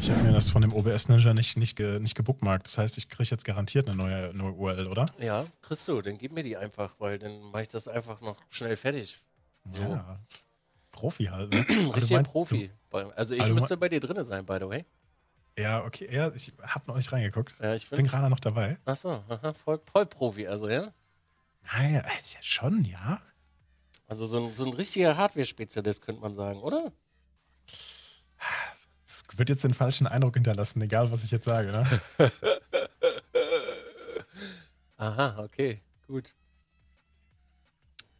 Ich habe mir das von dem OBS Ninja nicht, nicht, ge, nicht gebookmarkt. Das heißt, ich kriege jetzt garantiert eine neue, neue URL, oder? Ja, kriegst du. Dann gib mir die einfach, weil dann mache ich das einfach noch schnell fertig. So. Ja, Profi halt. Ne? Richtig meinst, Profi. Du, also ich müsste bei dir drin sein, by the way. Ja, okay. Ja, ich habe noch nicht reingeguckt. Ja, ich bin, gerade noch dabei. Achso, voll, voll Profi, also ja? Naja, ist ja schon, ja. Also so ein, so ein richtiger Hardware-Spezialist, könnte man sagen, oder? Ich würde jetzt den falschen Eindruck hinterlassen, egal was ich jetzt sage, ne? Aha, okay, gut.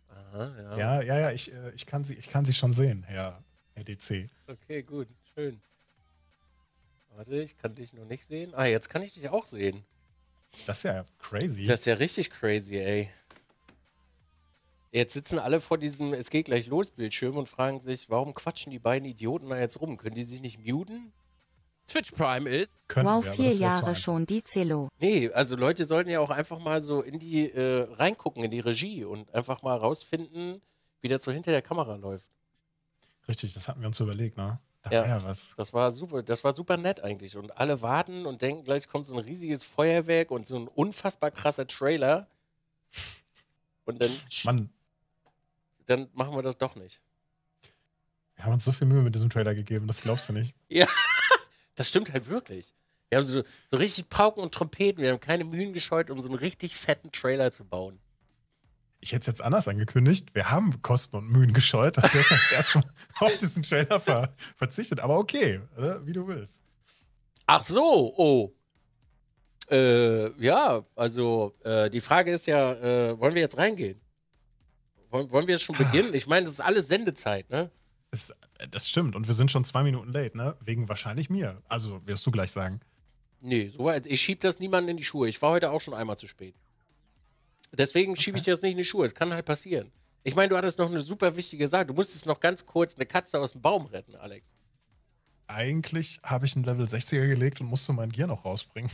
Aha, ja. Ja, ja, ja ich, äh, ich, kann sie, ich kann sie schon sehen, Herr, Herr DC. Okay, gut, schön. Warte, ich kann dich noch nicht sehen. Ah, jetzt kann ich dich auch sehen. Das ist ja crazy. Das ist ja richtig crazy, ey. Jetzt sitzen alle vor diesem Es geht gleich los Bildschirm und fragen sich, warum quatschen die beiden Idioten da jetzt rum? Können die sich nicht muten? Twitch Prime ist. Können wow, wir, vier Jahre schon, die Zelo. Nee, also Leute sollten ja auch einfach mal so in die äh, reingucken, in die Regie und einfach mal rausfinden, wie das so hinter der Kamera läuft. Richtig, das hatten wir uns überlegt, ne? Da ja, war ja was. Das war super, das war super nett eigentlich. Und alle warten und denken, gleich kommt so ein riesiges Feuerwerk und so ein unfassbar krasser Trailer. Und dann. Mann, dann machen wir das doch nicht. Wir haben uns so viel Mühe mit diesem Trailer gegeben, das glaubst du nicht. ja, das stimmt halt wirklich. Wir haben so, so richtig Pauken und Trompeten, wir haben keine Mühen gescheut, um so einen richtig fetten Trailer zu bauen. Ich hätte es jetzt anders angekündigt. Wir haben Kosten und Mühen gescheut, deshalb erstmal auf diesen Trailer ver verzichtet. Aber okay, ne, wie du willst. Ach so, oh. Äh, ja, also äh, die Frage ist ja, äh, wollen wir jetzt reingehen? Wollen, wollen wir jetzt schon beginnen? Ich meine, das ist alles Sendezeit, ne? Es, das stimmt. Und wir sind schon zwei Minuten late, ne? Wegen wahrscheinlich mir. Also wirst du gleich sagen. Nee, so, weit. ich schieb das niemandem in die Schuhe. Ich war heute auch schon einmal zu spät. Deswegen okay. schiebe ich das nicht in die Schuhe. Es kann halt passieren. Ich meine, du hattest noch eine super wichtige Sache. Du musstest noch ganz kurz eine Katze aus dem Baum retten, Alex. Eigentlich habe ich einen Level 60er gelegt und musste mein Gear noch rausbringen.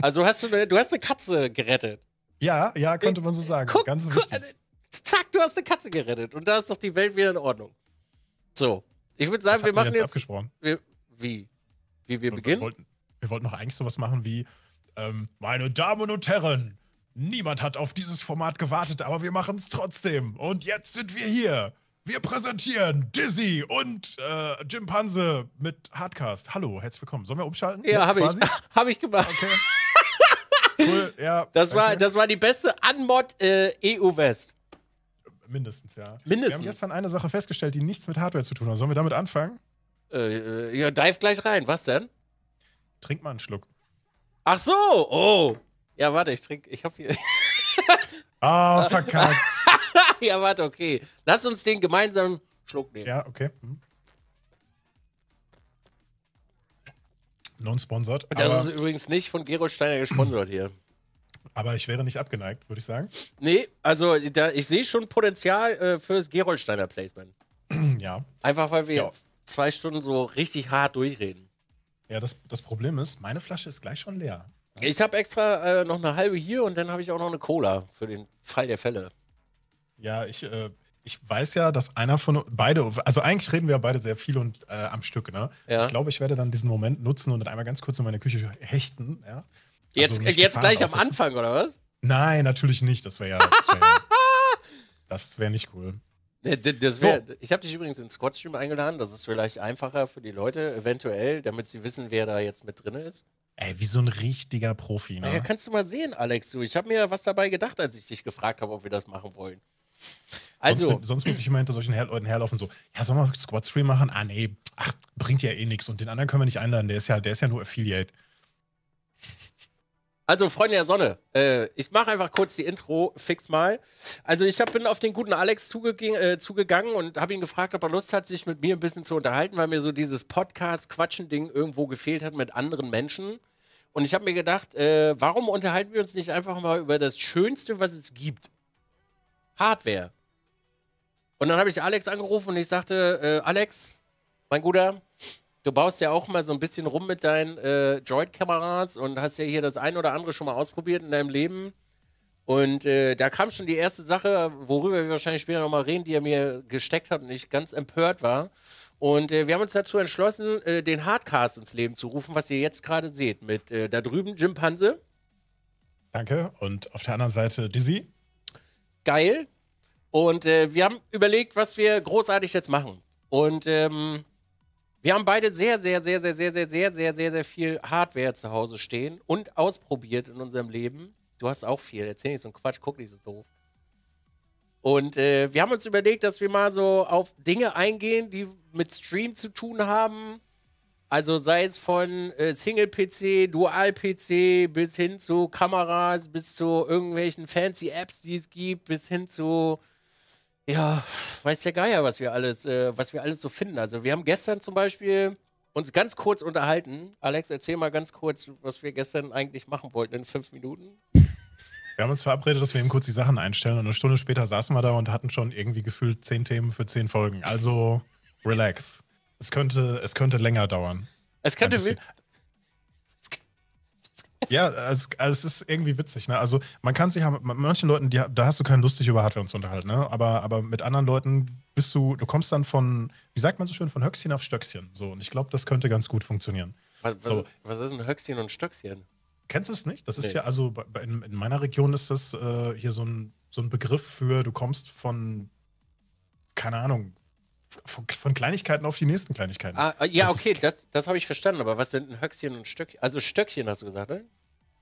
also hast du, eine, du hast eine Katze gerettet. Ja, ja, könnte man so sagen. Guck, Ganz wichtig. Also zack, du hast eine Katze gerettet. Und da ist doch die Welt wieder in Ordnung. So. Ich würde sagen, wir machen jetzt. jetzt abgesprochen. Wir, wie? Wie wir, wir beginnen? Wollten, wir wollten noch eigentlich sowas machen wie: ähm, Meine Damen und Herren, niemand hat auf dieses Format gewartet, aber wir machen es trotzdem. Und jetzt sind wir hier. Wir präsentieren Dizzy und äh, Jim Panse mit Hardcast. Hallo, herzlich willkommen. Sollen wir umschalten? Ja, habe ich. habe ich gemacht. Okay. Cool, ja. Das, okay. war, das war die beste Anmod äh, EU-West. Mindestens, ja. Mindestens. Wir haben gestern eine Sache festgestellt, die nichts mit Hardware zu tun hat. Sollen wir damit anfangen? Äh, äh, ja, dive gleich rein. Was denn? Trink mal einen Schluck. Ach so, oh. Ja, warte, ich trinke. Ich hab hier. oh, verkackt. ja, warte, okay. Lass uns den gemeinsamen Schluck nehmen. Ja, okay. Hm. Non-sponsored. Das ist übrigens nicht von Gerold Steiner gesponsert hier aber ich wäre nicht abgeneigt, würde ich sagen. Nee, also da, ich sehe schon Potenzial äh, fürs Gerolsteiner Placement. ja. Einfach weil wir ja. jetzt zwei Stunden so richtig hart durchreden. Ja, das, das Problem ist, meine Flasche ist gleich schon leer. Ich habe extra äh, noch eine halbe hier und dann habe ich auch noch eine Cola für den Fall der Fälle. Ja, ich, äh, ich weiß ja, dass einer von beide, also eigentlich reden wir ja beide sehr viel und äh, am Stück, ne? Ja. Ich glaube, ich werde dann diesen Moment nutzen und dann einmal ganz kurz in meine Küche hechten, ja? Jetzt, also jetzt gleich am Anfang, oder was? Nein, natürlich nicht. Das wäre ja. Das wäre ja, wär nicht cool. Wär, so. Ich habe dich übrigens in Squad-Stream eingeladen. Das ist vielleicht einfacher für die Leute, eventuell, damit sie wissen, wer da jetzt mit drin ist. Ey, wie so ein richtiger Profi, ne? Ja, kannst du mal sehen, Alex. Du, ich habe mir was dabei gedacht, als ich dich gefragt habe, ob wir das machen wollen. Also. Sonst, sonst muss ich immer hinter solchen Her Leuten herlaufen, so, ja, sollen wir Squad-Stream machen? Ah, nee, ach, bringt ja eh nichts. Und den anderen können wir nicht einladen, der ist ja, der ist ja nur Affiliate. Also, Freunde der Sonne, äh, ich mache einfach kurz die Intro, fix mal. Also, ich hab, bin auf den guten Alex zugeg äh, zugegangen und habe ihn gefragt, ob er Lust hat, sich mit mir ein bisschen zu unterhalten, weil mir so dieses Podcast-Quatschen-Ding irgendwo gefehlt hat mit anderen Menschen. Und ich habe mir gedacht, äh, warum unterhalten wir uns nicht einfach mal über das Schönste, was es gibt? Hardware. Und dann habe ich Alex angerufen und ich sagte, äh, Alex, mein Guter, Du baust ja auch mal so ein bisschen rum mit deinen äh, Droid-Kameras und hast ja hier das ein oder andere schon mal ausprobiert in deinem Leben. Und äh, da kam schon die erste Sache, worüber wir wahrscheinlich später nochmal reden, die er mir gesteckt hat und ich ganz empört war. Und äh, wir haben uns dazu entschlossen, äh, den Hardcast ins Leben zu rufen, was ihr jetzt gerade seht, mit äh, da drüben Jim Panse. Danke. Und auf der anderen Seite Dizzy. Geil. Und äh, wir haben überlegt, was wir großartig jetzt machen. Und ähm, wir haben beide sehr, sehr, sehr, sehr, sehr, sehr, sehr, sehr, sehr, sehr viel Hardware zu Hause stehen und ausprobiert in unserem Leben. Du hast auch viel, erzähl nicht so einen Quatsch, guck nicht so doof. Und äh, wir haben uns überlegt, dass wir mal so auf Dinge eingehen, die mit Stream zu tun haben. Also sei es von äh, Single-PC, Dual-PC bis hin zu Kameras, bis zu irgendwelchen fancy Apps, die es gibt, bis hin zu ja, weiß ja Geier, was wir alles, äh, was wir alles so finden. Also wir haben gestern zum Beispiel uns ganz kurz unterhalten. Alex, erzähl mal ganz kurz, was wir gestern eigentlich machen wollten in fünf Minuten. Wir haben uns verabredet, dass wir eben kurz die Sachen einstellen und eine Stunde später saßen wir da und hatten schon irgendwie gefühlt zehn Themen für zehn Folgen. Also relax. Es könnte, es könnte länger dauern. Es könnte, ja, es, also es ist irgendwie witzig. Ne? Also man kann sich ja mit manchen Leuten, die, da hast du keine Lust, dich über Hardware und zu unterhalten. Ne? Aber, aber mit anderen Leuten bist du, du kommst dann von, wie sagt man so schön, von Höchstchen auf Stöckchen. So, und ich glaube, das könnte ganz gut funktionieren. Was, was, so. was ist ein Höchstchen und Stöckchen? Kennst du es nicht? Das ist nee. ja, also in, in, meiner Region ist das äh, hier so ein, so ein Begriff für, du kommst von, keine Ahnung, von, von, Kleinigkeiten auf die nächsten Kleinigkeiten. Ah, ah ja, das okay, das, das habe ich verstanden, aber was sind ein Höchstchen und Stöckchen? Also Stöckchen hast du gesagt, ne?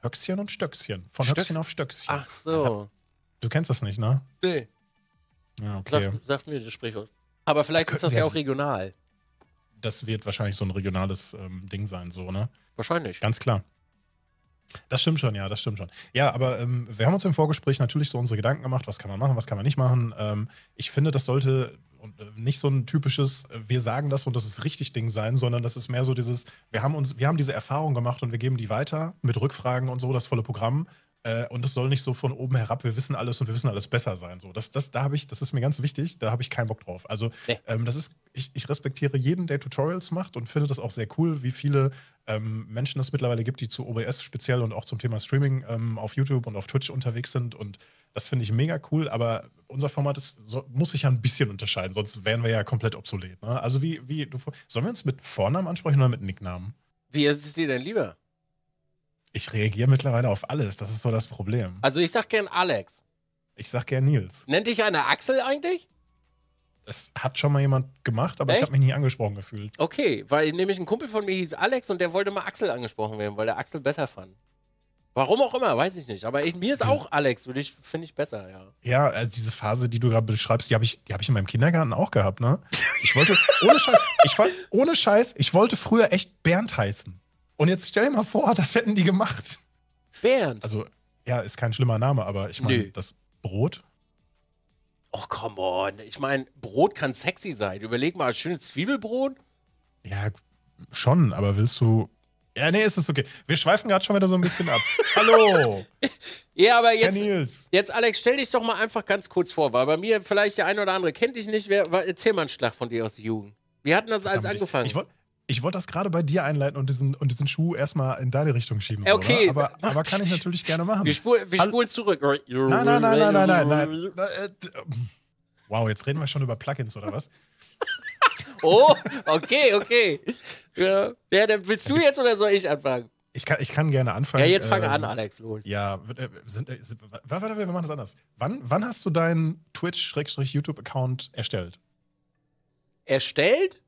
Höchstchen und Stöckchen. Von Stöck Höchstchen auf Stöckchen. Ach so. du kennst das nicht, ne? Nee. Ja, okay. Sag, sag mir das Sprichwort. Aber vielleicht ist das ja auch regional. Das wird wahrscheinlich so ein regionales ähm, Ding sein, so, ne? Wahrscheinlich. Ganz klar. Das stimmt schon, ja, das stimmt schon. Ja, aber ähm, wir haben uns im Vorgespräch natürlich so unsere Gedanken gemacht, was kann man machen, was kann man nicht machen. Ähm, ich finde, das sollte und äh, nicht so ein typisches, äh, wir sagen das und das ist richtig Ding sein, sondern das ist mehr so dieses, wir haben uns, wir haben diese Erfahrung gemacht und wir geben die weiter mit Rückfragen und so, das volle Programm. Äh, und es soll nicht so von oben herab, wir wissen alles und wir wissen alles besser sein. So, das, das, da ich, das ist mir ganz wichtig, da habe ich keinen Bock drauf. Also nee. ähm, das ist, ich, ich respektiere jeden, der Tutorials macht und finde das auch sehr cool, wie viele ähm, Menschen es mittlerweile gibt, die zu OBS speziell und auch zum Thema Streaming ähm, auf YouTube und auf Twitch unterwegs sind. Und das finde ich mega cool, aber unser Format ist, so, muss sich ja ein bisschen unterscheiden, sonst wären wir ja komplett obsolet. Ne? Also wie, wie du, sollen wir uns mit Vornamen ansprechen oder mit Nicknamen? Wie ist es dir denn lieber? Ich reagiere mittlerweile auf alles, das ist so das Problem. Also ich sag gern Alex. Ich sag gern Nils. Nennt dich einer Axel eigentlich? das hat schon mal jemand gemacht, aber Echt? ich habe mich nie angesprochen gefühlt. Okay, weil nämlich ein Kumpel von mir hieß Alex und der wollte mal Axel angesprochen werden, weil der Axel besser fand. Warum auch immer, weiß ich nicht. Aber ich, mir ist auch Alex, finde ich besser, ja. Ja, also diese Phase, die du gerade beschreibst, die habe ich, hab ich in meinem Kindergarten auch gehabt, ne? Ich wollte, ohne Scheiß, ich, ohne Scheiß, ich wollte früher echt Bernd heißen. Und jetzt stell dir mal vor, das hätten die gemacht. Bernd? Also, ja, ist kein schlimmer Name, aber ich meine, nee. das Brot Oh, come on. Ich meine, Brot kann sexy sein. Überleg mal, schönes Zwiebelbrot. Ja, schon, aber willst du. Ja, nee, ist es okay. Wir schweifen gerade schon wieder so ein bisschen ab. Hallo! Ja, aber jetzt, Herr Nils. jetzt, Alex, stell dich doch mal einfach ganz kurz vor, weil bei mir vielleicht der eine oder andere kennt dich nicht. Wer, erzähl mal einen Schlag von dir aus der Jugend. Wie hatten das alles angefangen? Ich, ich wollte ich wollte das gerade bei dir einleiten und diesen, und diesen Schuh erstmal in deine Richtung schieben. Okay. So, aber, aber, kann ich natürlich gerne machen. Wir, spul wir spulen zurück. Nein, nein, nein, nein, nein, nein, nein. Wow, jetzt reden wir schon über Plugins oder was? oh, okay, okay. Ja, dann willst du jetzt oder soll ich anfangen? Ich kann, ich kann gerne anfangen. Ja, jetzt fang ähm, an, Alex, los. Ja, äh, sind, äh, sind, sind, warte, warte, wir machen das anders. Wann, wann hast du deinen Twitch-YouTube-Account erstellt? Erstellt?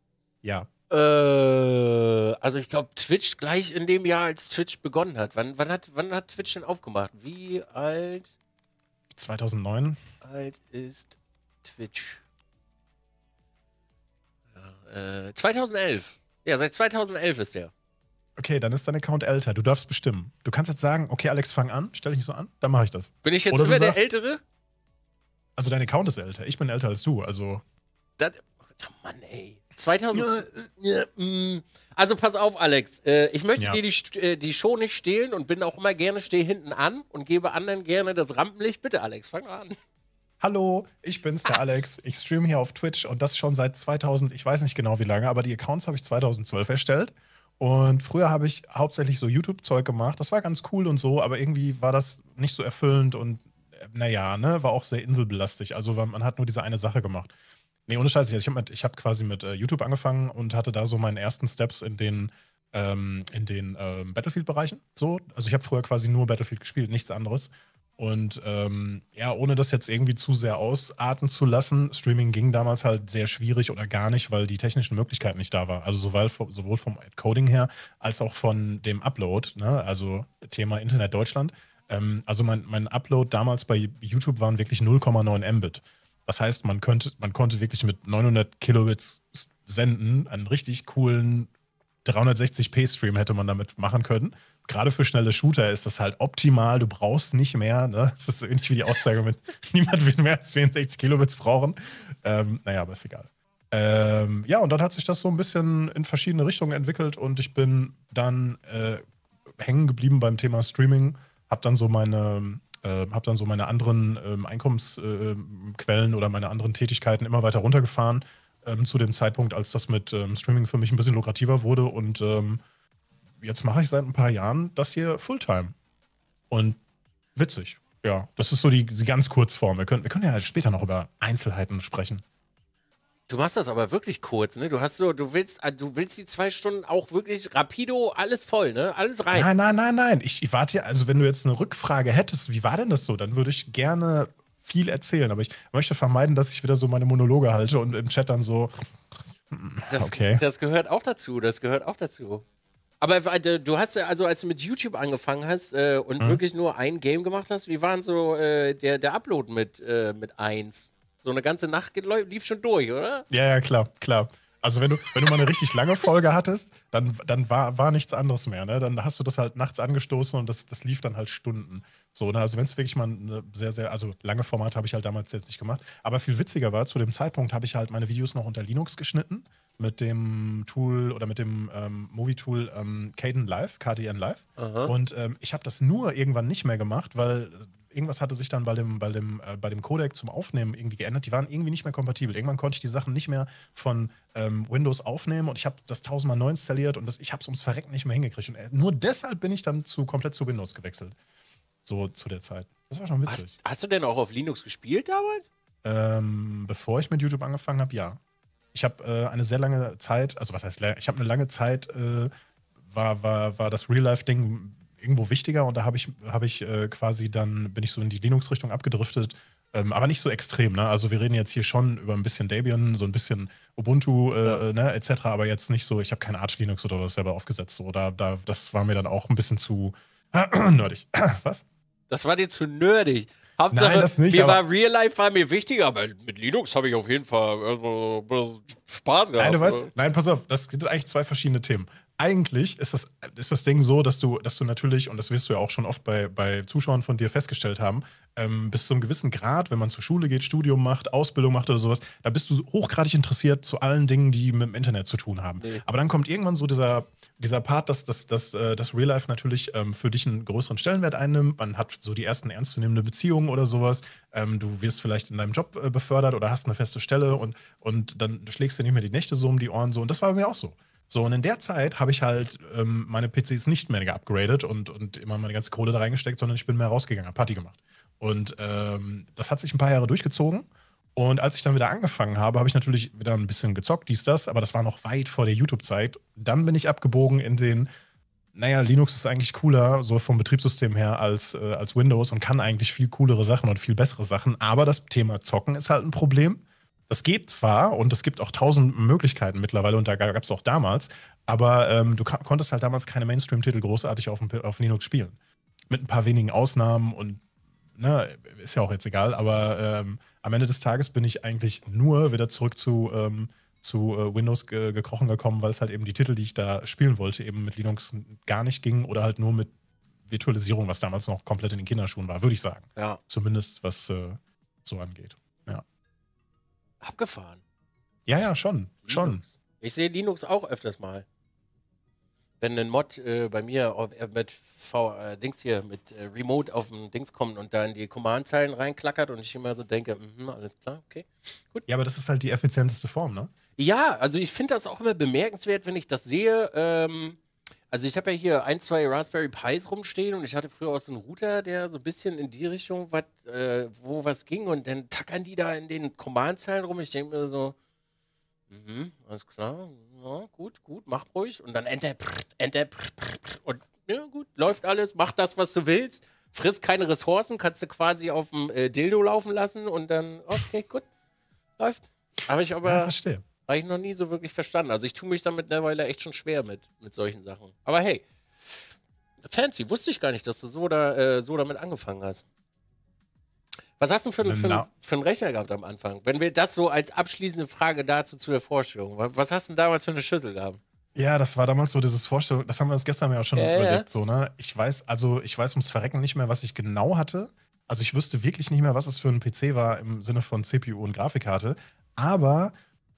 Ja. Äh, also ich glaube Twitch gleich in dem Jahr, als Twitch begonnen hat. Wann, wann hat. wann hat Twitch denn aufgemacht? Wie alt? 2009. Alt ist Twitch. Ja, äh, 2011. Ja, seit 2011 ist der. Okay, dann ist dein Account älter. Du darfst bestimmen. Du kannst jetzt sagen, okay, Alex, fang an, stell dich nicht so an, dann mache ich das. Bin ich jetzt Oder immer der Ältere? Also dein Account ist älter. Ich bin älter als du, also. Das, oh Mann, ey. 2000. Äh, mm. Also pass auf, Alex. Äh, ich möchte ja. dir die, äh, die Show nicht stehlen und bin auch immer gerne, stehe hinten an und gebe anderen gerne das Rampenlicht. Bitte, Alex, fang an. Hallo, ich bin's, der ah. Alex. Ich streame hier auf Twitch und das schon seit 2000, ich weiß nicht genau wie lange, aber die Accounts habe ich 2012 erstellt. Und früher habe ich hauptsächlich so YouTube-Zeug gemacht. Das war ganz cool und so, aber irgendwie war das nicht so erfüllend und äh, naja, ne, war auch sehr inselbelastig. Also man hat nur diese eine Sache gemacht. Nee, ohne Scheiß. Also ich habe hab quasi mit äh, YouTube angefangen und hatte da so meinen ersten Steps in den, ähm, in den ähm, Battlefield-Bereichen. So, also ich habe früher quasi nur Battlefield gespielt, nichts anderes. Und ähm, ja, ohne das jetzt irgendwie zu sehr ausarten zu lassen, Streaming ging damals halt sehr schwierig oder gar nicht, weil die technischen Möglichkeiten nicht da waren. Also sowohl, sowohl vom Coding her als auch von dem Upload, ne? also Thema Internet Deutschland. Ähm, also mein, mein Upload damals bei YouTube waren wirklich 0,9 Mbit. Was heißt, man, könnte, man konnte wirklich mit 900 Kilobits senden. Einen richtig coolen 360p-Stream hätte man damit machen können. Gerade für schnelle Shooter ist das halt optimal. Du brauchst nicht mehr. Ne? Das ist ähnlich wie die Aussage mit niemand wird mehr als 64 Kilobits brauchen. Ähm, naja, aber ist egal. Ähm, ja, und dann hat sich das so ein bisschen in verschiedene Richtungen entwickelt und ich bin dann äh, hängen geblieben beim Thema Streaming. Hab dann so meine äh, habe dann so meine anderen ähm, Einkommensquellen äh, ähm, oder meine anderen Tätigkeiten immer weiter runtergefahren ähm, zu dem Zeitpunkt, als das mit ähm, Streaming für mich ein bisschen lukrativer wurde. Und ähm, jetzt mache ich seit ein paar Jahren das hier Fulltime. Und witzig. Ja, das ist so die, die ganz Kurzform. Wir können, wir können ja später noch über Einzelheiten sprechen. Du machst das aber wirklich kurz, ne? Du hast so, du willst, äh, du willst die zwei Stunden auch wirklich rapido alles voll, ne? Alles rein. Nein, nein, nein, nein. Ich, ich warte, also wenn du jetzt eine Rückfrage hättest, wie war denn das so? Dann würde ich gerne viel erzählen, aber ich möchte vermeiden, dass ich wieder so meine Monologe halte und im Chat dann so. Hm, das, okay. das gehört auch dazu, das gehört auch dazu. Aber äh, äh, du hast ja, also als du mit YouTube angefangen hast äh, und hm. wirklich nur ein Game gemacht hast, wie war denn so äh, der, der Upload mit, äh, mit so eine ganze Nacht lief schon durch, oder? Ja, ja, klar, klar. Also wenn du, wenn du mal eine richtig lange Folge hattest, dann, dann war, war nichts anderes mehr. Ne? Dann hast du das halt nachts angestoßen und das, das lief dann halt Stunden. So, ne? Also wenn es wirklich mal eine sehr, sehr, also lange Format habe ich halt damals jetzt nicht gemacht. Aber viel witziger war, zu dem Zeitpunkt habe ich halt meine Videos noch unter Linux geschnitten mit dem Tool oder mit dem ähm, Movie-Tool ähm, Caden Live, KDN Live. Aha. Und ähm, ich habe das nur irgendwann nicht mehr gemacht, weil irgendwas hatte sich dann bei dem, bei dem, äh, bei dem Codec zum Aufnehmen irgendwie geändert. Die waren irgendwie nicht mehr kompatibel. Irgendwann konnte ich die Sachen nicht mehr von ähm, Windows aufnehmen und ich habe das tausendmal neu installiert und das, ich habe es ums Verrecken nicht mehr hingekriegt. Und äh, nur deshalb bin ich dann zu, komplett zu Windows gewechselt. So zu der Zeit. Das war schon witzig. Hast, hast du denn auch auf Linux gespielt damals? Ähm, bevor ich mit YouTube angefangen habe, ja. Ich habe äh, eine sehr lange Zeit, also was heißt, ich habe eine lange Zeit, äh, war, war, war das Real-Life-Ding irgendwo wichtiger und da habe ich, hab ich äh, quasi dann, bin ich so in die Linux-Richtung abgedriftet, ähm, aber nicht so extrem. Ne? Also wir reden jetzt hier schon über ein bisschen Debian, so ein bisschen Ubuntu äh, ja. Äh, ne, etc., aber jetzt nicht so, ich habe keine Arch Linux oder was selber aufgesetzt. So, da, da, das war mir dann auch ein bisschen zu nerdig. was? Das war dir zu nerdig. Hauptsache, Nein, das nicht. Mir war Real Life war mir wichtiger, aber mit Linux habe ich auf jeden Fall Spaß gehabt. Nein, weißt, ne? nein, pass auf, das sind eigentlich zwei verschiedene Themen eigentlich ist das, ist das Ding so, dass du, dass du natürlich, und das wirst du ja auch schon oft bei, bei Zuschauern von dir festgestellt haben, ähm, bis zu einem gewissen Grad, wenn man zur Schule geht, Studium macht, Ausbildung macht oder sowas, da bist du hochgradig interessiert zu allen Dingen, die mit dem Internet zu tun haben. Nee. Aber dann kommt irgendwann so dieser, dieser Part, dass, dass, dass, äh, dass Real Life natürlich ähm, für dich einen größeren Stellenwert einnimmt. Man hat so die ersten ernstzunehmenden Beziehungen oder sowas. Ähm, du wirst vielleicht in deinem Job äh, befördert oder hast eine feste Stelle und, und dann schlägst du nicht mehr die Nächte so um die Ohren so. Und das war bei mir auch so. So, und in der Zeit habe ich halt ähm, meine PCs nicht mehr geupgradet und, und immer meine ganze Kohle da reingesteckt, sondern ich bin mehr rausgegangen, habe Party gemacht. Und ähm, das hat sich ein paar Jahre durchgezogen. Und als ich dann wieder angefangen habe, habe ich natürlich wieder ein bisschen gezockt, dies, das, aber das war noch weit vor der YouTube-Zeit. Dann bin ich abgebogen in den, naja, Linux ist eigentlich cooler, so vom Betriebssystem her, als, äh, als Windows und kann eigentlich viel coolere Sachen und viel bessere Sachen. Aber das Thema Zocken ist halt ein Problem. Das geht zwar und es gibt auch tausend Möglichkeiten mittlerweile und da gab es auch damals, aber ähm, du konntest halt damals keine Mainstream-Titel großartig auf, auf Linux spielen. Mit ein paar wenigen Ausnahmen und na, ne, ist ja auch jetzt egal, aber ähm, am Ende des Tages bin ich eigentlich nur wieder zurück zu, ähm, zu äh, Windows ge gekrochen gekommen, weil es halt eben die Titel, die ich da spielen wollte, eben mit Linux gar nicht ging oder halt nur mit Virtualisierung, was damals noch komplett in den Kinderschuhen war, würde ich sagen. Ja. Zumindest was äh, so angeht. Abgefahren. Ja, ja, schon. Linux. schon. Ich sehe Linux auch öfters mal. Wenn ein Mod äh, bei mir äh, mit v, äh, Dings hier, mit äh, Remote auf dem Dings kommt und da in die Command-Zeilen reinklackert und ich immer so denke, mm alles klar, okay, gut. Ja, aber das ist halt die effizienteste Form, ne? Ja, also ich finde das auch immer bemerkenswert, wenn ich das sehe. Ähm, also ich habe ja hier ein, zwei Raspberry Pis rumstehen und ich hatte früher auch so einen Router, der so ein bisschen in die Richtung, wat, äh, wo was ging und dann tackern die da in den Command-Zeilen rum. Ich denke mir so, mhm, alles klar, ja, gut, gut, mach ruhig und dann Enter, prr, Enter prr, prr, und ja gut, läuft alles, mach das, was du willst, frisst keine Ressourcen, kannst du quasi auf dem äh, Dildo laufen lassen und dann, okay, gut, läuft. Habe ich aber... Ja, verstehe. Habe ich noch nie so wirklich verstanden. Also ich tue mich da mittlerweile echt schon schwer mit, mit solchen Sachen. Aber hey, fancy, wusste ich gar nicht, dass du so, da, äh, so damit angefangen hast. Was hast du für, für, genau. für, einen Rechner gehabt am Anfang? Wenn wir das so als abschließende Frage dazu zu der Vorstellung, was hast du denn damals für eine Schüssel gehabt? Ja, das war damals so dieses Vorstellung, das haben wir uns gestern ja auch schon ja, überlegt, ja. so, ne? Ich weiß, also ich weiß ums Verrecken nicht mehr, was ich genau hatte. Also ich wüsste wirklich nicht mehr, was es für ein PC war im Sinne von CPU und Grafikkarte. Aber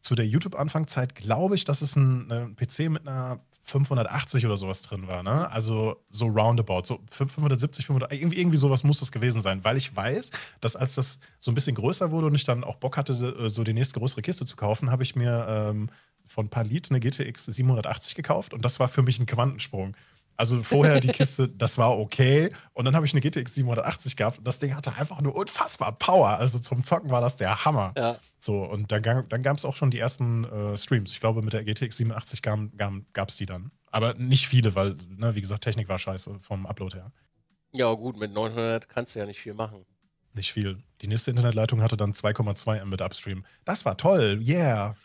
zu der youtube anfangzeit glaube ich, dass es ein, äh, ein, PC mit einer 580 oder sowas drin war. Ne? Also so roundabout, so 570, 500, äh, irgendwie, irgendwie sowas muss das gewesen sein, weil ich weiß, dass als das so ein bisschen größer wurde und ich dann auch Bock hatte, äh, so die nächste größere Kiste zu kaufen, habe ich mir ähm, von Palit eine GTX 780 gekauft und das war für mich ein Quantensprung. Also vorher die Kiste, das war okay. Und dann habe ich eine GTX 780 gehabt und das Ding hatte einfach nur unfassbar Power. Also zum Zocken war das der Hammer. Ja. So, und dann, dann gab es auch schon die ersten äh, Streams. Ich glaube, mit der GTX 87 gab es die dann. Aber nicht viele, weil, ne, wie gesagt, Technik war scheiße vom Upload her. Ja, gut, mit 900 kannst du ja nicht viel machen. Nicht viel. Die nächste Internetleitung hatte dann 2,2 Mbit Upstream. Das war toll, yeah.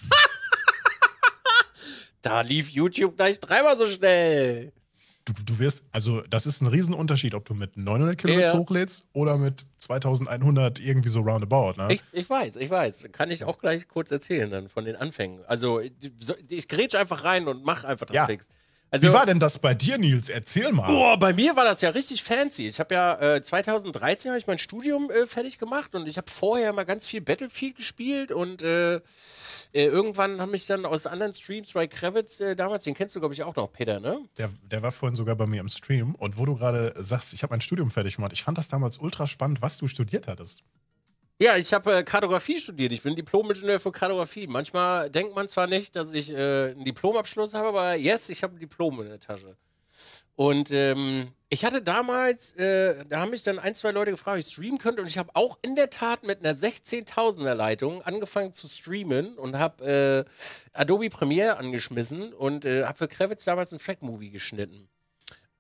da lief YouTube gleich dreimal so schnell du, du wirst, also das ist ein Riesenunterschied, ob du mit 900 Kilohertz ja. hochlädst oder mit 2100 irgendwie so roundabout. Ne? Ich, ich, weiß, ich weiß. Kann ich auch gleich kurz erzählen dann von den Anfängen. Also ich, grätsch einfach rein und mach einfach das ja. Fix. Also, Wie war denn das bei dir, Nils? Erzähl mal. Boah, bei mir war das ja richtig fancy. Ich habe ja äh, 2013 habe ich mein Studium äh, fertig gemacht und ich habe vorher mal ganz viel Battlefield gespielt und äh, äh, irgendwann haben mich dann aus anderen Streams bei Kravitz äh, damals, den kennst du glaube ich auch noch, Peter, ne? Der, der war vorhin sogar bei mir im Stream und wo du gerade sagst, ich habe mein Studium fertig gemacht, ich fand das damals ultra spannend, was du studiert hattest. Ja, ich habe äh, Kartografie studiert. Ich bin Diplom-Ingenieur für Kartografie. Manchmal denkt man zwar nicht, dass ich äh, einen Diplomabschluss habe, aber yes, ich habe ein Diplom in der Tasche. Und ähm, ich hatte damals, äh, da haben mich dann ein, zwei Leute gefragt, ob ich streamen könnte. Und ich habe auch in der Tat mit einer 16.000er Leitung angefangen zu streamen und habe äh, Adobe Premiere angeschmissen und äh, habe für Kravitz damals einen Flag-Movie geschnitten.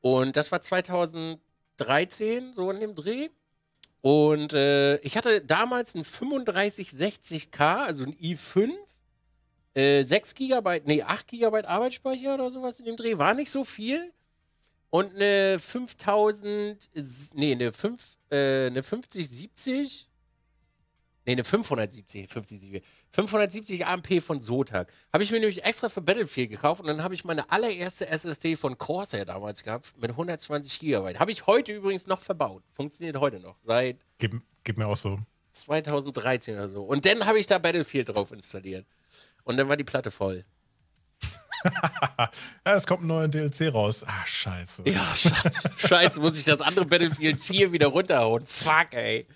Und das war 2013, so in dem Dreh. Und äh, ich hatte damals ein 3560K, also ein i5, äh, 6 GB, nee, 8 GB Arbeitsspeicher oder sowas in dem Dreh, war nicht so viel. Und eine 5000, nee, eine, 5, äh, eine 5070 Nee, eine 570, 570, 570 AMP von Zotac. Habe ich mir nämlich extra für Battlefield gekauft und dann habe ich meine allererste SSD von Corsair damals gehabt mit 120 GB. Habe ich heute übrigens noch verbaut. Funktioniert heute noch. Seit. Gib, gib mir auch so. 2013 oder so. Und dann habe ich da Battlefield drauf installiert. Und dann war die Platte voll. ja, es kommt ein neuer DLC raus. Ah, scheiße. Ja, scheiße, muss ich das andere Battlefield 4 wieder runterhauen. Fuck, ey.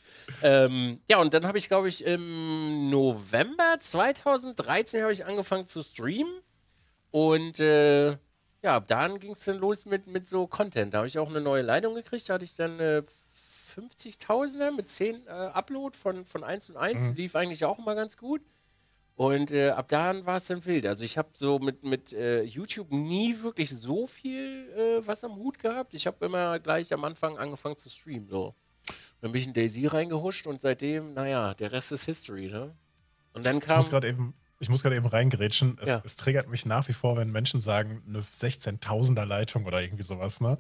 Ähm, ja, und dann habe ich, glaube ich, im November 2013 habe ich angefangen zu streamen. Und äh, ja, dann ging es dann los mit, mit so Content. Da habe ich auch eine neue Leitung gekriegt. Da hatte ich dann äh, 50.000er mit 10 äh, Upload von, von 1 und 1. Mhm. Lief eigentlich auch immer ganz gut. Und äh, ab dann war es dann wild. Also ich habe so mit, mit äh, YouTube nie wirklich so viel äh, was am Hut gehabt. Ich habe immer gleich am Anfang angefangen zu streamen. So. Dann bin ich in Daisy reingehuscht und seitdem, naja, der Rest ist History, ne? Und dann kam. Ich muss gerade eben, ich muss gerade eben reingrätschen. Es, ja. es, triggert mich nach wie vor, wenn Menschen sagen, eine 16.000er Leitung oder irgendwie sowas, ne?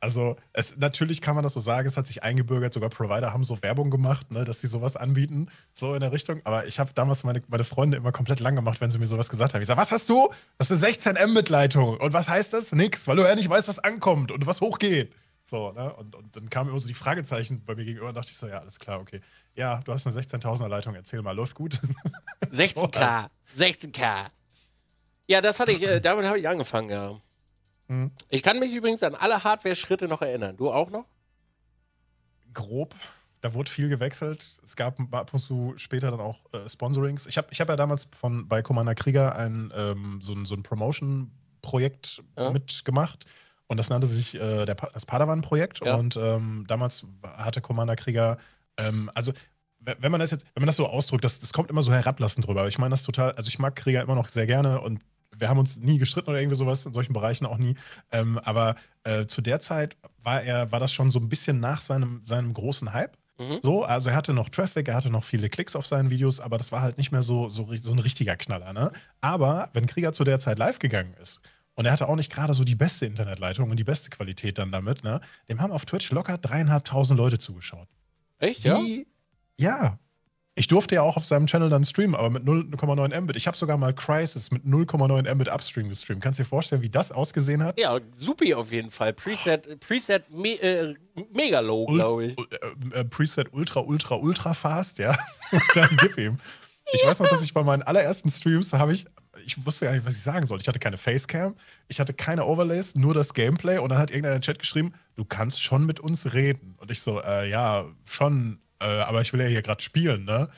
Also, es, natürlich kann man das so sagen, es hat sich eingebürgert, sogar Provider haben so Werbung gemacht, ne, dass sie sowas anbieten, so in der Richtung. Aber ich habe damals meine, meine Freunde immer komplett lang gemacht, wenn sie mir sowas gesagt haben. Ich sage, was hast du? Das ist eine 16 M-Mitleitung. Und was heißt das? Nix, weil du ja nicht weißt, was ankommt und was hochgeht. So, ne? Und, und dann kamen immer so die Fragezeichen bei mir gegenüber und dachte ich so, ja, alles klar, okay. Ja, du hast eine 16.000er Leitung, erzähl mal, läuft gut. 16K, 16K. Ja, das hatte ich, äh, damit habe ich angefangen, ja. Mhm. Ich kann mich übrigens an alle Hardware-Schritte noch erinnern. Du auch noch? Grob. Da wurde viel gewechselt. Es gab ab und zu später dann auch äh, Sponsorings. Ich habe ich hab ja damals von, bei Commander Krieger ein, ähm, so ein, so ein Promotion-Projekt ja. mitgemacht und das nannte sich äh, der, das Padawan-Projekt. Ja. Und ähm, damals hatte Commander Krieger, ähm, also wenn man das jetzt, wenn man das so ausdrückt, das, das kommt immer so herablassend drüber. Ich meine das total, also ich mag Krieger immer noch sehr gerne und wir haben uns nie gestritten oder irgendwie sowas, in solchen Bereichen auch nie. Ähm, aber äh, zu der Zeit war er, war das schon so ein bisschen nach seinem, seinem großen Hype. Mhm. So, also er hatte noch Traffic, er hatte noch viele Klicks auf seinen Videos, aber das war halt nicht mehr so, so, so ein richtiger Knaller. Ne? Aber wenn Krieger zu der Zeit live gegangen ist und er hatte auch nicht gerade so die beste Internetleitung und die beste Qualität dann damit. Ne? Dem haben auf Twitch locker dreieinhalbtausend Leute zugeschaut. Echt, ja? Die, ja. Ich durfte ja auch auf seinem Channel dann streamen, aber mit 0,9 Mbit. Ich habe sogar mal Crisis mit 0,9 Mbit Upstream gestreamt. Kannst du dir vorstellen, wie das ausgesehen hat? Ja, supi auf jeden Fall. Preset, oh. Preset me äh, mega low, glaube ich. Äh, äh, Preset ultra, ultra, ultra fast, ja. Und dann gib ihm. Ich ja. weiß noch, dass ich bei meinen allerersten Streams habe ich ich wusste gar nicht, was ich sagen soll. Ich hatte keine Facecam, ich hatte keine Overlays, nur das Gameplay. Und dann hat irgendeiner in den Chat geschrieben, du kannst schon mit uns reden. Und ich so, äh, ja, schon, äh, aber ich will ja hier gerade spielen, ne?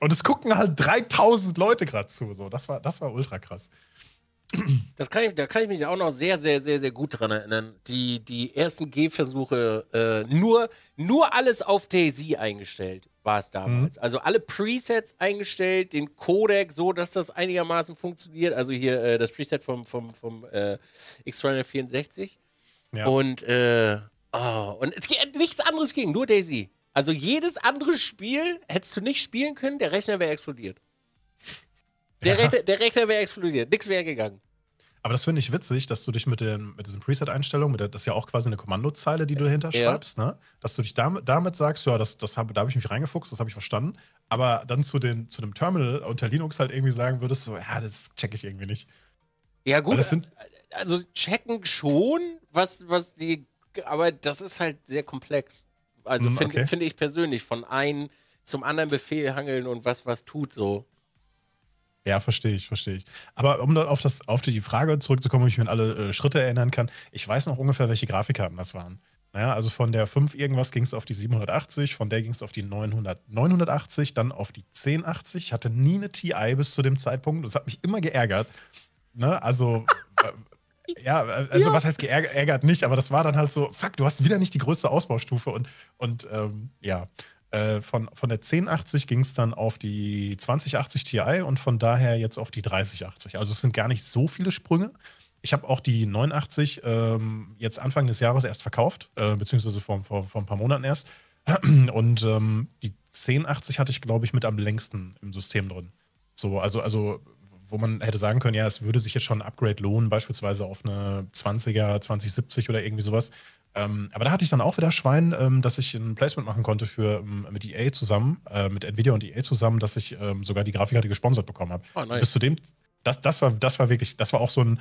Und es gucken halt 3000 Leute gerade zu. So, das war, das war ultra krass. Das kann ich, da kann ich mich auch noch sehr, sehr, sehr, sehr gut dran erinnern. Die, die ersten Gehversuche, äh, nur, nur alles auf Daisy eingestellt war es damals. Mhm. Also alle Presets eingestellt, den Codec so, dass das einigermaßen funktioniert. Also hier äh, das Preset vom, vom, vom äh, X364. Ja. Und, äh, oh, und nichts anderes ging, nur Daisy. Also jedes andere Spiel hättest du nicht spielen können, der Rechner wäre explodiert. Der, ja. Rechner, der Rechner wäre explodiert, nichts wäre gegangen. Aber das finde ich witzig, dass du dich mit, den, mit diesen Preset-Einstellungen, das ist ja auch quasi eine Kommandozeile, die du dahinter ja. schreibst, ne? dass du dich damit, damit sagst, ja, das, das hab, da habe ich mich reingefuchst, das habe ich verstanden. Aber dann zu, den, zu dem Terminal unter Linux halt irgendwie sagen würdest, so, ja, das checke ich irgendwie nicht. Ja, gut. also checken schon, was, was die, aber das ist halt sehr komplex. Also mm, finde okay. find ich persönlich, von einem zum anderen Befehl hangeln und was was tut so. Ja, verstehe ich, verstehe ich. Aber um auf, das, auf die Frage zurückzukommen, ob ich mir an alle äh, Schritte erinnern kann, ich weiß noch ungefähr, welche Grafikkarten das waren. Naja, also von der 5 irgendwas ging es auf die 780, von der ging es auf die 900, 980, dann auf die 1080. Ich hatte nie eine TI bis zu dem Zeitpunkt. Das hat mich immer geärgert. Ne? Also, äh, ja, äh, also ja. was heißt geärgert nicht, aber das war dann halt so, fuck, du hast wieder nicht die größte Ausbaustufe und, und ähm, ja. Äh, von, von der 1080 ging es dann auf die 2080 Ti und von daher jetzt auf die 3080. Also es sind gar nicht so viele Sprünge. Ich habe auch die 89 ähm, jetzt Anfang des Jahres erst verkauft, äh, beziehungsweise vor, vor, vor ein paar Monaten erst. Und ähm, die 1080 hatte ich, glaube ich, mit am längsten im System drin. So, also, also, wo man hätte sagen können, ja, es würde sich jetzt schon ein Upgrade lohnen, beispielsweise auf eine 20er, 2070 oder irgendwie sowas. Ähm, aber da hatte ich dann auch wieder Schwein, ähm, dass ich ein Placement machen konnte für ähm, mit EA zusammen, äh, mit Nvidia und EA zusammen, dass ich ähm, sogar die Grafikkarte gesponsert bekommen habe. Oh, nice. Bis zu dem, das, das war, das war wirklich, das war auch so ein,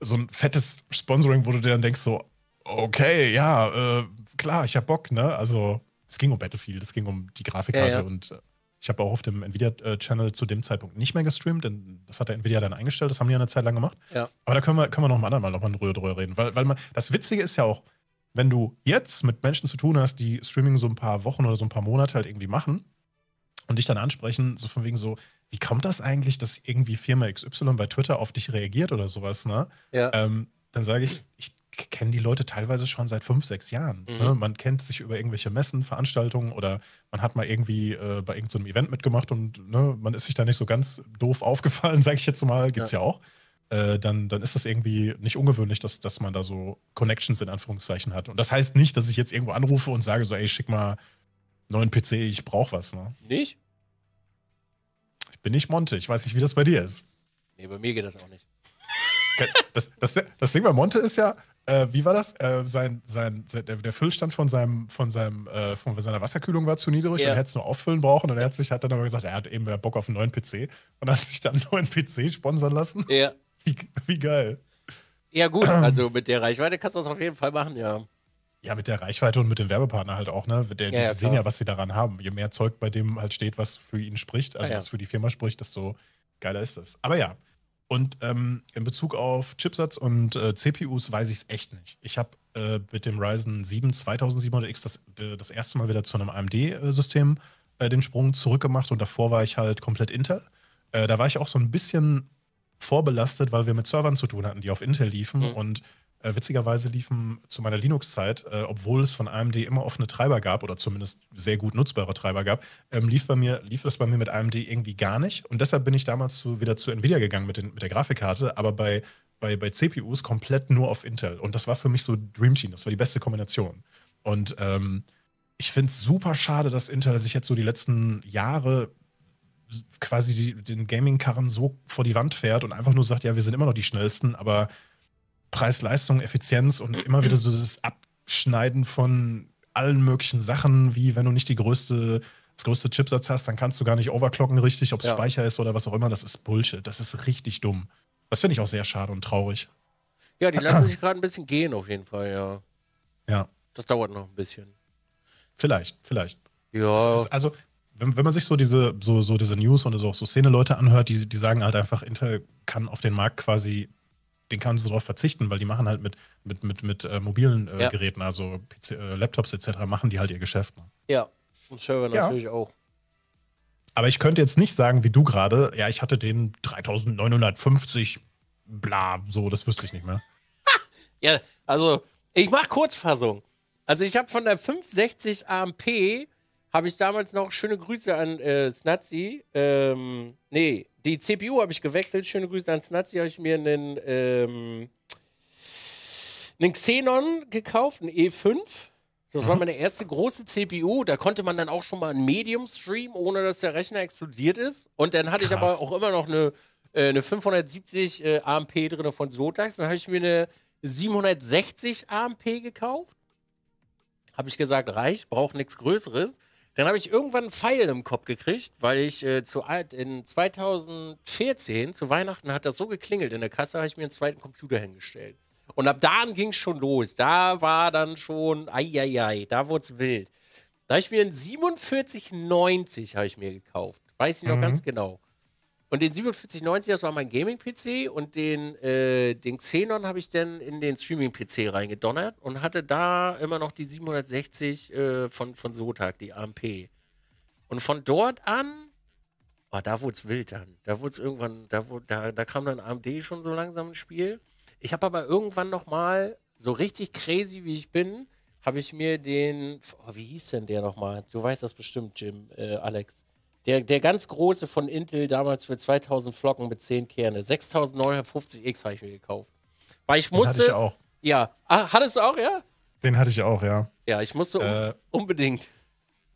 so ein fettes Sponsoring, wo du dir dann denkst, so, okay, ja, äh, klar, ich hab Bock, ne? Also, es ging um Battlefield, es ging um die Grafikkarte ja, ja. und äh, ich habe auch auf dem Nvidia-Channel äh, zu dem Zeitpunkt nicht mehr gestreamt, denn das hat der Nvidia dann eingestellt, das haben die ja eine Zeit lang gemacht. Ja. Aber da können wir, können wir noch mal andermal noch mal in Ruhe drüber reden. Weil, weil man, das Witzige ist ja auch, wenn du jetzt mit Menschen zu tun hast, die Streaming so ein paar Wochen oder so ein paar Monate halt irgendwie machen und dich dann ansprechen, so von wegen so, wie kommt das eigentlich, dass irgendwie Firma XY bei Twitter auf dich reagiert oder sowas, ne? Ja. Ähm, dann sage ich, ich kenne die Leute teilweise schon seit fünf, sechs Jahren. Mhm. Ne? Man kennt sich über irgendwelche Messen, Veranstaltungen oder man hat mal irgendwie äh, bei irgendeinem so Event mitgemacht und ne, man ist sich da nicht so ganz doof aufgefallen, sage ich jetzt mal, gibt's ja, ja auch. Äh, dann, dann ist das irgendwie nicht ungewöhnlich, dass, dass man da so Connections in Anführungszeichen hat. Und das heißt nicht, dass ich jetzt irgendwo anrufe und sage so, ey, schick mal neuen PC, ich brauche was. Ne? Nicht? Ich bin nicht Monte, ich weiß nicht, wie das bei dir ist. Nee, bei mir geht das auch nicht. Das, das, das Ding bei Monte ist ja, äh, wie war das? Äh, sein, sein, der, der, Füllstand von, seinem, von, seinem, äh, von seiner Wasserkühlung war zu niedrig yeah. und er hätte es nur auffüllen brauchen. Und er hat, sich, hat dann aber gesagt, er hat eben Bock auf einen neuen PC und hat sich dann einen neuen PC sponsern lassen. Ja. Yeah. Wie, wie geil. Ja, gut, also mit der Reichweite kannst du das auf jeden Fall machen, ja. Ja, mit der Reichweite und mit dem Werbepartner halt auch, ne? Der, ja, die ja, sehen ja, was sie daran haben. Je mehr Zeug bei dem halt steht, was für ihn spricht, also ja, was für die Firma spricht, desto geiler ist das. Aber ja. Und ähm, in Bezug auf Chipsatz und äh, CPUs weiß ich es echt nicht. Ich habe äh, mit dem Ryzen 7 2700X das, das erste Mal wieder zu einem AMD-System äh, den Sprung zurückgemacht und davor war ich halt komplett Intel. Äh, da war ich auch so ein bisschen vorbelastet, weil wir mit Servern zu tun hatten, die auf Intel liefen. Mhm. Und äh, witzigerweise liefen zu meiner Linux-Zeit, äh, obwohl es von AMD immer offene Treiber gab oder zumindest sehr gut nutzbare Treiber gab, ähm, lief, bei mir, lief das bei mir mit AMD irgendwie gar nicht. Und deshalb bin ich damals zu, wieder zu Nvidia gegangen mit, den, mit der Grafikkarte, aber bei, bei, bei CPUs komplett nur auf Intel. Und das war für mich so Dream Team, das war die beste Kombination. Und ähm, ich finde es super schade, dass Intel sich jetzt so die letzten Jahre quasi die, den Gaming-Karren so vor die Wand fährt und einfach nur sagt, ja, wir sind immer noch die schnellsten, aber Preis, Leistung, Effizienz und immer wieder so dieses Abschneiden von allen möglichen Sachen, wie wenn du nicht die größte, das größte Chipsatz hast, dann kannst du gar nicht overclocken richtig, ob es ja. Speicher ist oder was auch immer. Das ist Bullshit. Das ist richtig dumm. Das finde ich auch sehr schade und traurig. Ja, die lassen sich gerade ein bisschen gehen, auf jeden Fall, ja. Ja. Das dauert noch ein bisschen. Vielleicht, vielleicht. Ja. Also, wenn, wenn man sich so diese, so, so diese News und so, auch so Szene-Leute anhört, die, die sagen halt einfach, Intel kann auf den Markt quasi, den kann sie darauf verzichten, weil die machen halt mit, mit, mit, mit äh, mobilen äh, ja. Geräten, also PC, äh, Laptops etc., machen die halt ihr Geschäft. Ne? Ja, und Server ja. natürlich auch. Aber ich könnte jetzt nicht sagen, wie du gerade, ja, ich hatte den 3950, bla, so, das wüsste ich nicht mehr. ja, also, ich mache Kurzfassung. Also, ich habe von der 560 AMP habe ich damals noch schöne Grüße an äh, Snazzy. Ähm, nee, die CPU habe ich gewechselt. Schöne Grüße an Snazzy. Habe ich mir einen, ähm, einen Xenon gekauft, einen E5. Das war mhm. meine erste große CPU. Da konnte man dann auch schon mal ein Medium streamen, ohne dass der Rechner explodiert ist. Und dann hatte Krass. ich aber auch immer noch eine, äh, eine 570 äh, AMP drin von Zotax. Dann habe ich mir eine 760 AMP gekauft. Habe ich gesagt, reicht, braucht nichts Größeres. Dann habe ich irgendwann einen Pfeil im Kopf gekriegt, weil ich äh, zu alt, in 2014 zu Weihnachten hat das so geklingelt in der Kasse, habe ich mir einen zweiten Computer hingestellt. Und ab da ging es schon los. Da war dann schon, eieiei, da wurde es wild. Da habe ich mir einen 4790 habe ich mir gekauft. Weiß ich noch mhm. ganz genau. Und den 4790, das war mein Gaming-PC und den, äh, den Xenon habe ich dann in den Streaming-PC reingedonnert und hatte da immer noch die 760 äh, von, von Sotag, die AMP. Und von dort an, oh, da wurde es wild dann. Da wurde es irgendwann, da, wurde, da, da kam dann AMD schon so langsam ins Spiel. Ich habe aber irgendwann nochmal, so richtig crazy wie ich bin, habe ich mir den, oh, wie hieß denn der nochmal? Du weißt das bestimmt, Jim, äh, Alex. Der, der ganz große von Intel damals für 2000 Flocken mit 10 Kerne. 6950X habe ich mir gekauft. Weil ich musste. Den Hatte ich auch. Ja. Ach, hattest du auch, ja? Den hatte ich auch, ja. Ja, ich musste äh, unbedingt.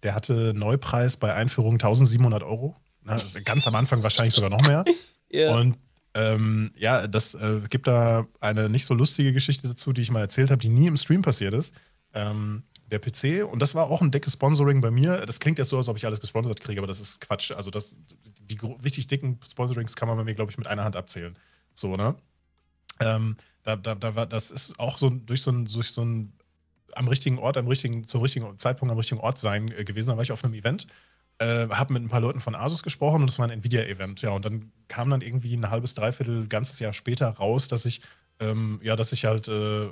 Der hatte Neupreis bei Einführung 1700 Euro. Na, ganz am Anfang wahrscheinlich sogar noch mehr. yeah. Und ähm, ja, das äh, gibt da eine nicht so lustige Geschichte dazu, die ich mal erzählt habe, die nie im Stream passiert ist. Ähm, der PC, und das war auch ein dickes Sponsoring bei mir. Das klingt jetzt so, als ob ich alles gesponsert kriege, aber das ist Quatsch. Also, das, die richtig dicken Sponsorings kann man bei mir, glaube ich, mit einer Hand abzählen. So, ne? Ähm, da, da, da war, das ist auch so durch so ein, durch so ein am richtigen Ort, am richtigen, zum richtigen Zeitpunkt am richtigen Ort sein äh, gewesen. Da war ich auf einem Event, äh, habe mit ein paar Leuten von Asus gesprochen und das war ein Nvidia-Event. Ja, und dann kam dann irgendwie ein halbes, dreiviertel, ganzes Jahr später raus, dass ich, ähm, ja, dass ich halt äh,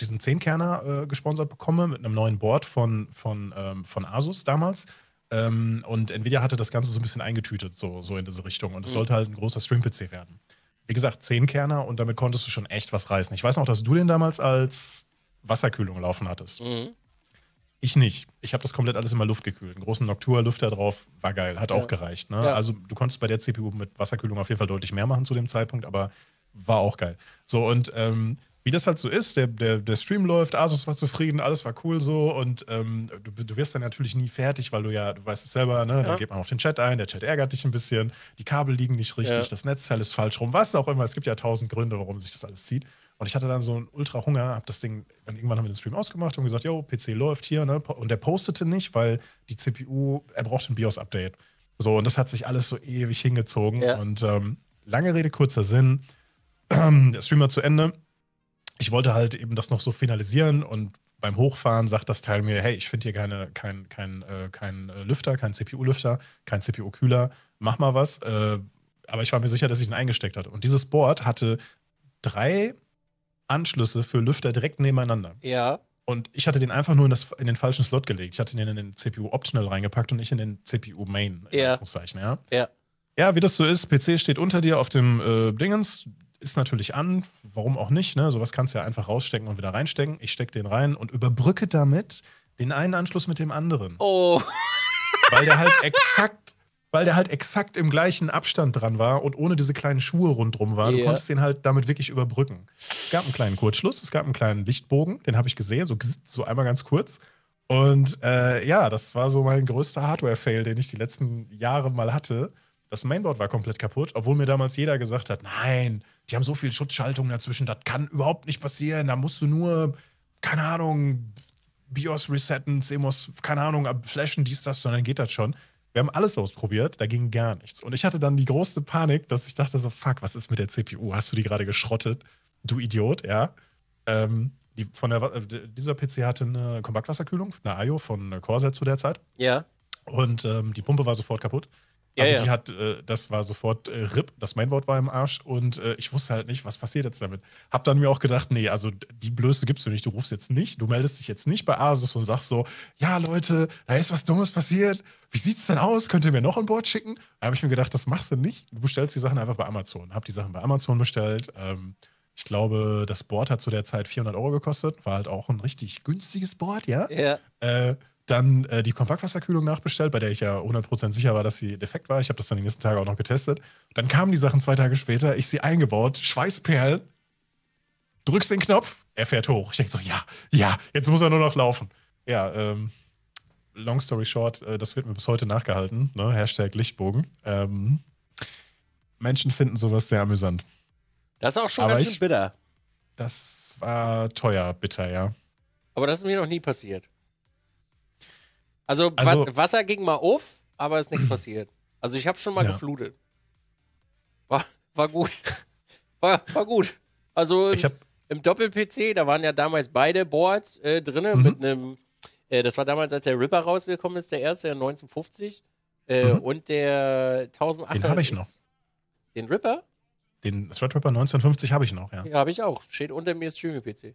diesen Zehnkerner äh, gesponsert bekomme mit einem neuen Board von, von, ähm, von Asus damals. Ähm, und Nvidia hatte das Ganze so ein bisschen eingetütet, so, so in diese Richtung. Und es mhm. sollte halt ein großer Stream-PC werden. Wie gesagt, Zehnkerner und damit konntest du schon echt was reißen. Ich weiß noch, dass du den damals als Wasserkühlung laufen hattest. Mhm. Ich nicht. Ich habe das komplett alles immer Luft gekühlt. Einen großen Noctua-Lüfter drauf, war geil, hat ja. auch gereicht. Ne? Ja. Also du konntest bei der CPU mit Wasserkühlung auf jeden Fall deutlich mehr machen zu dem Zeitpunkt, aber war auch geil. So, und ähm, wie das halt so ist, der, der, der Stream läuft, Asus war zufrieden, alles war cool so und ähm, du, du wirst dann natürlich nie fertig, weil du ja, du weißt es selber, ne? Ja. Dann geht man auf den Chat ein, der Chat ärgert dich ein bisschen, die Kabel liegen nicht richtig, ja. das Netzteil ist falsch rum, was auch immer. Es gibt ja tausend Gründe, warum sich das alles zieht. Und ich hatte dann so einen Ultra-Hunger, hab das Ding, dann irgendwann haben wir den Stream ausgemacht und gesagt, yo, PC läuft hier, ne? Und der postete nicht, weil die CPU, er braucht ein BIOS-Update. So, und das hat sich alles so ewig hingezogen. Ja. Und ähm, lange Rede, kurzer Sinn. der Stream war zu Ende ich wollte halt eben das noch so finalisieren und beim Hochfahren sagt das Teil mir, hey, ich finde hier keine, kein, kein, äh, kein äh, Lüfter, kein CPU-Lüfter, kein CPU-Kühler, mach mal was. Äh, aber ich war mir sicher, dass ich ihn eingesteckt hatte. Und dieses Board hatte drei Anschlüsse für Lüfter direkt nebeneinander. Ja. Und ich hatte den einfach nur in, das, in den falschen Slot gelegt. Ich hatte den in den CPU-Optional reingepackt und nicht in den CPU-Main. Ja. ja. Ja. Ja, wie das so ist, PC steht unter dir auf dem äh, Dingens, ist natürlich an, warum auch nicht, ne? Sowas kannst du ja einfach rausstecken und wieder reinstecken. Ich stecke den rein und überbrücke damit den einen Anschluss mit dem anderen. Oh. Weil der halt exakt, weil der halt exakt im gleichen Abstand dran war und ohne diese kleinen Schuhe rundrum war. Yeah. Du konntest den halt damit wirklich überbrücken. Es gab einen kleinen Kurzschluss, es gab einen kleinen Lichtbogen, den habe ich gesehen, so, so einmal ganz kurz. Und äh, ja, das war so mein größter Hardware-Fail, den ich die letzten Jahre mal hatte. Das Mainboard war komplett kaputt, obwohl mir damals jeder gesagt hat, nein, die haben so viel Schutzschaltung dazwischen, das kann überhaupt nicht passieren. Da musst du nur, keine Ahnung, BIOS resetten, CMOS, keine Ahnung, flashen, dies, das, und dann geht das schon. Wir haben alles ausprobiert, da ging gar nichts. Und ich hatte dann die große Panik, dass ich dachte so, fuck, was ist mit der CPU? Hast du die gerade geschrottet? Du Idiot, ja. Ähm, die, von der, äh, dieser PC hatte eine Kompaktwasserkühlung, eine IO von Corsair zu der Zeit. Ja. Und ähm, die Pumpe war sofort kaputt. Also ja, ja. die hat, äh, das war sofort äh, RIP, das Mainboard war im Arsch und äh, ich wusste halt nicht, was passiert jetzt damit. Hab dann mir auch gedacht, nee, also die Blöße gibt's für nicht, du rufst jetzt nicht, du meldest dich jetzt nicht bei Asus und sagst so, ja Leute, da ist was Dummes passiert, wie sieht's denn aus, könnt ihr mir noch ein Board schicken? Da habe ich mir gedacht, das machst du nicht, du bestellst die Sachen einfach bei Amazon. Hab die Sachen bei Amazon bestellt, ähm, ich glaube, das Board hat zu der Zeit 400 Euro gekostet, war halt auch ein richtig günstiges Board, ja? Ja. Äh, dann äh, die Kompaktwasserkühlung nachbestellt, bei der ich ja 100% sicher war, dass sie defekt war. Ich habe das dann die nächsten Tage auch noch getestet. Dann kamen die Sachen zwei Tage später, ich sie eingebaut, Schweißperlen, drückst den Knopf, er fährt hoch. Ich denke so, ja, ja, jetzt muss er nur noch laufen. Ja, ähm, long story short, äh, das wird mir bis heute nachgehalten. Ne? Hashtag Lichtbogen. Ähm, Menschen finden sowas sehr amüsant. Das ist auch schon Aber ganz schön bitter. das war teuer, bitter, ja. Aber das ist mir noch nie passiert. Also, also Wasser ging mal auf, aber ist nichts passiert. Also ich habe schon mal ja. geflutet. War, war gut. War, war gut. Also im, im Doppel-PC, da waren ja damals beide Boards äh, drin mhm. mit einem, äh, das war damals, als der Ripper rausgekommen ist, der erste, der 1950 äh, mhm. und der 1800. Den habe ich noch. Den Ripper? Den Threadripper 1950 habe ich noch, ja. Ja, habe ich auch. Steht unter mir Streaming-PC.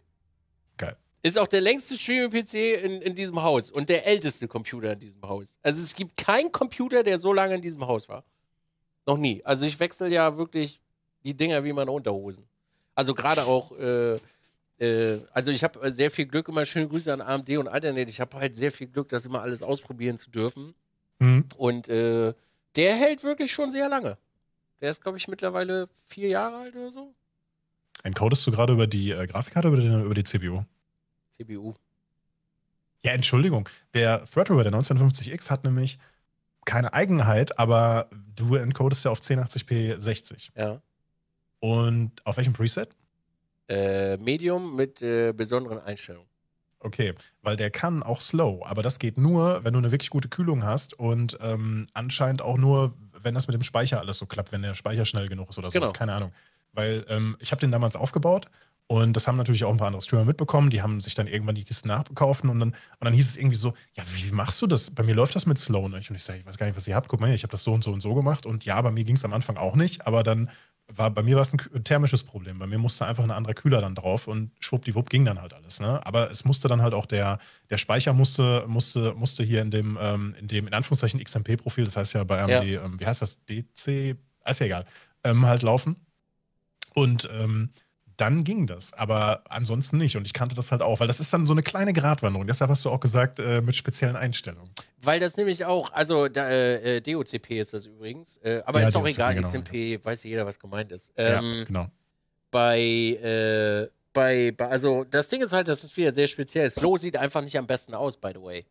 Geil. Ist auch der längste Streaming-PC in, in diesem Haus und der älteste Computer in diesem Haus. Also es gibt keinen Computer, der so lange in diesem Haus war. Noch nie. Also ich wechsle ja wirklich die Dinger wie meine Unterhosen. Also gerade auch, äh, äh, also ich habe sehr viel Glück, immer schöne Grüße an AMD und Alternate. Ich habe halt sehr viel Glück, das immer alles ausprobieren zu dürfen. Mhm. Und äh, der hält wirklich schon sehr lange. Der ist, glaube ich, mittlerweile vier Jahre alt oder so. Encodest du gerade über die äh, Grafikkarte oder über die CPU? TBU. Ja, Entschuldigung. Der Threadripper, der 1950X, hat nämlich keine Eigenheit, aber du encodest ja auf 1080p 60. Ja. Und auf welchem Preset? Äh, Medium mit äh, besonderen Einstellungen. Okay, weil der kann auch slow, aber das geht nur, wenn du eine wirklich gute Kühlung hast und ähm, anscheinend auch nur, wenn das mit dem Speicher alles so klappt, wenn der Speicher schnell genug ist oder genau. sowas, keine Ahnung. Weil ähm, ich habe den damals aufgebaut und das haben natürlich auch ein paar andere Streamer mitbekommen. Die haben sich dann irgendwann die Kisten nachbekauft und dann, und dann hieß es irgendwie so: Ja, wie, wie machst du das? Bei mir läuft das mit Slow nicht. Und ich sage: Ich weiß gar nicht, was ihr habt. Guck mal, ich habe das so und so und so gemacht. Und ja, bei mir ging es am Anfang auch nicht. Aber dann war bei mir war es ein thermisches Problem. Bei mir musste einfach ein anderer Kühler dann drauf und schwuppdiwupp ging dann halt alles. Ne? Aber es musste dann halt auch der, der Speicher musste, musste, musste hier in dem, ähm, in dem in Anführungszeichen XMP-Profil, das heißt ja bei AMD, ja. ähm, wie heißt das? DC? Ist ja egal. Ähm, halt laufen. Und ähm, dann ging das, aber ansonsten nicht. Und ich kannte das halt auch, weil das ist dann so eine kleine Gratwanderung. Deshalb hast du auch gesagt, äh, mit speziellen Einstellungen. Weil das nämlich auch, also äh, äh DOCP ist das übrigens, äh, aber ja, ist doch egal, genau, XMP, ja. weiß jeder, was gemeint ist. Ähm, ja, genau. Bei, äh, bei, bei, also das Ding ist halt, das ist wieder sehr speziell. Slow sieht einfach nicht am besten aus, by the way.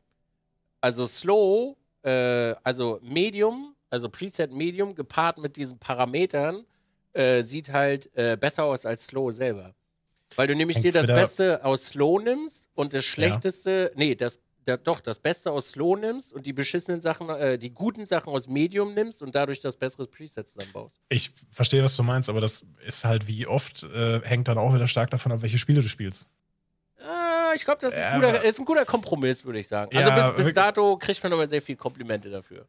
Also Slow, äh, also Medium, also Preset Medium gepaart mit diesen Parametern äh, sieht halt äh, besser aus als Slow selber. Weil du nämlich Hängt dir das Beste aus Slow nimmst und das Schlechteste, ja. nee, das, da, doch, das Beste aus Slow nimmst und die beschissenen Sachen, äh, die guten Sachen aus Medium nimmst und dadurch das bessere Preset zusammenbaust. Ich verstehe, was du meinst, aber das ist halt wie oft, äh, hängt dann auch wieder stark davon ab, welche Spiele du spielst. Ah, ich glaube, das ist ein, guter, ist ein, guter, Kompromiss, würde ich sagen. Also ja, bis, bis dato kriegt man aber sehr viele Komplimente dafür.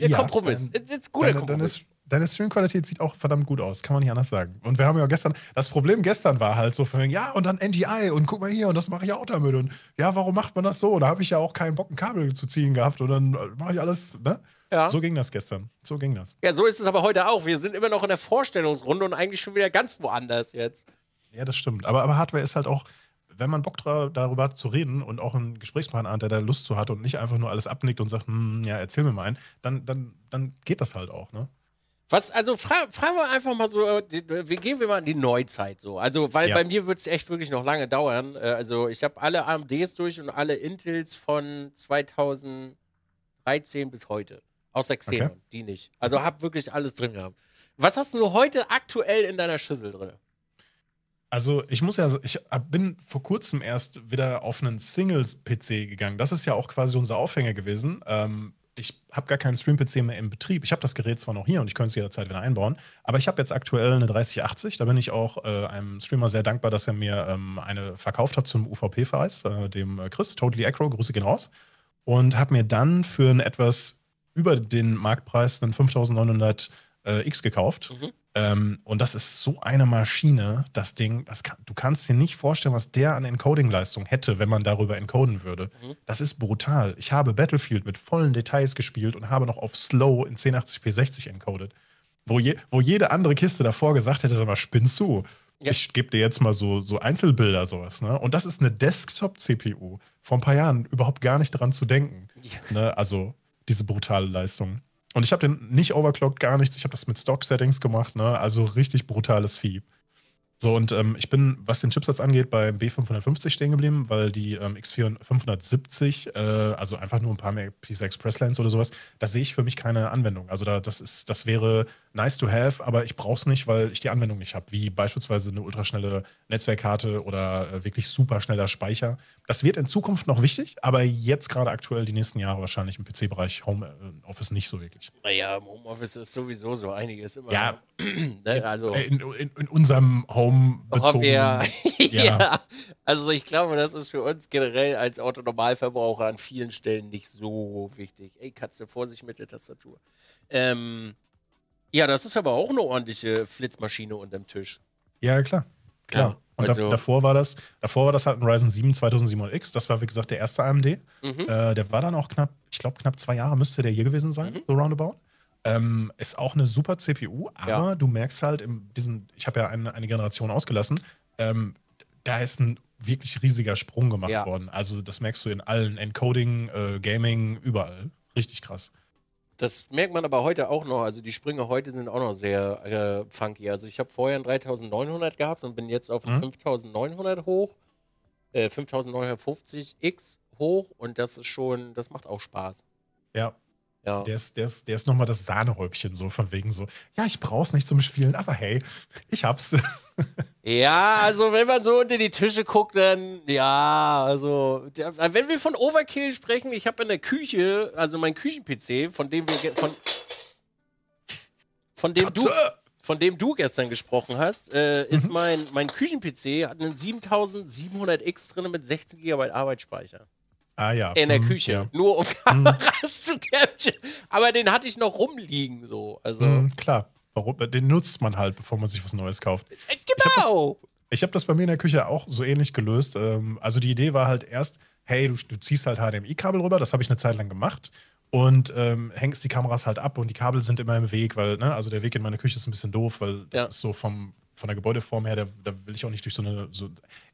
Ja, Kompromiss. Dann, ist, ist guter dann, dann Kompromiss. Ist, deine Streamqualität sieht auch verdammt gut aus, kann man nicht anders sagen. Und wir haben ja gestern, das Problem gestern war halt so von, ja, und dann NGI und guck mal hier und das mache ich auch damit und ja, warum macht man das so? Da habe ich ja auch keinen Bock, ein Kabel zu ziehen gehabt und dann äh, mache ich alles, ne? Ja. So ging das gestern. So ging das. Ja, so ist es aber heute auch. Wir sind immer noch in der Vorstellungsrunde und eigentlich schon wieder ganz woanders jetzt. Ja, das stimmt. Aber, aber Hardware ist halt auch, wenn man Bock darüber hat zu reden und auch einen Gesprächspartner hat, der da Lust zu hat und nicht einfach nur alles abnickt und sagt, hm, ja, erzähl mir mal einen, dann, dann, dann geht das halt auch, ne? Was, also fra fragen wir einfach mal so, äh, wir gehen wir mal in die Neuzeit so. Also, weil ja. bei mir wird es echt wirklich noch lange dauern. Äh, also, ich habe alle AMDs durch und alle Intels von 2013 bis heute. Außer Xenon, okay. die nicht. Also, habe wirklich alles drin gehabt. Was hast du heute aktuell in deiner Schüssel drin? Also ich muss ja, ich bin vor kurzem erst wieder auf einen Singles-PC gegangen. Das ist ja auch quasi unser Aufhänger gewesen. Ähm, ich habe gar keinen Stream-PC mehr im Betrieb. Ich habe das Gerät zwar noch hier und ich könnte es jederzeit wieder einbauen, aber ich habe jetzt aktuell eine 3080. Da bin ich auch äh, einem Streamer sehr dankbar, dass er mir ähm, eine verkauft hat zum UVP-Preis, äh, dem äh, Chris, Totally Acro, Grüße gehen raus. Und habe mir dann für einen etwas über den Marktpreis einen 5900 äh, X gekauft. Mhm. Ähm, und das ist so eine Maschine, das Ding, das kann, du kannst dir nicht vorstellen, was der an Encoding-Leistung hätte, wenn man darüber encoden würde. Mhm. Das ist brutal. Ich habe Battlefield mit vollen Details gespielt und habe noch auf Slow in 1080p60 encoded. Wo, je, wo jede andere Kiste davor gesagt hätte, sag mal, spinnst du? Ja. Ich gebe dir jetzt mal so, so Einzelbilder, sowas. Ne? Und das ist eine Desktop-CPU. Vor ein paar Jahren überhaupt gar nicht dran zu denken. Ja. Ne? Also diese brutale Leistung. Und ich habe den nicht overclockt, gar nichts. Ich habe das mit Stock-Settings gemacht, ne? Also richtig brutales Vieh. So, und ähm, ich bin, was den Chipsatz angeht, bei B550 stehen geblieben, weil die ähm, X570, äh, also einfach nur ein paar mehr PCI Express Lanes oder sowas, da sehe ich für mich keine Anwendung. Also da, das ist, das wäre nice to have, aber ich brauche es nicht, weil ich die Anwendung nicht habe, wie beispielsweise eine ultraschnelle Netzwerkkarte oder äh, wirklich super schneller Speicher. Das wird in Zukunft noch wichtig, aber jetzt gerade aktuell die nächsten Jahre wahrscheinlich im PC-Bereich Homeoffice äh, nicht so wirklich. Naja, im Homeoffice ist sowieso so einiges immer. Ja, ne, also äh, in, in, in unserem Home bezogen. Ja. ja. also ich glaube, das ist für uns generell als Autonormalverbraucher an vielen Stellen nicht so wichtig. Ey, Katze, Vorsicht mit der Tastatur. Ähm, ja, das ist aber auch eine ordentliche Flitzmaschine unterm Tisch. Ja, klar. Klar. Ja, und also davor war das, davor war das halt ein Ryzen 7 2700X, das war wie gesagt der erste AMD. Mhm. Äh, der war dann auch knapp, ich glaube knapp zwei Jahre müsste der hier gewesen sein, mhm. so roundabout. Ähm, ist auch eine super CPU, aber ja. du merkst halt in diesen, ich habe ja eine, eine, Generation ausgelassen, ähm, da ist ein wirklich riesiger Sprung gemacht ja. worden. Also das merkst du in allen Encoding, äh, Gaming, überall. Richtig krass. Das merkt man aber heute auch noch. Also die Sprünge heute sind auch noch sehr äh, funky. Also ich habe vorher einen 3900 gehabt und bin jetzt auf einen mhm. 5900 hoch. Äh, 5950X hoch und das ist schon, das macht auch Spaß. Ja. ja. Der ist, der ist, der ist nochmal das Sahnehäubchen so von wegen so, ja, ich brauch's nicht zum Spielen, aber hey, ich hab's. Ja, also wenn man so unter die Tische guckt, dann ja, also der, wenn wir von Overkill sprechen, ich habe in der Küche, also mein Küchen-PC, von dem wir von von dem du von dem du gestern gesprochen hast, äh, ist mhm. mein mein Küchen-PC hat einen 7700X drin mit 16 GB Arbeitsspeicher. Ah ja. In der mhm, Küche. Ja. Nur um Kameras mhm. zu capturen. Aber den hatte ich noch rumliegen so. Also. Mhm, klar warum, äh, den nutzt man halt, bevor man sich was Neues kauft. Äh, genau! Ich habe das, hab das, bei mir in der Küche auch so ähnlich gelöst. Ähm, also die Idee war halt erst, hey, du, du ziehst halt HDMI-Kabel rüber, das habe ich eine Zeit lang gemacht und ähm, hängst die Kameras halt ab und die Kabel sind immer im Weg, weil, ne, also der Weg in meine Küche ist ein bisschen doof, weil das ja. ist so vom, von der Gebäudeform her, da, da will ich auch nicht durch so eine. So,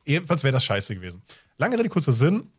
ebenfalls wäre das scheiße gewesen. Lange Rede, kurzer Sinn,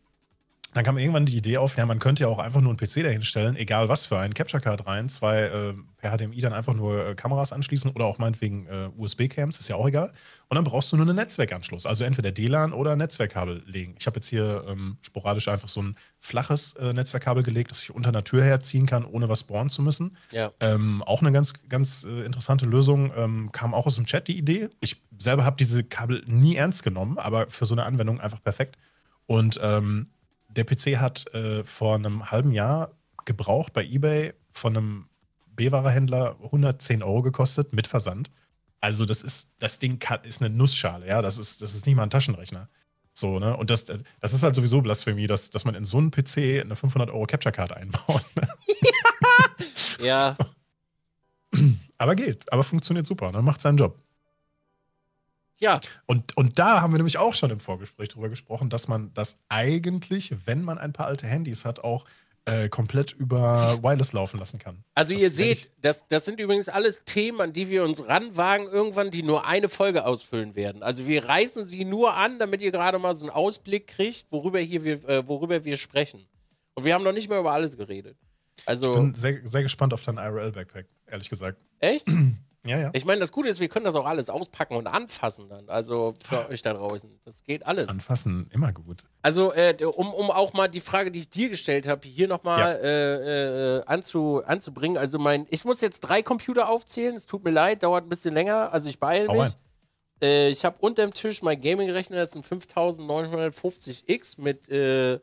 dann kam irgendwann die Idee auf, ja, man könnte ja auch einfach nur einen PC dahinstellen, egal was für einen, Capture Card rein, zwei äh, per HDMI dann einfach nur äh, Kameras anschließen oder auch meinetwegen äh, USB-Cams, ist ja auch egal. Und dann brauchst du nur einen Netzwerkanschluss, also entweder DLAN oder Netzwerkkabel legen. Ich habe jetzt hier ähm, sporadisch einfach so ein flaches äh, Netzwerkkabel gelegt, das ich unter einer Tür herziehen kann, ohne was bohren zu müssen. Ja. Ähm, auch eine ganz, ganz äh, interessante Lösung, ähm, kam auch aus dem Chat die Idee. Ich selber habe diese Kabel nie ernst genommen, aber für so eine Anwendung einfach perfekt. Und ähm, der PC hat äh, vor einem halben Jahr gebraucht bei eBay von einem B-Ware-Händler 110 Euro gekostet mit Versand. Also das ist, das Ding ist eine Nussschale, ja, das ist, das ist nicht mal ein Taschenrechner. So, ne? Und das, das ist halt sowieso Blasphemie, dass, dass man in so einen PC eine 500 Euro Capture Card einbaut. Ne? ja. ja. Aber geht, aber funktioniert super, ne? macht seinen Job. Ja. Und, und da haben wir nämlich auch schon im Vorgespräch drüber gesprochen, dass man das eigentlich, wenn man ein paar alte Handys hat, auch äh, komplett über Wireless laufen lassen kann. Also das ihr seht, das, das sind übrigens alles Themen, an die wir uns ranwagen, irgendwann, die nur eine Folge ausfüllen werden. Also wir reißen sie nur an, damit ihr gerade mal so einen Ausblick kriegt, worüber, hier wir, äh, worüber wir sprechen. Und wir haben noch nicht mehr über alles geredet. Also, ich bin sehr, sehr gespannt auf dein IRL-Backpack, ehrlich gesagt. Echt? Ja, ja. Ich meine, das Gute ist, wir können das auch alles auspacken und anfassen dann. Also für ah. euch da draußen. Das geht alles. Anfassen, immer gut. Also, äh, um, um auch mal die Frage, die ich dir gestellt habe, hier nochmal ja. äh, äh, anzu, anzubringen. Also, mein, ich muss jetzt drei Computer aufzählen. Es tut mir leid, dauert ein bisschen länger. Also, ich beeile Hau mich. Äh, ich habe unter dem Tisch mein Gaming-Rechner, das ist ein 5950X mit äh,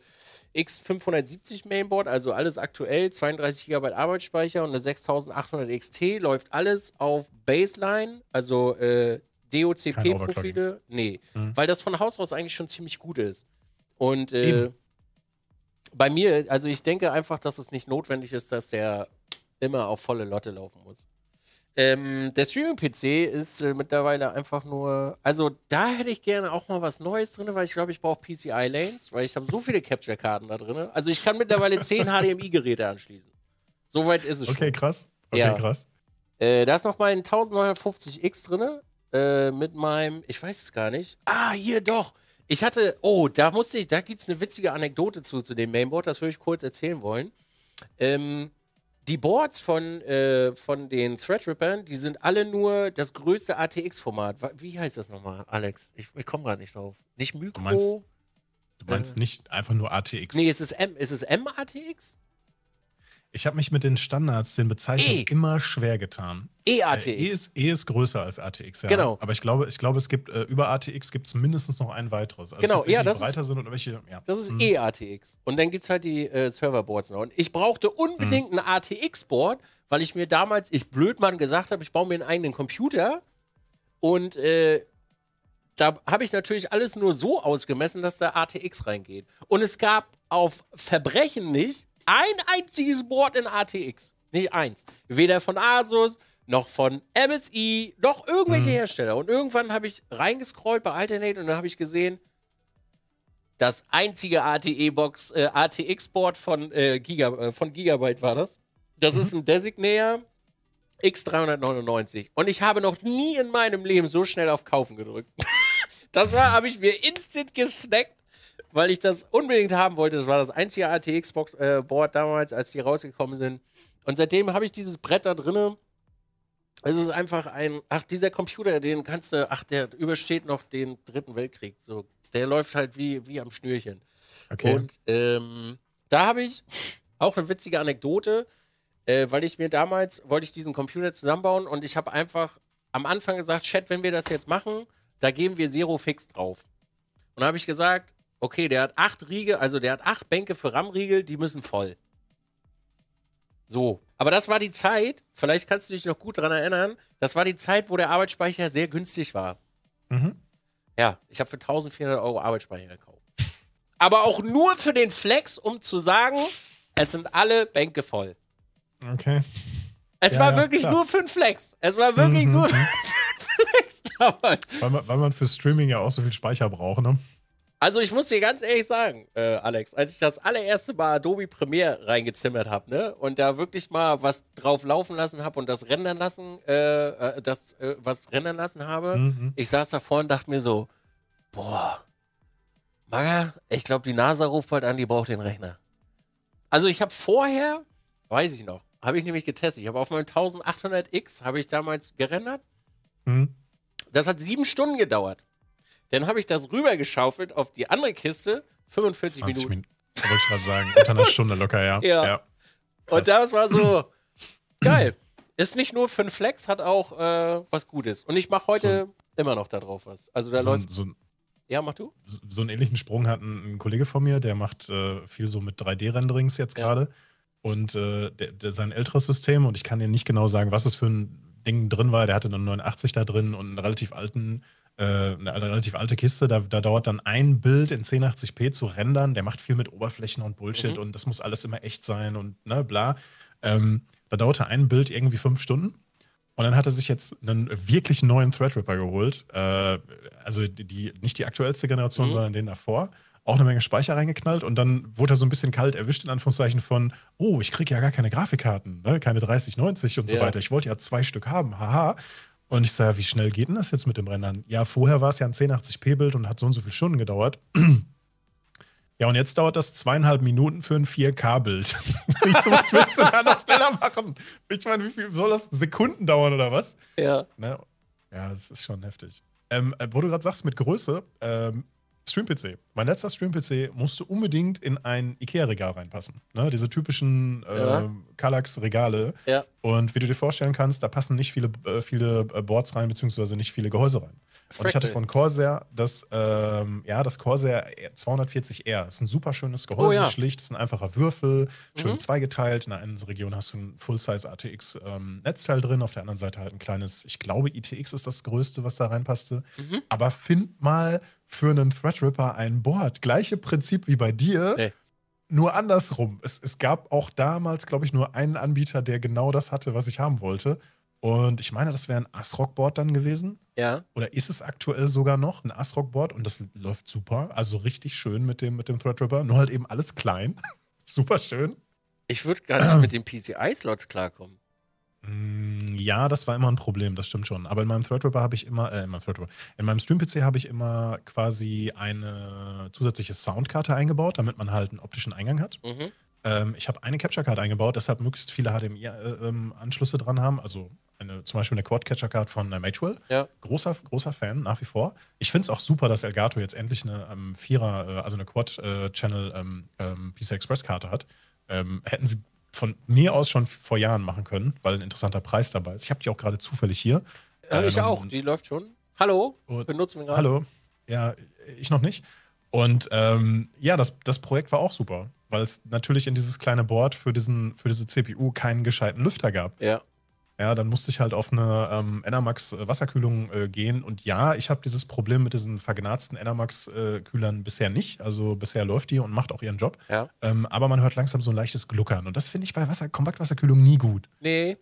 X570 Mainboard, also alles aktuell, 32 GB Arbeitsspeicher und eine 6800 XT, läuft alles auf Baseline, also äh, DOCP-Profile. Nee, mhm. weil das von Haus aus eigentlich schon ziemlich gut ist. Und äh, bei mir, also ich denke einfach, dass es nicht notwendig ist, dass der immer auf volle Lotte laufen muss. Ähm, der Streaming-PC ist äh, mittlerweile einfach nur. Also, da hätte ich gerne auch mal was Neues drin, weil ich glaube, ich brauche PCI-Lanes, weil ich habe so viele Capture-Karten da drin. Also, ich kann mittlerweile 10 HDMI-Geräte anschließen. Soweit ist es okay, schon. Okay, krass. Okay, ja. krass. Äh, da ist noch mein 1950X drin. Äh, mit meinem. Ich weiß es gar nicht. Ah, hier doch. Ich hatte. Oh, da musste ich. Da gibt es eine witzige Anekdote zu, zu dem Mainboard. Das würde ich kurz erzählen wollen. Ähm die Boards von, äh, von den Threadrippern, die sind alle nur das größte ATX-Format. Wie heißt das nochmal, Alex? Ich, ich komme gerade nicht drauf. Nicht Mikro. Du meinst, du meinst äh, nicht einfach nur ATX? Nee, ist es M, ist es M-ATX? Ich habe mich mit den Standards, den Bezeichnungen e. immer schwer getan. EATX. Äh, e, ist, e ist größer als ATX, ja. Genau. Aber ich glaube, ich glaube es gibt, äh, über ATX gibt es mindestens noch ein weiteres. Also genau, welche, ja, das breiter ist, sind und welche, ja. Das ist mhm. EATX. Und dann gibt es halt die äh, Serverboards noch. Und ich brauchte unbedingt mhm. ein ATX-Board, weil ich mir damals, ich Blödmann gesagt habe, ich baue mir einen eigenen Computer und äh, da habe ich natürlich alles nur so ausgemessen, dass da ATX reingeht. Und es gab auf Verbrechen nicht ein einziges Board in ATX. Nicht eins. Weder von Asus, noch von MSI, noch irgendwelche mhm. Hersteller. Und irgendwann habe ich reingescrollt bei Alternate und dann habe ich gesehen, das einzige ATE-Box, äh, ATX-Board von, äh, Giga, äh, von Gigabyte war das. Das ist mhm. ein Designator X399. Und ich habe noch nie in meinem Leben so schnell auf Kaufen gedrückt. das war, habe ich mir instant gesnackt weil ich das unbedingt haben wollte. Das war das einzige ATX-Board äh, damals, als die rausgekommen sind. Und seitdem habe ich dieses Brett da drinne. Es ist einfach ein, ach, dieser Computer, den kannst du, ach, der übersteht noch den Dritten Weltkrieg. So, der läuft halt wie, wie am Schnürchen. Okay. Und ähm, da habe ich auch eine witzige Anekdote, äh, weil ich mir damals, wollte ich diesen Computer zusammenbauen und ich habe einfach am Anfang gesagt, Chat, wenn wir das jetzt machen, da geben wir Zero Fix drauf. Und da habe ich gesagt, Okay, der hat acht Riege, also der hat acht Bänke für Rammriegel, die müssen voll. So. Aber das war die Zeit, vielleicht kannst du dich noch gut daran erinnern, das war die Zeit, wo der Arbeitsspeicher sehr günstig war. Mhm. Ja, ich habe für 1400 Euro Arbeitsspeicher gekauft. Aber auch nur für den Flex, um zu sagen, es sind alle Bänke voll. Okay. Es ja, war ja, wirklich klar. nur für den Flex. Es war wirklich mhm. nur mhm. für den Flex damals. Weil man, weil man für Streaming ja auch so viel Speicher braucht, ne? Also ich muss dir ganz ehrlich sagen, äh, Alex, als ich das allererste Mal Adobe Premiere reingezimmert habe, ne, und da wirklich mal was drauf laufen lassen habe und das rendern lassen, äh, äh, das äh, was rendern lassen habe, mhm. ich saß davor und dachte mir so, boah, Maga, ich glaube, die NASA ruft bald an, die braucht den Rechner. Also ich habe vorher, weiß ich noch, habe ich nämlich getestet. Ich habe auf meinem 1800X habe ich damals gerendert. Mhm. Das hat sieben Stunden gedauert. Dann habe ich das rübergeschaufelt auf die andere Kiste, 45 Minuten. Minuten. Wollte ich gerade sagen, unter einer Stunde locker, ja. ja. ja. Und das war so geil. Ist nicht nur für einen Flex, hat auch äh, was Gutes. Und ich mache heute so, immer noch darauf was. Also da so, läuft. So, ja, mach du. So einen ähnlichen Sprung hat ein, ein Kollege von mir, der macht äh, viel so mit 3D-Renderings jetzt gerade. Und äh, der, der, sein älteres System, und ich kann dir nicht genau sagen, was es für ein Ding drin war, der hatte dann 89 da drin und einen relativ alten äh, eine relativ alte Kiste, da, da, dauert dann ein Bild in 1080p zu rendern, der macht viel mit Oberflächen und Bullshit mhm. und das muss alles immer echt sein und ne, bla. Ähm, da dauerte ein Bild irgendwie fünf Stunden und dann hat er sich jetzt einen wirklich neuen Threadripper geholt, äh, also die, nicht die aktuellste Generation, mhm. sondern den davor, auch eine Menge Speicher reingeknallt und dann wurde er so ein bisschen kalt erwischt in Anführungszeichen von, oh, ich kriege ja gar keine Grafikkarten, ne? keine 3090 und so weiter, ich wollte ja zwei Stück haben, haha. Und ich sage, wie schnell geht denn das jetzt mit dem Rendern? Ja, vorher war es ja ein 1080p-Bild und hat so und so viele Stunden gedauert. Ja, und jetzt dauert das zweieinhalb Minuten für ein 4K-Bild. ich so, das willst du da noch schneller machen? Ich meine, wie viel soll das? Sekunden dauern oder was? Ja. Ne? Ja, das ist schon heftig. Ähm, äh, wo du gerade sagst, mit Größe, ähm, Stream-PC. Mein letzter Stream-PC musste unbedingt in ein Ikea-Regal reinpassen. Ne? Diese typischen äh, ja. regale Ja. Und wie du dir vorstellen kannst, da passen nicht viele, äh, viele äh, Boards rein, beziehungsweise nicht viele Gehäuse rein. Fractal. Und ich hatte von Corsair das, ähm, ja, das Corsair 240R. Das Ist ein super schönes Gehäuse, oh, ja. schlicht, ist ein einfacher Würfel, schön mhm. zweigeteilt. In der einen Region hast du ein Full-Size ATX-Netzteil ähm, drin, auf der anderen Seite halt ein kleines, ich glaube, ITX ist das größte, was da reinpasste. Mhm. Aber find mal für einen Threadripper ein Board. Gleiche Prinzip wie bei dir. Hey nur andersrum. Es, es, gab auch damals, glaube ich, nur einen Anbieter, der genau das hatte, was ich haben wollte. Und ich meine, das wäre ein ASRock-Board dann gewesen. Ja. Oder ist es aktuell sogar noch ein ASRock-Board und das läuft super. Also richtig schön mit dem, mit dem Threadripper. Nur halt eben alles klein. super schön. Ich würde gar nicht mit den PCI-Slots klarkommen. Mm, ja, das war immer ein Problem, das stimmt schon. Aber in meinem Threadripper habe ich immer, äh, in meinem Threadripper, in meinem Stream-PC habe ich immer quasi eine zusätzliche Soundkarte eingebaut, damit man halt einen optischen Eingang hat. Mhm. Ähm, ich habe eine Capture Card eingebaut, deshalb möglichst viele HDMI-Anschlüsse äh, ähm, dran haben. Also eine, zum Beispiel eine Quad Capture Card von äh, Magewell. Ja. Großer, großer Fan nach wie vor. Ich finde es auch super, dass Elgato jetzt endlich eine ähm, Vierer, äh, also eine Quad äh, Channel ähm, ähm, PC Express Karte hat. Ähm, hätten sie von mir aus schon vor Jahren machen können, weil ein interessanter Preis dabei ist. Ich habe die auch gerade zufällig hier. Äh, ich auch, die läuft schon. Hallo, benutzen wir gerade. Hallo, ja, ich noch nicht. Und ähm, ja, das, das Projekt war auch super, weil es natürlich in dieses kleine Board für, diesen, für diese CPU keinen gescheiten Lüfter gab. Ja. Ja, dann musste ich halt auf eine ähm, Enermax äh, Wasserkühlung äh, gehen. Und ja, ich habe dieses Problem mit diesen vergnarzten Enermax Kühlern äh, bisher nicht. Also bisher läuft die und macht auch ihren Job. Ja. Ähm, aber man hört langsam so ein leichtes Gluckern. Und das finde ich bei Wasser Kompaktwasserkühlung nie gut. Nee.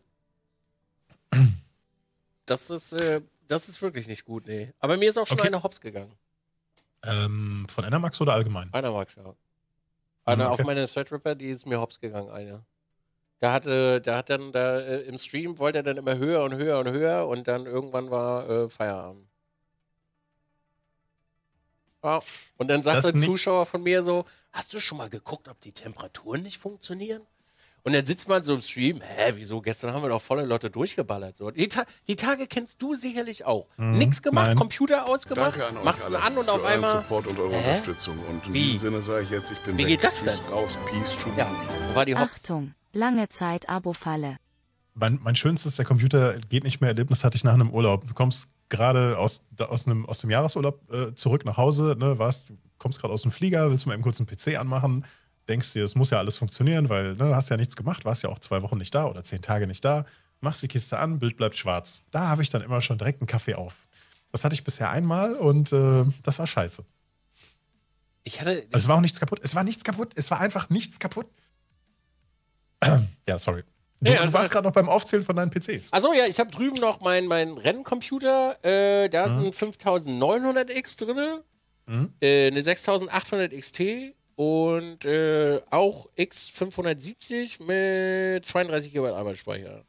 Das ist, äh, das ist wirklich nicht gut, nee. Aber mir ist auch schon okay. eine Hops gegangen. Ähm, von Anamax oder allgemein? Anamax, ja. Eine mhm, okay. auf meine Threadripper, die ist mir hops gegangen, eine. Da hatte, da hat dann, da äh, im Stream wollte er dann immer höher und höher und höher und dann irgendwann war äh, Feierabend. Ja. Und dann sagt der Zuschauer von mir so: Hast du schon mal geguckt, ob die Temperaturen nicht funktionieren? Und dann sitzt man so im Stream, hä, wieso, gestern haben wir doch volle Lotte durchgeballert. So, die, Ta die Tage kennst du sicherlich auch. Mhm. Nix gemacht, Nein. Computer ausgemacht, an machst ihn an und auf einmal... Support und eure hä? Unterstützung. Und in Wie? diesem Sinne sage ich jetzt, ich bin Wie weg. geht das denn? Peace raus, Peace, ja. Wo war die Hops? Achtung, lange Zeit Abo-Falle. Mein, mein, schönstes, der Computer geht nicht mehr Erlebnis hatte ich nach einem Urlaub. Du kommst gerade aus, aus, einem, aus dem Jahresurlaub äh, zurück nach Hause, ne, warst, kommst gerade aus dem Flieger, willst du mal eben kurz einen PC anmachen, denkst dir, es muss ja alles funktionieren, weil ne, hast ja nichts gemacht, warst ja auch zwei Wochen nicht da oder zehn Tage nicht da. Machst die Kiste an, Bild bleibt schwarz. Da habe ich dann immer schon direkt einen Kaffee auf. Das hatte ich bisher einmal und äh, das war scheiße. Ich hatte. Also es war auch nichts kaputt. Es war nichts kaputt. Es war einfach nichts kaputt. ja, sorry. Du, ja, du warst gerade noch beim Aufzählen von deinen PCs. Achso, ja, ich habe drüben noch meinen mein Renncomputer. Äh, da ist mhm. ein 5900X drin, mhm. äh, eine 6800 XT, und äh, auch X570 mit 32 GB Arbeitsspeicher.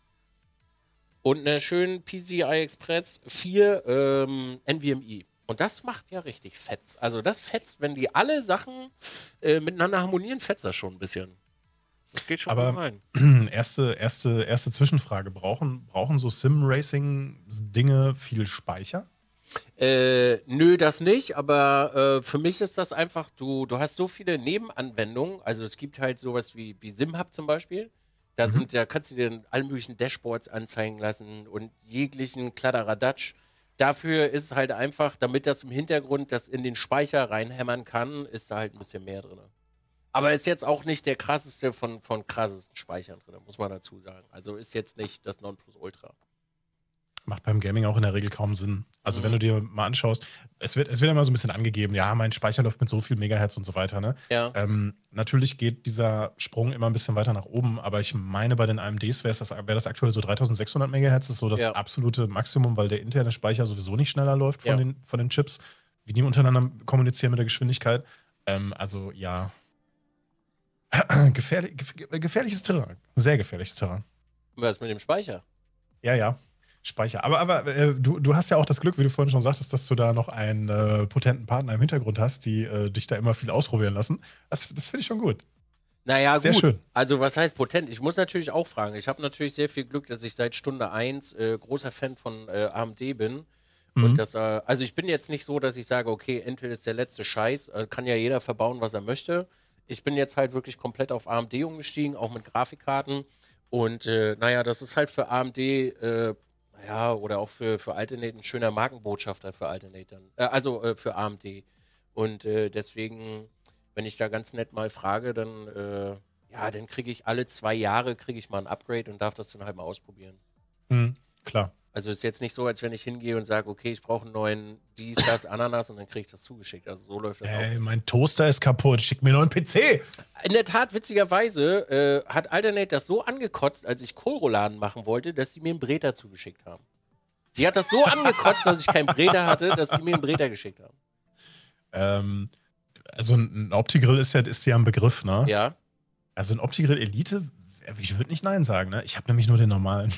Und einer schönen PCI Express 4 ähm, NVMe. Und das macht ja richtig Fetz. Also das Fetz, wenn die alle Sachen äh, miteinander harmonieren, fetzt das schon ein bisschen. Das geht schon Aber rein. Erste, erste, erste Zwischenfrage. Brauchen, brauchen so Sim-Racing-Dinge viel Speicher? Äh, nö, das nicht, aber äh, für mich ist das einfach, du, du hast so viele Nebenanwendungen. Also es gibt halt sowas wie, wie SimHub zum Beispiel. Da, mhm. sind, da kannst du dir alle möglichen Dashboards anzeigen lassen und jeglichen Kladderadatsch. Dafür ist halt einfach, damit das im Hintergrund das in den Speicher reinhämmern kann, ist da halt ein bisschen mehr drin. Aber ist jetzt auch nicht der krasseste von, von krassesten Speichern drin, muss man dazu sagen. Also ist jetzt nicht das Nonplusultra macht beim Gaming auch in der Regel kaum Sinn. Also, mhm. wenn du dir mal anschaust, es wird, es wird immer so ein bisschen angegeben, ja, mein Speicher läuft mit so viel Megahertz und so weiter. Ne? Ja. Ähm, natürlich geht dieser Sprung immer ein bisschen weiter nach oben, aber ich meine, bei den AMDs wäre das, wär das aktuell so 3600 Megahertz, ist so das ja. absolute Maximum, weil der interne Speicher sowieso nicht schneller läuft von, ja. den, von den Chips, wie die untereinander kommunizieren mit der Geschwindigkeit. Ähm, also, ja. Gefährlich, gefährliches Terrain. Sehr gefährliches Terrain. Was mit dem Speicher? Ja, ja. Speicher. Aber, aber äh, du, du hast ja auch das Glück, wie du vorhin schon sagtest, dass du da noch einen äh, potenten Partner im Hintergrund hast, die äh, dich da immer viel ausprobieren lassen. Das, das finde ich schon gut. Naja, Sehr gut. Schön. Also, was heißt potent? Ich muss natürlich auch fragen. Ich habe natürlich sehr viel Glück, dass ich seit Stunde 1 äh, großer Fan von äh, AMD bin. Mhm. Und das, äh, also, ich bin jetzt nicht so, dass ich sage, okay, Intel ist der letzte Scheiß. kann ja jeder verbauen, was er möchte. Ich bin jetzt halt wirklich komplett auf AMD umgestiegen, auch mit Grafikkarten. Und äh, naja, das ist halt für AMD äh, ja, oder auch für, für Alternate ein schöner Markenbotschafter für Alternate dann, äh, also äh, für AMD. Und äh, deswegen, wenn ich da ganz nett mal frage, dann äh, ja, dann kriege ich alle zwei Jahre kriege ich mal ein Upgrade und darf das dann halt mal ausprobieren. Mhm, klar. Also ist jetzt nicht so, als wenn ich hingehe und sage, okay, ich brauche einen neuen dies, das, Ananas und dann kriege ich das zugeschickt. Also so läuft das Ey, auch. mein Toaster ist kaputt, schick mir einen neuen PC. In der Tat, witzigerweise, äh, hat Alternate das so angekotzt, als ich Kohlroladen machen wollte, dass sie mir einen Breter zugeschickt haben. Die hat das so angekotzt, dass ich keinen Breter hatte, dass sie mir einen Breter geschickt haben. Ähm, also ein Opti-Grill ist ja, ist ja ein Begriff, ne? Ja. Also ein Opti-Grill Elite, ich würde nicht Nein sagen, ne? Ich habe nämlich nur den normalen.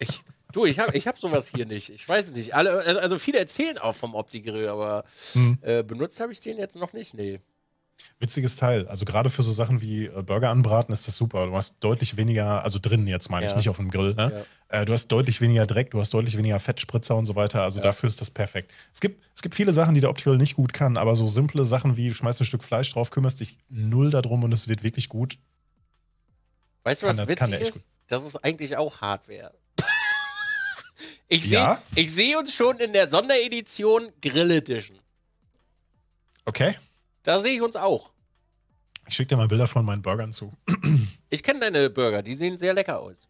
Ich, Du, ich habe ich hab sowas hier nicht. Ich weiß es nicht. Alle, also viele erzählen auch vom Opti-Grill, aber hm. äh, benutzt habe ich den jetzt noch nicht. Nee. Witziges Teil. Also gerade für so Sachen wie äh, Burger anbraten ist das super. Du hast deutlich weniger, also drinnen jetzt meine ja. ich, nicht auf dem Grill. Ne? Ja. Äh, du hast deutlich weniger Dreck, du hast deutlich weniger Fettspritzer und so weiter. Also ja. dafür ist das perfekt. Es gibt, es gibt viele Sachen, die der Opti-Grill nicht gut kann, aber so simple Sachen wie du schmeißt ein Stück Fleisch drauf, kümmerst dich null darum und es wird wirklich gut. Weißt du, was kann, witzig kann ist? Das ist eigentlich auch Hardware. Ich sehe ja? seh uns schon in der Sonderedition Grill Edition. Okay. Da sehe ich uns auch. Ich schicke dir mal Bilder von meinen Burgern zu. ich kenne deine Burger, die sehen sehr lecker aus.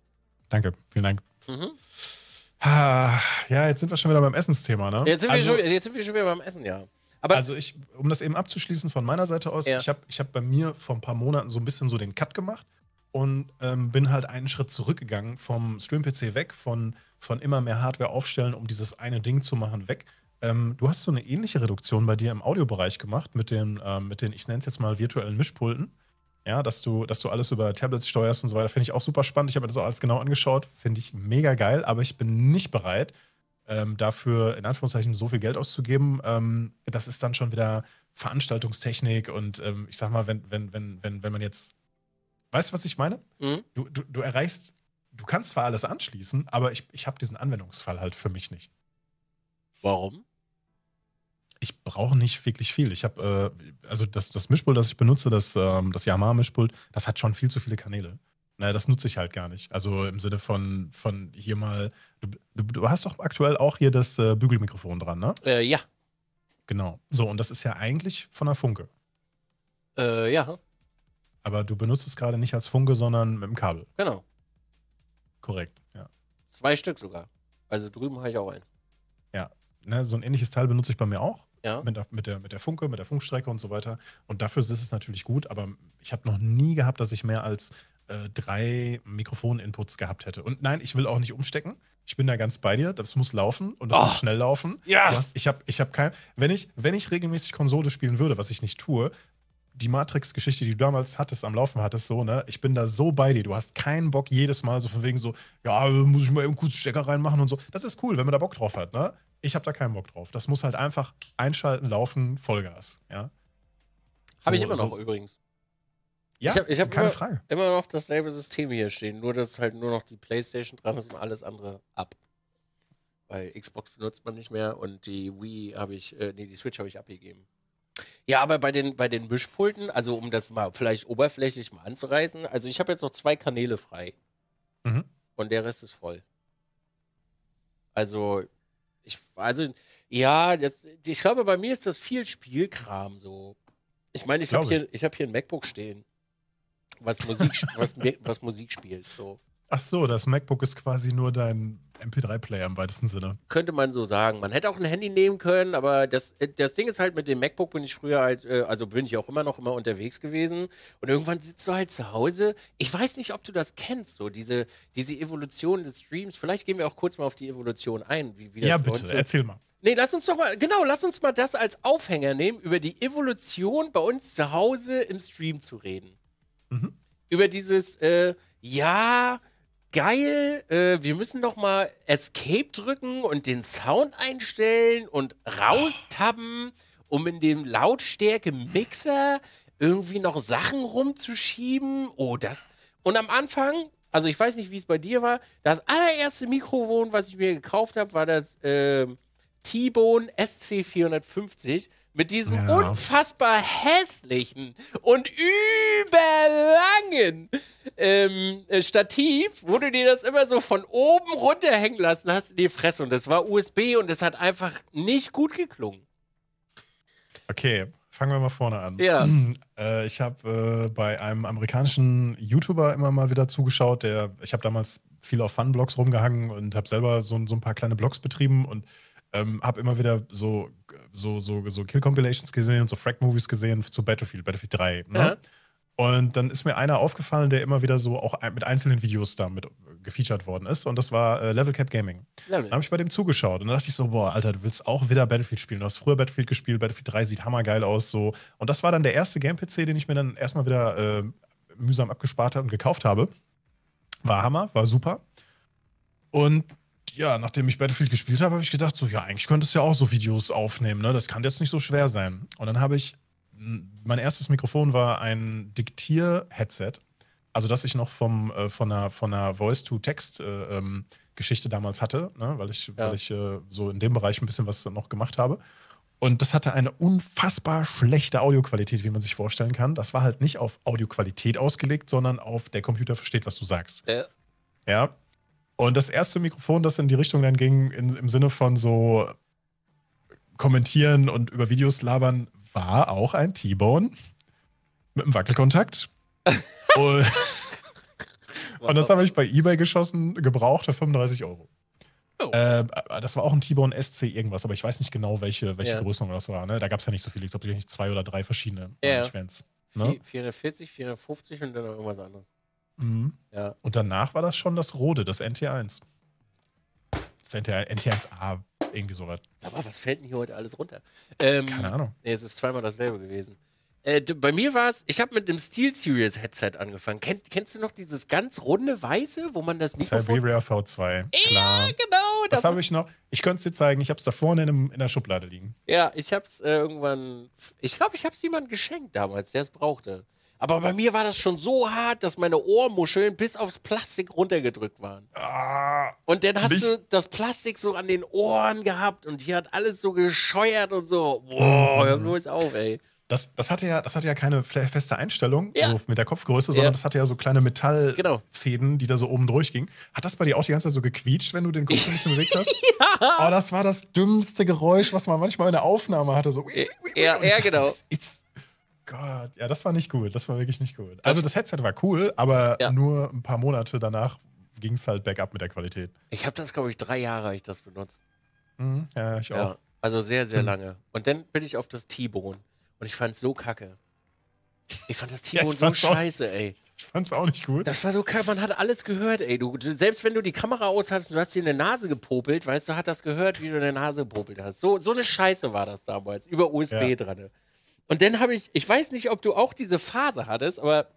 Danke, vielen Dank. Mhm. Ah, ja, jetzt sind wir schon wieder beim Essensthema, ne? Jetzt sind, also, wir, schon, jetzt sind wir schon wieder beim Essen, ja. Aber also ich, um das eben abzuschließen von meiner Seite aus, ja. ich habe ich hab bei mir vor ein paar Monaten so ein bisschen so den Cut gemacht und ähm, bin halt einen Schritt zurückgegangen vom Stream-PC weg, von, von immer mehr Hardware aufstellen, um dieses eine Ding zu machen, weg. Ähm, du hast so eine ähnliche Reduktion bei dir im Audiobereich gemacht mit den, ähm, mit den ich nenne es jetzt mal virtuellen Mischpulten. Ja, dass du, dass du alles über Tablets steuerst und so weiter, finde ich auch super spannend. Ich habe mir das auch alles genau angeschaut, finde ich mega geil, aber ich bin nicht bereit, ähm, dafür in Anführungszeichen so viel Geld auszugeben. Ähm, das ist dann schon wieder Veranstaltungstechnik und ähm, ich sag mal, wenn, wenn, wenn, wenn, wenn man jetzt Weißt du, was ich meine? Mhm. Du, du, du erreichst, du kannst zwar alles anschließen, aber ich, ich habe diesen Anwendungsfall halt für mich nicht. Warum? Ich brauche nicht wirklich viel. Ich habe, äh, also das, das Mischpult, das ich benutze, das, ähm, das Yamaha-Mischpult, das hat schon viel zu viele Kanäle. Naja, das nutze ich halt gar nicht. Also im Sinne von, von hier mal, du, du, du hast doch aktuell auch hier das äh, Bügelmikrofon dran, ne? Äh, ja. Genau. So, und das ist ja eigentlich von der Funke. Äh, ja. Aber du benutzt es gerade nicht als Funke, sondern mit dem Kabel. Genau. Korrekt, ja. Zwei Stück sogar. Also drüben habe ich auch eins. Ja, ne, so ein ähnliches Teil benutze ich bei mir auch. Ja. Mit, der, mit, der, mit der Funke, mit der Funkstrecke und so weiter. Und dafür ist es natürlich gut, aber ich habe noch nie gehabt, dass ich mehr als äh, drei Mikrofon-Inputs gehabt hätte. Und nein, ich will auch nicht umstecken. Ich bin da ganz bei dir. Das muss laufen und das oh. muss schnell laufen. Ja. Hast, ich habe ich hab kein. Wenn ich, wenn ich regelmäßig Konsole spielen würde, was ich nicht tue, die Matrix-Geschichte, die du damals hattest, am Laufen hattest, so, ne, ich bin da so bei dir. Du hast keinen Bock jedes Mal so von wegen so, ja, äh, muss ich mal eben kurz Stecker reinmachen und so. Das ist cool, wenn man da Bock drauf hat, ne? Ich habe da keinen Bock drauf. Das muss halt einfach einschalten, laufen, Vollgas, ja. So, habe ich immer noch so, übrigens. Ja, ich habe hab keine immer, Frage. Immer noch dasselbe System hier stehen, nur dass halt nur noch die PlayStation dran ist und alles andere ab. Weil Xbox benutzt man nicht mehr und die Wii habe ich, äh, nee, die Switch habe ich abgegeben. Ja, aber bei den, bei den Mischpulten, also um das mal vielleicht oberflächlich mal anzureißen, also ich habe jetzt noch zwei Kanäle frei. Mhm. Und der Rest ist voll. Also, ich, also, ja, das, ich glaube, bei mir ist das viel Spielkram so. Ich meine, ich habe hier, ich hab hier ein MacBook stehen, was Musik, was, was Musik spielt. So. Ach so, das MacBook ist quasi nur dein MP3-Player im weitesten Sinne. Könnte man so sagen. Man hätte auch ein Handy nehmen können, aber das, äh, das Ding ist halt, mit dem MacBook bin ich früher halt, äh, also bin ich auch immer noch immer unterwegs gewesen. Und irgendwann sitzt du halt zu Hause. Ich weiß nicht, ob du das kennst, so diese, diese Evolution des Streams. Vielleicht gehen wir auch kurz mal auf die Evolution ein. Wie, wie ja, bitte, erzähl mal. Nee, lass uns doch mal, genau, lass uns mal das als Aufhänger nehmen, über die Evolution bei uns zu Hause im Stream zu reden. Mhm. Über dieses, äh, ja, geil, äh, wir müssen noch mal Escape drücken und den Sound einstellen und raustabben, um in dem Lautstärke-Mixer irgendwie noch Sachen rumzuschieben. Oh, das. Und am Anfang, also ich weiß nicht, wie es bei dir war, das allererste Mikrofon, was ich mir gekauft habe, war das äh, T-Bone SC450 mit diesem ja. unfassbar hässlichen und überlangen ähm, äh, Stativ, wo du dir das immer so von oben runterhängen lassen hast in die Fresse. Und das war USB und es hat einfach nicht gut geklungen. Okay, fangen wir mal vorne an. Ja. Äh, ich habe äh, bei einem amerikanischen YouTuber immer mal wieder zugeschaut, der, ich habe damals viel auf Fun-Blogs rumgehangen und habe selber so, so ein paar kleine Blogs betrieben und ähm, habe immer wieder so, so, so, so Kill-Compilations gesehen und so frack movies gesehen zu Battlefield, Battlefield 3. Ne? Ja. Und dann ist mir einer aufgefallen, der immer wieder so auch mit einzelnen Videos damit äh, gefeatured worden ist. Und das war äh, Level Cap Gaming. Level. Dann habe ich bei dem zugeschaut und da dachte ich so, boah, Alter, du willst auch wieder Battlefield spielen. Du hast früher Battlefield gespielt, Battlefield 3 sieht hammergeil aus. so. Und das war dann der erste Game-PC, den ich mir dann erstmal wieder äh, mühsam abgespart habe und gekauft habe. War Hammer, war super. Und ja, nachdem ich Battlefield gespielt habe, habe ich gedacht, so, ja, eigentlich könntest du ja auch so Videos aufnehmen, ne? Das kann jetzt nicht so schwer sein. Und dann habe ich, mein erstes Mikrofon war ein Diktier-Headset. Also, das ich noch vom, äh, von einer, von einer Voice-to-Text-Geschichte äh, ähm, damals hatte, ne? weil ich, ja. weil ich äh, so in dem Bereich ein bisschen was noch gemacht habe. Und das hatte eine unfassbar schlechte Audioqualität, wie man sich vorstellen kann. Das war halt nicht auf Audioqualität ausgelegt, sondern auf der Computer versteht, was du sagst. Ja. Ja, und das erste Mikrofon, das in die Richtung dann ging, in, im Sinne von so kommentieren und über Videos labern, war auch ein T-Bone mit einem Wackelkontakt. und, und, das habe ich bei eBay geschossen, gebraucht für 35 Euro. Oh. Äh, das war auch ein T-Bone SC irgendwas, aber ich weiß nicht genau, welche, welche yeah. Größenordnung das war. Ne? Da gab es ja nicht so viele. Ich glaube, nicht zwei oder drei verschiedene Ja. Ne? 44, 54 und dann noch irgendwas anderes. Mhm. Ja. Und danach war das schon das Rode, das NT1. Das nt 1 a irgendwie sowas. Aber was fällt denn hier heute alles runter? Ähm, Keine Ahnung. Nee, es ist zweimal dasselbe gewesen. Äh, bei mir war es, ich habe mit dem Series Headset angefangen. Ken, kennst du noch dieses ganz runde Weiße, wo man das Mikrofon... Siberia V2. Klar. Ja, genau. Das, das habe ich noch. Ich könnte es dir zeigen. Ich habe es da vorne in, einem, in, der Schublade liegen. Ja, ich habe es äh, irgendwann... Ich glaube, ich habe es jemandem geschenkt damals, der es brauchte. Aber bei mir war das schon so hart, dass meine Ohrmuscheln bis aufs Plastik runtergedrückt waren. Ah, und dann hast nicht. du das Plastik so an den Ohren gehabt und hier hat alles so gescheuert und so. Boah, mhm. hör bloß auf, ey. Das, das, hatte ja, das hatte ja keine feste Einstellung ja. so mit der Kopfgröße, sondern ja. das hatte ja so kleine Metallfäden, genau. die da so oben durchgingen. Hat das bei dir auch die ganze Zeit so gequietscht, wenn du den Kopf ein bisschen bewegt hast? ja. Oh, das war das dümmste Geräusch, was man manchmal in der Aufnahme hatte. So, ja, ja genau. Das, das, Gott, ja, das war nicht gut. Das war wirklich nicht gut. also das Headset war cool, aber ja. nur ein paar Monate danach ging es halt bergab mit der Qualität. Ich habe das, glaube ich, drei Jahre ich das benutzt. Mhm, ja, ich auch. Ja, also sehr, sehr hm. lange. Und dann bin ich auf das T-Bone. Und ich fand es so kacke. Ich fand das T-Bone ja, so scheiße, ey. Ich fand's auch nicht gut. Das war so kacke, man hat alles gehört, ey. Du, selbst wenn du die Kamera aus hast, du hast dir in der Nase gepopelt, weißt du, hat das gehört, wie du in der Nase gepopelt hast. So, so eine Scheiße war das damals, über USB ja. dran. Und dann habe ich, ich weiß nicht, ob du auch diese Phase hattest, aber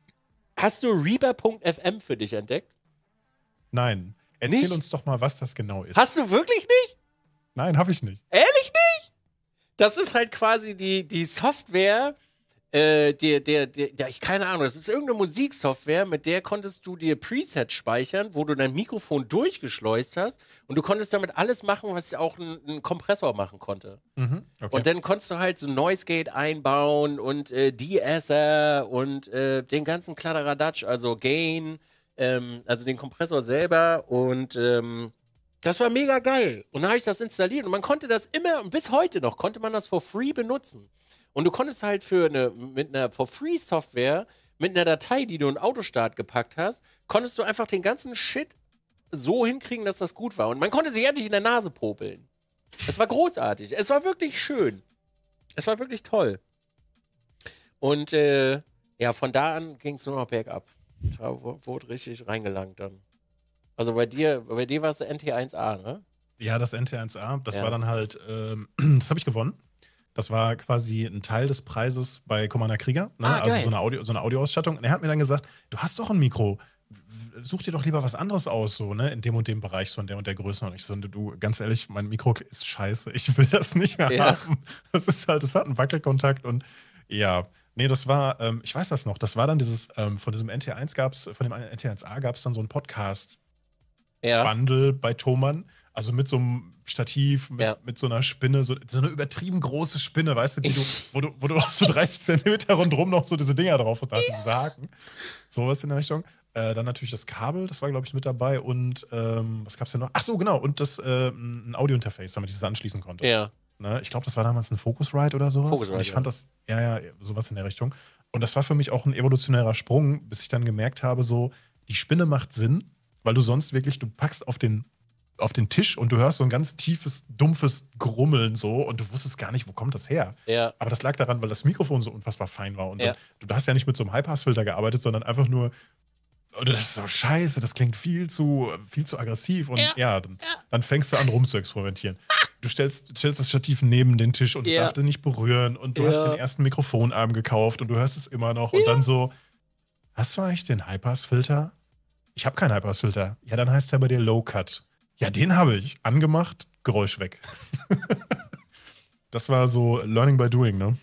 hast du Reaper.fm für dich entdeckt? Nein. Erzähl nicht? uns doch mal, was das genau ist. Hast du wirklich nicht? Nein, habe ich nicht. Ehrlich nicht? Das ist halt quasi die, die Software, äh, der, der, der, ich keine Ahnung, das ist irgendeine Musiksoftware, mit der konntest du dir Presets speichern, wo du dein Mikrofon durchgeschleust hast und du konntest damit alles machen, was auch ein, ein Kompressor machen konnte. Mhm, okay. Und dann konntest du halt so Noise Gate einbauen und äh, De-Esser und äh, den ganzen Kladderadatsch, also Gain, ähm, also den Kompressor selber und ähm, das war mega geil. Und dann habe ich das installiert und man konnte das immer und bis heute noch konnte man das for free benutzen. Und du konntest halt für eine, mit einer For-Free-Software, mit einer Datei, die du in Autostart gepackt hast, konntest du einfach den ganzen Shit so hinkriegen, dass das gut war. Und man konnte sich endlich in der Nase popeln. Es war großartig. Es war wirklich schön. Es war wirklich toll. Und äh, ja, von da an ging es nur noch bergab. Da wurde richtig reingelangt dann. Also bei dir, bei dir war es NT1A, ne? Ja, das NT1A, das ja. war dann halt, ähm, das habe ich gewonnen. Das war quasi ein Teil des Preises bei Commander Krieger, ne? ah, also so eine, Audio, so eine Audioausstattung. Und er hat mir dann gesagt, du hast doch ein Mikro, such dir doch lieber was anderes aus, so, ne, in dem und dem Bereich, so in der und der Größe. Und ich so, du, ganz ehrlich, mein Mikro ist scheiße, ich will das nicht mehr ja. haben. Das ist halt, das hat einen Wackelkontakt und ja. Nee, das war, ähm, ich weiß das noch, das war dann dieses, ähm, von diesem NT1 gab es, von dem NT1A gab es dann so ein Podcast, ja. Bundle bei Thomann. Also mit so einem Stativ, mit, ja. mit so einer Spinne, so, so, eine übertrieben große Spinne, weißt du, du wo du, wo du auch so 30 Zentimeter rundherum noch so diese Dinger drauf hast, diese Haken. Sowas in der Richtung. Äh, dann natürlich das Kabel, das war, glaube ich, mit dabei. Und ähm, was gab es denn noch? Ach so, genau. Und das äh, ein Audio-Interface, damit ich das anschließen konnte. Ja. Ne? Ich glaube, das war damals ein Focusrite oder sowas. Focusrite, und ich ja. fand das, ja, ja, sowas in der Richtung. Und das war für mich auch ein evolutionärer Sprung, bis ich dann gemerkt habe, so, die Spinne macht Sinn, weil du sonst wirklich, du packst auf den auf den Tisch und du hörst so ein ganz tiefes, dumpfes Grummeln so und du wusstest gar nicht, wo kommt das her. Ja. Aber das lag daran, weil das Mikrofon so unfassbar fein war. Und ja. dann, du hast ja nicht mit so einem High-Pass-Filter gearbeitet, sondern einfach nur, und oh, das ist so scheiße, das klingt viel zu, viel zu aggressiv. Und ja, ja, dann, ja. dann, fängst du an, rum zu experimentieren. Du stellst, stellst das Stativ neben den Tisch und es ja. darf dich nicht berühren. Und du hast den ersten Mikrofonarm gekauft und du hörst es immer noch. Und dann so, hast du eigentlich den Highpass-Filter? Ich habe keinen Highpass-Filter. Ja, dann heißt der bei dir Low-Cut. Ja, den habe ich angemacht, Geräusch weg. das war so Learning by Doing, ne?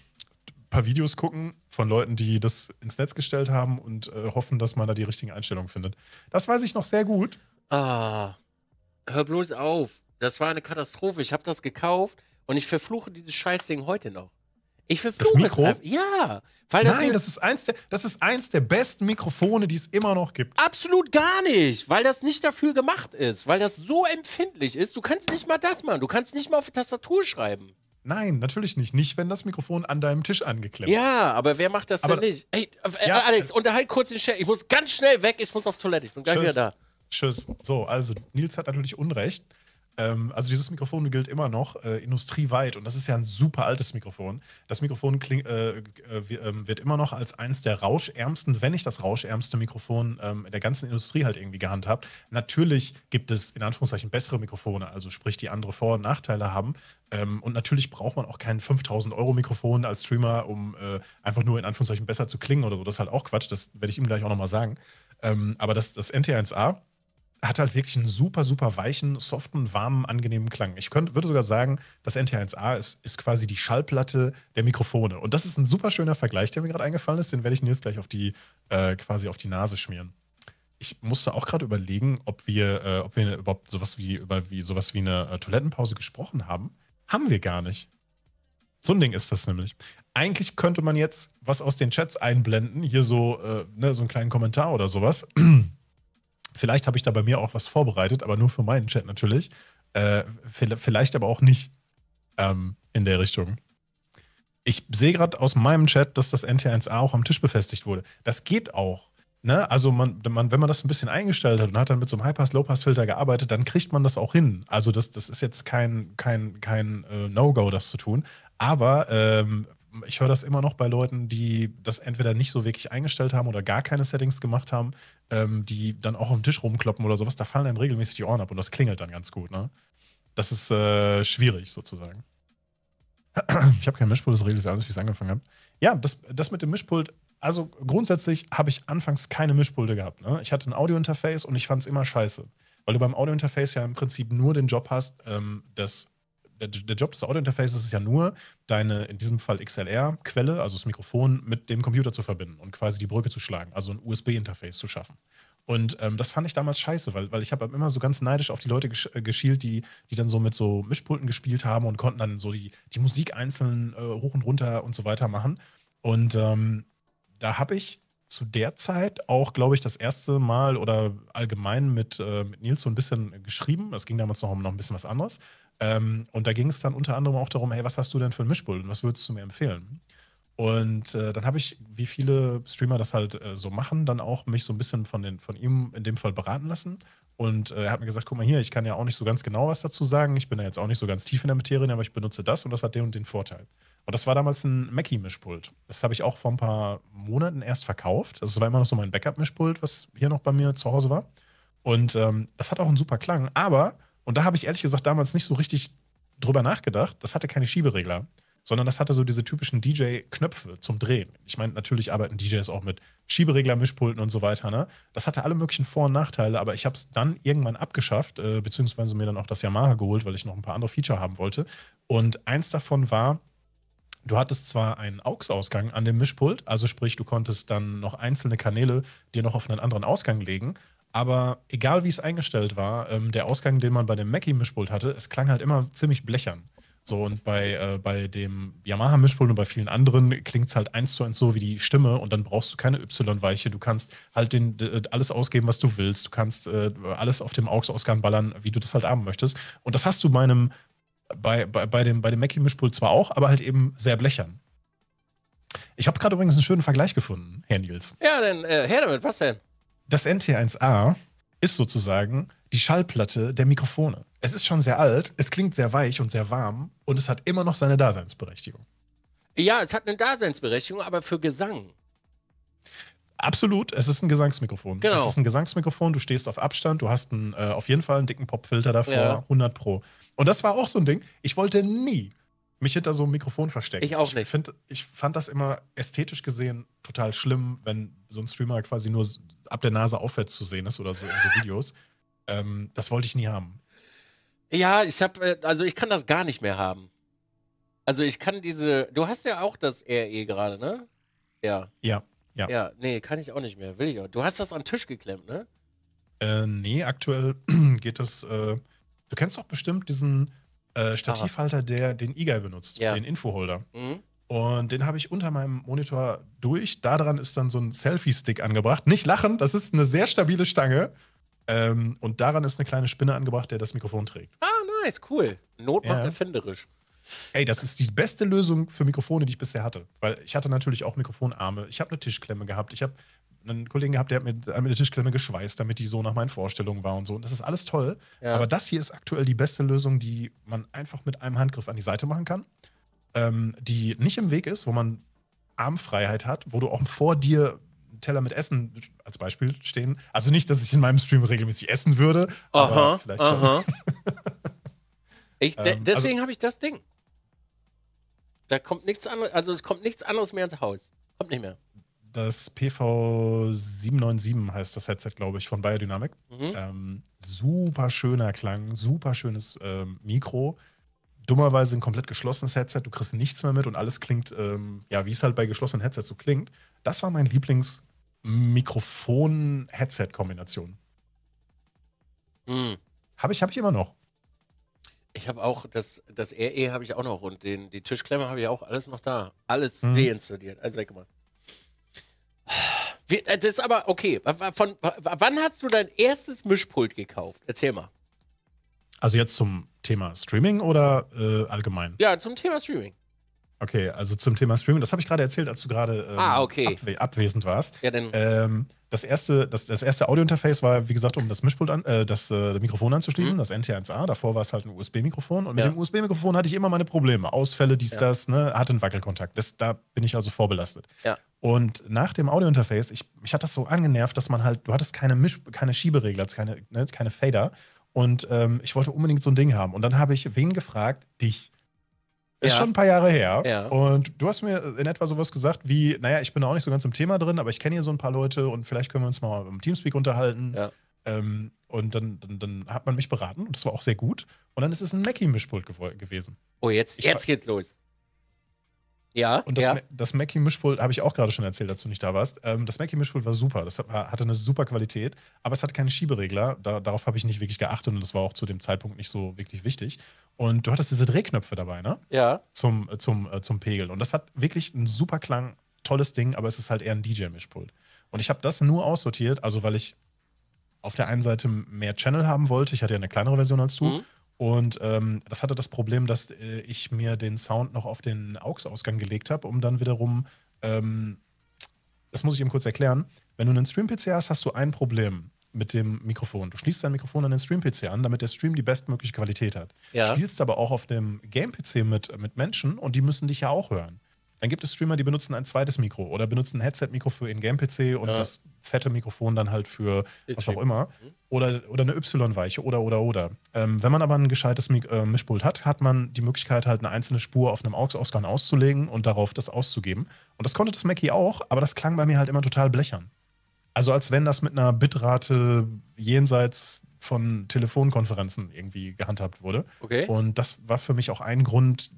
Ein paar Videos gucken von Leuten, die das ins Netz gestellt haben und äh, hoffen, dass man da die richtigen Einstellungen findet. Das weiß ich noch sehr gut. Ah, hör bloß auf. Das war eine Katastrophe. Ich habe das gekauft und ich verfluche dieses Scheißding heute noch. Ich verfluche das Mikro. Es ja, weil das Nein, das ist eins der das ist eins der besten Mikrofone, die es immer noch gibt. Absolut gar nicht, weil das nicht dafür gemacht ist, weil das so empfindlich ist. Du kannst nicht mal das machen, du kannst nicht mal auf die Tastatur schreiben. Nein, natürlich nicht. Nicht, wenn das Mikrofon an deinem Tisch angeklemmt ist. Ja, aber wer macht das aber, denn nicht? Hey, äh, ja, Alex, unterhalt kurz den Chat. Ich muss ganz schnell weg, ich muss auf Toilette. Ich bin gleich tschüss, wieder da. Tschüss. So, also Nils hat natürlich Unrecht. Ähm, also dieses Mikrofon gilt immer noch äh, industrieweit und das ist ja ein super altes Mikrofon. Das Mikrofon kling, äh, äh ähm, wird immer noch als eines der rauschärmsten, wenn nicht das rauschärmste Mikrofon ähm, der ganzen Industrie halt irgendwie gehandhabt. Natürlich gibt es in Anführungszeichen bessere Mikrofone, also sprich, die andere Vor- und Nachteile haben. Ähm, und natürlich braucht man auch kein 5000 Euro Mikrofon als Streamer, um äh, einfach nur in Anführungszeichen besser zu klingen oder so. Das ist halt auch Quatsch, das werde ich ihm gleich auch nochmal sagen. Ähm, aber das, das NT1A, hat halt wirklich einen super, super weichen, soften, warmen, angenehmen Klang. Ich könnte, würde sogar sagen, das NT1A ist, ist quasi die Schallplatte der Mikrofone. Und das ist ein super schöner Vergleich, der mir gerade eingefallen ist. Den werde ich Nils gleich auf die, äh, quasi auf die Nase schmieren. Ich musste auch gerade überlegen, ob wir, äh, ob wir überhaupt sowas wie, über wie, sowas wie eine äh, Toilettenpause gesprochen haben. Haben wir gar nicht. So ein Ding ist das nämlich. Eigentlich könnte man jetzt was aus den Chats einblenden, hier so, äh, ne, so einen kleinen Kommentar oder sowas. Vielleicht habe ich da bei mir auch was vorbereitet, aber nur für meinen Chat natürlich. Äh, vielleicht aber auch nicht ähm, in der Richtung. Ich sehe gerade aus meinem Chat, dass das NT1A auch am Tisch befestigt wurde. Das geht auch. Ne? Also, man, man, wenn man das ein bisschen eingestellt hat und hat dann mit so einem High-Pass, Low-Pass-Filter gearbeitet, dann kriegt man das auch hin. Also, das, das ist jetzt kein, kein, kein äh, No-Go, das zu tun. Aber ähm, ich höre das immer noch bei Leuten, die das entweder nicht so wirklich eingestellt haben oder gar keine Settings gemacht haben, ähm, die dann auch auf am Tisch rumkloppen oder sowas. Da fallen einem regelmäßig die Ohren ab und das klingelt dann ganz gut. Ne? Das ist äh, schwierig sozusagen. ich habe kein Mischpult, das regelt sich alles, wie ich es angefangen habe. Ja, das, das mit dem Mischpult, also grundsätzlich habe ich anfangs keine Mischpulte gehabt. Ne? Ich hatte ein Audiointerface und ich fand es immer scheiße. Weil du beim Audiointerface ja im Prinzip nur den Job hast, ähm, das der, der Job des Audio-Interfaces ist ja nur, deine, in diesem Fall XLR-Quelle, also das Mikrofon, mit dem Computer zu verbinden und quasi die Brücke zu schlagen, also ein USB-Interface zu schaffen. Und ähm, das fand ich damals scheiße, weil, weil ich habe immer so ganz neidisch auf die Leute gesch äh, geschielt, die, die dann so mit so Mischpulten gespielt haben und konnten dann so die, die Musik einzeln äh, hoch und runter und so weiter machen. Und ähm, da habe ich zu der Zeit auch, glaube ich, das erste Mal oder allgemein mit, äh, mit Nils so ein bisschen geschrieben. Es ging damals noch um noch ein bisschen was anderes. Ähm, und da ging es dann unter anderem auch darum, hey, was hast du denn für ein Mischpult und was würdest du mir empfehlen? Und äh, dann habe ich, wie viele Streamer das halt äh, so machen, dann auch mich so ein bisschen von, den, von ihm in dem Fall beraten lassen. Und äh, er hat mir gesagt, guck mal hier, ich kann ja auch nicht so ganz genau was dazu sagen. Ich bin ja jetzt auch nicht so ganz tief in der Materie, aber ich benutze das und das hat den und den Vorteil. Und das war damals ein Mackie-Mischpult. Das habe ich auch vor ein paar Monaten erst verkauft. Also es war immer noch so mein Backup-Mischpult, was hier noch bei mir zu Hause war. Und ähm, das hat auch einen super Klang, aber und da habe ich ehrlich gesagt damals nicht so richtig drüber nachgedacht. Das hatte keine Schieberegler, sondern das hatte so diese typischen DJ-Knöpfe zum Drehen. Ich meine, natürlich arbeiten DJs auch mit Schieberegler, Mischpulten und so weiter. Ne? Das hatte alle möglichen Vor- und Nachteile, aber ich habe es dann irgendwann abgeschafft, äh, beziehungsweise mir dann auch das Yamaha geholt, weil ich noch ein paar andere Feature haben wollte. Und eins davon war, Du hattest zwar einen AUX-Ausgang an dem Mischpult, also sprich, du konntest dann noch einzelne Kanäle dir noch auf einen anderen Ausgang legen, aber egal wie es eingestellt war, ähm, der Ausgang, den man bei dem Mackie-Mischpult hatte, es klang halt immer ziemlich blechern. So, und bei, äh, bei dem Yamaha-Mischpult und bei vielen anderen klingt es halt eins zu eins so wie die Stimme und dann brauchst du keine Y-Weiche. Du kannst halt den, äh, alles ausgeben, was du willst. Du kannst äh, alles auf dem AUX-Ausgang ballern, wie du das halt haben möchtest. Und das hast du bei bei, bei, bei dem, bei dem Mackie-Mischpult zwar auch, aber halt eben sehr blechern. Ich habe gerade übrigens einen schönen Vergleich gefunden, Herr Nils. Ja, dann äh, her damit, was denn? Das NT1A ist sozusagen die Schallplatte der Mikrofone. Es ist schon sehr alt, es klingt sehr weich und sehr warm und es hat immer noch seine Daseinsberechtigung. Ja, es hat eine Daseinsberechtigung, aber für Gesang. Absolut, es ist ein Gesangsmikrofon. Genau. Es ist ein Gesangsmikrofon, du stehst auf Abstand, du hast einen, äh, auf jeden Fall einen dicken Popfilter davor, ja. 100 Pro. Und das war auch so ein Ding, ich wollte nie mich hinter so einem Mikrofon verstecken. Ich auch nicht. Ich, find, ich fand das immer ästhetisch gesehen total schlimm, wenn so ein Streamer quasi nur ab der Nase aufwärts zu sehen ist oder so in so Videos. Ähm, das wollte ich nie haben. Ja, ich hab, äh, also ich kann das gar nicht mehr haben. Also ich kann diese, du hast ja auch das RE gerade, ne? Ja. Ja, ja. Ja, nee, kann ich auch nicht mehr, will ich auch. Du hast das an den Tisch geklemmt, ne? Äh, nee, aktuell geht das, äh, du kennst doch bestimmt diesen äh, Stativhalter, Aha. der den E-Guy benutzt, ja. den Infoholder. Mhm. Und den habe ich unter meinem Monitor durch. Daran ist dann so ein Selfie-Stick angebracht. Nicht lachen, das ist eine sehr stabile Stange. Ähm, und daran ist eine kleine Spinne angebracht, der das Mikrofon trägt. Ah, nice, cool. Not macht ja. erfinderisch. Ey, das ist die beste Lösung für Mikrofone, die ich bisher hatte. Weil ich hatte natürlich auch Mikrofonarme, ich habe eine Tischklemme gehabt, ich habe einen Kollegen gehabt, der hat mir äh, eine Tischklemme geschweißt, damit die so nach meinen Vorstellungen war und so. Und das ist alles toll. Ja. Aber das hier ist aktuell die beste Lösung, die man einfach mit einem Handgriff an die Seite machen kann, ähm, die nicht im Weg ist, wo man Armfreiheit hat, wo du auch vor dir einen Teller mit Essen als Beispiel stehen. Also nicht, dass ich in meinem Stream regelmäßig essen würde, aha, aber vielleicht aha. ich, de ähm, also deswegen also, habe ich das Ding. Da kommt nichts anderes, also es kommt nichts anderes mehr ins Haus. Kommt nicht mehr das PV797 heißt das Headset, glaube ich, von Biodynamic. Mhm. Ähm, super schöner Klang, super schönes ähm, Mikro. Dummerweise ein komplett geschlossenes Headset, du kriegst nichts mehr mit und alles klingt, ähm, ja, wie es halt bei geschlossenen Headsets so klingt. Das war mein Lieblings-Mikrofon-Headset-Kombination. Mhm. Habe ich, hab ich immer noch. Ich habe auch das, das RE habe ich auch noch und den, die Tischklemme habe ich auch alles noch da. Alles mhm. deinstalliert, alles weggemacht. Äh, das ist aber okay. Von, wann hast du dein erstes Mischpult gekauft? Erzähl mal. Also jetzt zum Thema Streaming oder äh, allgemein? Ja, zum Thema Streaming. Okay, also zum Thema Streaming, das habe ich gerade erzählt, als du gerade ähm, ah, okay. abwe abwesend warst. Ja, denn ähm, das erste, das, das erste Audiointerface war, wie gesagt, um das Mischpult an, äh, das äh, Mikrofon anzuschließen, mhm. das NT1A. Davor war es halt ein USB-Mikrofon und mit dem USB-Mikrofon hatte ich immer meine Probleme, Ausfälle, dies, ja. das, ne, hatte einen Wackelkontakt. Das, da bin ich also vorbelastet. Ja. Und nach dem Audiointerface, ich, ich hatte das so angenervt, dass man halt, du hattest keine, Misch, keine Schieberegler, also keine, ne, keine Fader. Und ähm, ich wollte unbedingt so ein Ding haben. Und dann habe ich wen gefragt? Dich. Ist ja. schon ein paar Jahre her. Ja. Und du hast mir in etwa sowas gesagt wie, naja, ich bin auch nicht so ganz im Thema drin, aber ich kenne hier so ein paar Leute und vielleicht können wir uns mal im Teamspeak unterhalten. Ja. Ähm, und dann, dann, dann, hat man mich beraten und das war auch sehr gut. Und dann ist es ein Mackie-Mischpult gewesen. Oh, jetzt, jetzt geht's los. Ja. Und das, ja. das Mackie-Mischpult, habe ich auch gerade schon erzählt, als du nicht da warst. Ähm, das Mackie-Mischpult war super. Das hatte eine super Qualität, aber es hat keinen Schieberegler. Da, darauf habe ich nicht wirklich geachtet und das war auch zu dem Zeitpunkt nicht so wirklich wichtig. Und du hattest diese Drehknöpfe dabei, ne? Ja. Zum, äh, zum, äh, zum Pegel. Und das hat wirklich einen super Klang, tolles Ding, aber es ist halt eher ein DJ-Mischpult. Und ich habe das nur aussortiert, also weil ich auf der einen Seite mehr Channel haben wollte. Ich hatte ja eine kleinere Version als du. Mhm. Und ähm, das hatte das Problem, dass äh, ich mir den Sound noch auf den AUX-Ausgang gelegt habe, um dann wiederum, ähm, das muss ich eben kurz erklären, wenn du einen Stream-PC hast, hast du ein Problem mit dem Mikrofon. Du schließt dein Mikrofon an den Stream-PC an, damit der Stream die bestmögliche Qualität hat. Ja. Spielst aber auch auf dem Game-PC mit, mit Menschen und die müssen dich ja auch hören. Dann gibt es Streamer, die benutzen ein zweites Mikro oder benutzen ein Headset-Mikro für ihren Game-PC und ja. das fette Mikrofon dann halt für ich was auch immer. Mhm. Oder, oder eine Y-Weiche oder, oder, oder. Ähm, wenn man aber ein gescheites Mik äh, Mischpult hat, hat man die Möglichkeit, halt eine einzelne Spur auf einem AUX-Ausgang auszulegen und darauf das auszugeben. Und das konnte das Mackie auch, aber das klang bei mir halt immer total blechern. Also als wenn das mit einer Bitrate jenseits von Telefonkonferenzen irgendwie gehandhabt wurde. Okay. Und das war für mich auch ein Grund,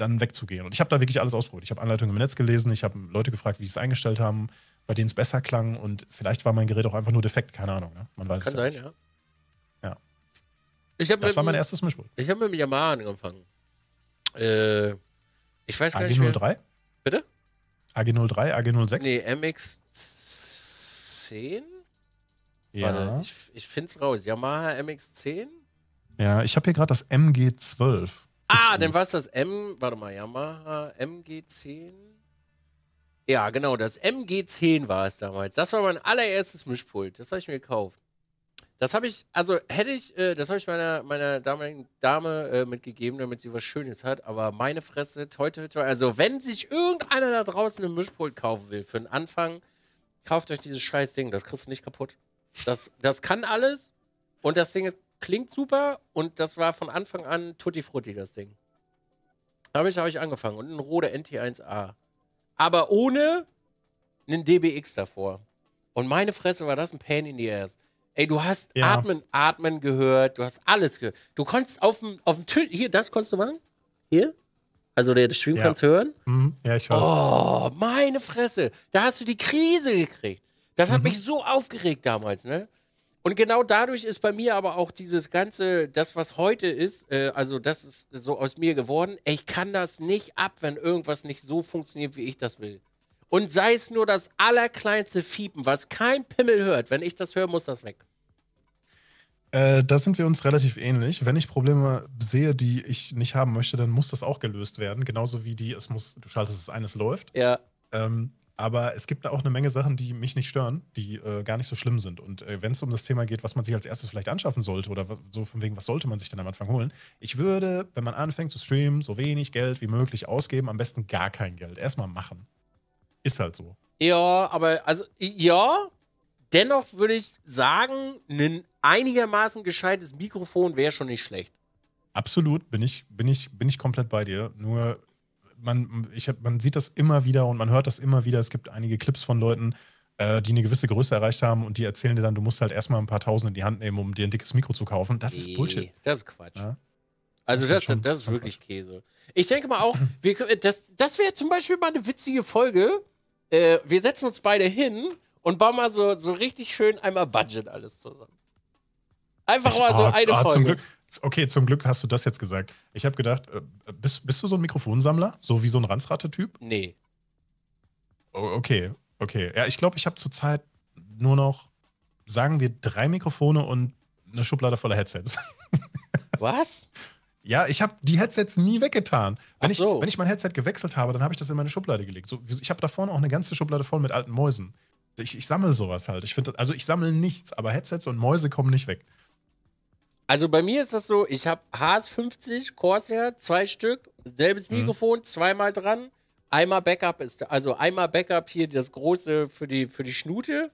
dann wegzugehen. Und ich habe da wirklich alles ausprobiert. Ich habe Anleitungen im Netz gelesen, ich habe Leute gefragt, wie sie es eingestellt haben, bei denen es besser klang und vielleicht war mein Gerät auch einfach nur defekt, keine Ahnung. Ne? Man weiß Kann es sein, ja. ja. Ich das mit, war mein erstes Mischpult. Ich habe mit dem Yamaha angefangen. Äh, ich weiß AG gar nicht. AG03? Bitte? AG03, AG06? Nee, MX10? Ja. Warte, ich, ich finde es raus. Yamaha MX10? Ja, ich habe hier gerade das MG12. Ah, dann war es das M, warte mal, Yamaha MG10. Ja, genau, das MG10 war es damals. Das war mein allererstes Mischpult. Das habe ich mir gekauft. Das habe ich, also hätte ich, äh, das habe ich meiner, meiner damaligen Dame äh, mitgegeben, damit sie was Schönes hat. Aber meine Fresse, heute, heute, Also, wenn sich irgendeiner da draußen ein Mischpult kaufen will für den Anfang, kauft euch dieses scheiß Ding. Das kriegst du nicht kaputt. Das, das kann alles. Und das Ding ist klingt super und das war von Anfang an Tutti Frutti, das Ding. habe ich angefangen und ein Rode NT1A. Aber ohne einen DBX davor. Und meine Fresse war das ein Pain in the Ass. Ey, du hast ja. Atmen, Atmen gehört, du hast alles gehört. Du konntest auf dem, auf dem Tisch, hier, das konntest du machen? Hier? Also der Stream ja. kannst hören? Mhm. Ja, ich weiß. Oh, meine Fresse. Da hast du die Krise gekriegt. Das hat mhm. mich so aufgeregt damals, ne? Und genau dadurch ist bei mir aber auch dieses ganze, das was heute ist, äh, also das ist so aus mir geworden, ich kann das nicht ab, wenn irgendwas nicht so funktioniert, wie ich das will. Und sei es nur das allerkleinste Fiepen, was kein Pimmel hört, wenn ich das höre, muss das weg. Äh, da sind wir uns relativ ähnlich. Wenn ich Probleme sehe, die ich nicht haben möchte, dann muss das auch gelöst werden. Genauso wie die, es muss, du schaltest es ein, es läuft. Ja. Ähm, aber es gibt da auch eine Menge Sachen, die mich nicht stören, die äh, gar nicht so schlimm sind. Und äh, wenn es um das Thema geht, was man sich als erstes vielleicht anschaffen sollte oder so von wegen, was sollte man sich denn am Anfang holen? Ich würde, wenn man anfängt zu streamen, so wenig Geld wie möglich ausgeben, am besten gar kein Geld. Erstmal machen. Ist halt so. Ja, aber also, ja, dennoch würde ich sagen, ein einigermaßen gescheites Mikrofon wäre schon nicht schlecht. Absolut, bin ich, bin, ich, bin ich komplett bei dir. Nur man, ich hab, man sieht das immer wieder und man hört das immer wieder. Es gibt einige Clips von Leuten, äh, die eine gewisse Größe erreicht haben und die erzählen dir dann, du musst halt erstmal ein paar Tausend in die Hand nehmen, um dir ein dickes Mikro zu kaufen. Das nee, ist Bullshit. Das ist Quatsch. Ja? Also das, das, das, ist wirklich Käse. Ich denke mal auch, wir, das, das wäre zum Beispiel mal eine witzige Folge. Äh, wir setzen uns beide hin und bauen mal so, so richtig schön einmal Budget alles zusammen. Einfach ich, mal so ah, eine ah, Folge. Zum Glück, Okay, zum Glück hast du das jetzt gesagt. Ich habe gedacht, äh, bist, bist du so ein Mikrofonsammler? So wie so ein Ranzratte-Typ? Nee. okay, okay. Ja, ich glaube, ich habe zurzeit nur noch, sagen wir, drei Mikrofone und eine Schublade voller Headsets. Was? Ja, ich habe die Headsets nie weggetan. Wenn, so. ich, wenn ich mein Headset gewechselt habe, dann habe ich das in meine Schublade gelegt. So, ich habe da vorne auch eine ganze Schublade voll mit alten Mäusen. Ich, ich sammle sowas halt. Ich find, also ich sammle nichts, aber Headsets und Mäuse kommen nicht weg. Also bei mir ist das so, ich habe HS50 Corsair, zwei Stück, selbes mhm. Mikrofon, zweimal dran. Einmal Backup ist, also einmal Backup hier das große für die, für die Schnute.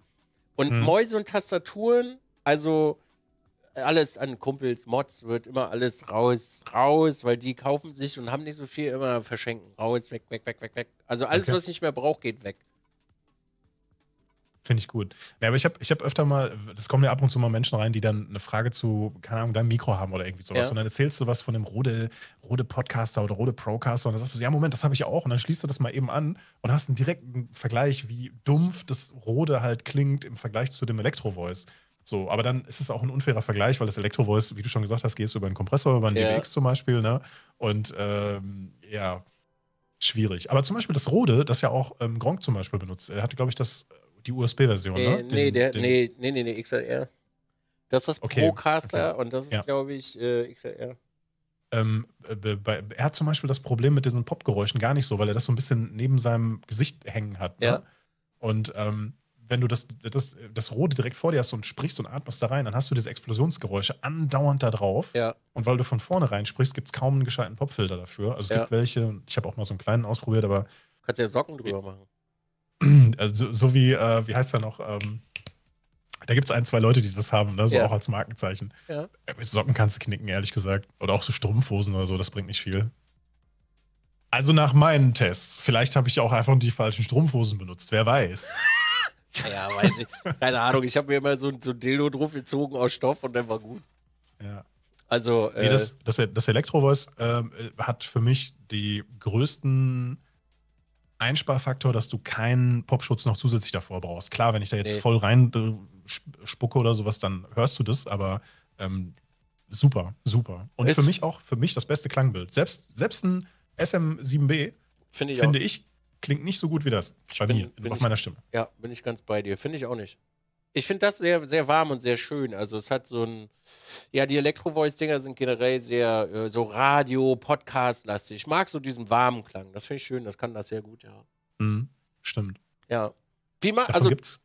Und mhm. Mäuse und Tastaturen, also alles an Kumpels, Mods wird immer alles raus, raus, weil die kaufen sich und haben nicht so viel, immer verschenken, raus, weg, weg, weg, weg, weg. Also alles, okay. was nicht mehr brauche, geht weg. Finde ich gut. Ja, aber ich habe ich hab öfter mal, das kommen ja ab und zu mal Menschen rein, die dann eine Frage zu, keine Ahnung, deinem Mikro haben oder irgendwie sowas. Ja. Und dann erzählst du was von dem Rode, Rode Podcaster oder Rode Procaster und dann sagst du, ja, Moment, das habe ich auch. Und dann schließt du das mal eben an und hast einen direkten Vergleich, wie dumpf das Rode halt klingt im Vergleich zu dem Elektro-Voice. So, aber dann ist es auch ein unfairer Vergleich, weil das Elektro-Voice, wie du schon gesagt hast, gehst über einen Kompressor, über einen ja. DBX zum Beispiel, ne? Und ähm, ja, schwierig. Aber zum Beispiel das Rode, das ja auch ähm, Gronk zum Beispiel benutzt. Er hatte, glaube ich, das die USB-Version, nee, ne? Den, nee, der, den... nee, nee, nee, XLR. Das ist das okay, Procaster okay. und das ist, ja. glaube ich, äh, XLR. Ähm, äh, bei, er hat zum Beispiel das Problem mit diesen Popgeräuschen gar nicht so, weil er das so ein bisschen neben seinem Gesicht hängen hat. Ne? Ja. Und ähm, wenn du das, das, das Rote direkt vor dir hast und sprichst und atmest da rein, dann hast du diese Explosionsgeräusche andauernd da drauf. Ja. Und weil du von vorne rein sprichst, gibt es kaum einen gescheiten Popfilter dafür. Also es ja. gibt welche, ich habe auch mal so einen kleinen ausprobiert, aber. Du kannst ja Socken drüber machen. Also so, so, wie, äh, wie heißt er noch? Ähm, da gibt es ein, zwei Leute, die das haben, ne? so ja. auch als Markenzeichen. Ja. Äh, mit Socken kannst du knicken, ehrlich gesagt. Oder auch so Strumpfhosen oder so, das bringt nicht viel. Also nach meinen Tests. Vielleicht habe ich auch einfach die falschen Strumpfhosen benutzt, wer weiß. ja, weiß ich. Keine Ahnung, ich habe mir immer so, so ein Dildo drauf gezogen aus Stoff und dann war gut. Ja. Also. Äh, nee, das, äh, das, e-, das Electro Voice äh, hat für mich die größten Einsparfaktor, dass du keinen Popschutz noch zusätzlich davor brauchst. Klar, wenn ich da jetzt nee. voll rein äh, spucke oder sowas, dann hörst du das, aber ähm, super, super. Und ist für mich auch, für mich das beste Klangbild. Selbst, selbst ein SM7B, find ich finde ich, klingt nicht so gut wie das. bei bin, mir, bin auf ich, meiner Stimme. Ja, bin ich ganz bei dir. Finde ich auch nicht ich finde das sehr, sehr warm und sehr schön. Also es hat so ein, ja, die Electro-Voice-Dinger sind generell sehr äh, so Radio, Podcast-lastig. Ich mag so diesen warmen Klang. Das finde ich schön, das kann das sehr gut, ja. Mhm, stimmt. Ja. Wie ma davon also, gibt's?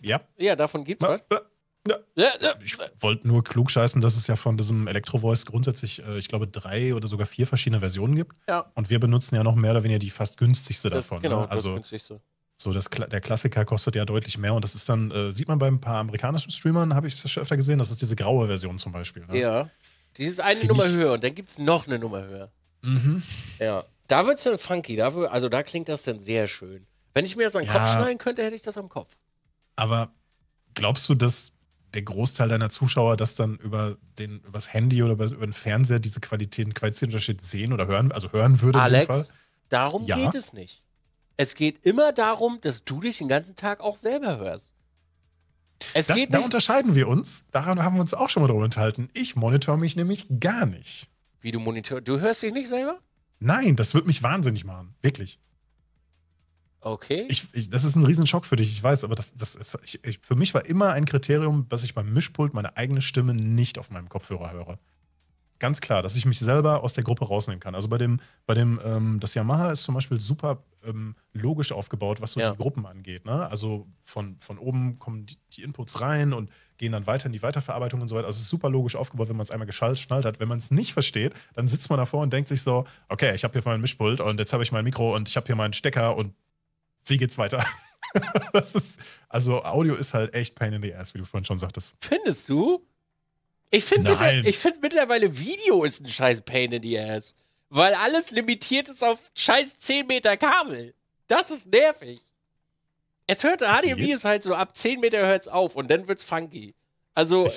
Ja. Ja, davon gibt's ma was. Äh, ja. Äh, äh, ja, Ich wollte nur klug scheißen, dass es ja von diesem Electro-Voice grundsätzlich, äh, ich glaube, drei oder sogar vier verschiedene Versionen gibt. Ja. Und wir benutzen ja noch mehr oder weniger die fast günstigste das davon. Genau, ne? also, das günstigste. So, das, der Klassiker kostet ja deutlich mehr und das ist dann, äh, sieht man bei ein paar amerikanischen Streamern, habe ich es öfter gesehen, das ist diese graue Version zum Beispiel. Ne? Ja. Die ist eine Find Nummer ich... höher und dann gibt es noch eine Nummer höher. Mhm. Ja. Da wird es dann funky, da wird, also da klingt das dann sehr schön. Wenn ich mir das an den ja, Kopf schneiden könnte, hätte ich das am Kopf. Aber glaubst du, dass der Großteil deiner Zuschauer das dann über den, übers Handy oder über, über den Fernseher diese Qualitäten, Qualitätsunterschied sehen oder hören, also hören würde? Alex, darum ja. geht es nicht. Es geht immer darum, dass du dich den ganzen Tag auch selber hörst. Es das, da unterscheiden wir uns. Daran haben wir uns auch schon mal drüber enthalten. Ich monitor mich nämlich gar nicht. Wie du monitor? Du hörst dich nicht selber? Nein, das wird mich wahnsinnig machen. Wirklich. Okay. Ich, ich, das ist ein Riesenschock für dich, ich weiß, aber das, das ist, ich, für mich war immer ein Kriterium, dass ich beim Mischpult meine eigene Stimme nicht auf meinem Kopfhörer höre ganz klar, dass ich mich selber aus der Gruppe rausnehmen kann. Also bei dem, bei dem, ähm, das Yamaha ist zum Beispiel super ähm, logisch aufgebaut, was so ja. die Gruppen angeht. Ne? Also von, von oben kommen die, die, Inputs rein und gehen dann weiter in die Weiterverarbeitung und so weiter. Also es ist super logisch aufgebaut, wenn man es einmal geschnallt hat. Wenn man es nicht versteht, dann sitzt man davor und denkt sich so, okay, ich habe hier mein Mischpult und jetzt habe ich mein Mikro und ich habe hier meinen Stecker und wie geht's weiter? das ist, also Audio ist halt echt pain in the ass, wie du vorhin schon sagtest. Findest du? Ich finde mittler, find mittlerweile Video ist ein scheiß Pain in the Ass. Weil alles limitiert ist auf scheiß 10 Meter Kabel. Das ist nervig. Es hört, HDMI ist halt so, ab 10 Meter hört es auf und dann wird's funky. Also,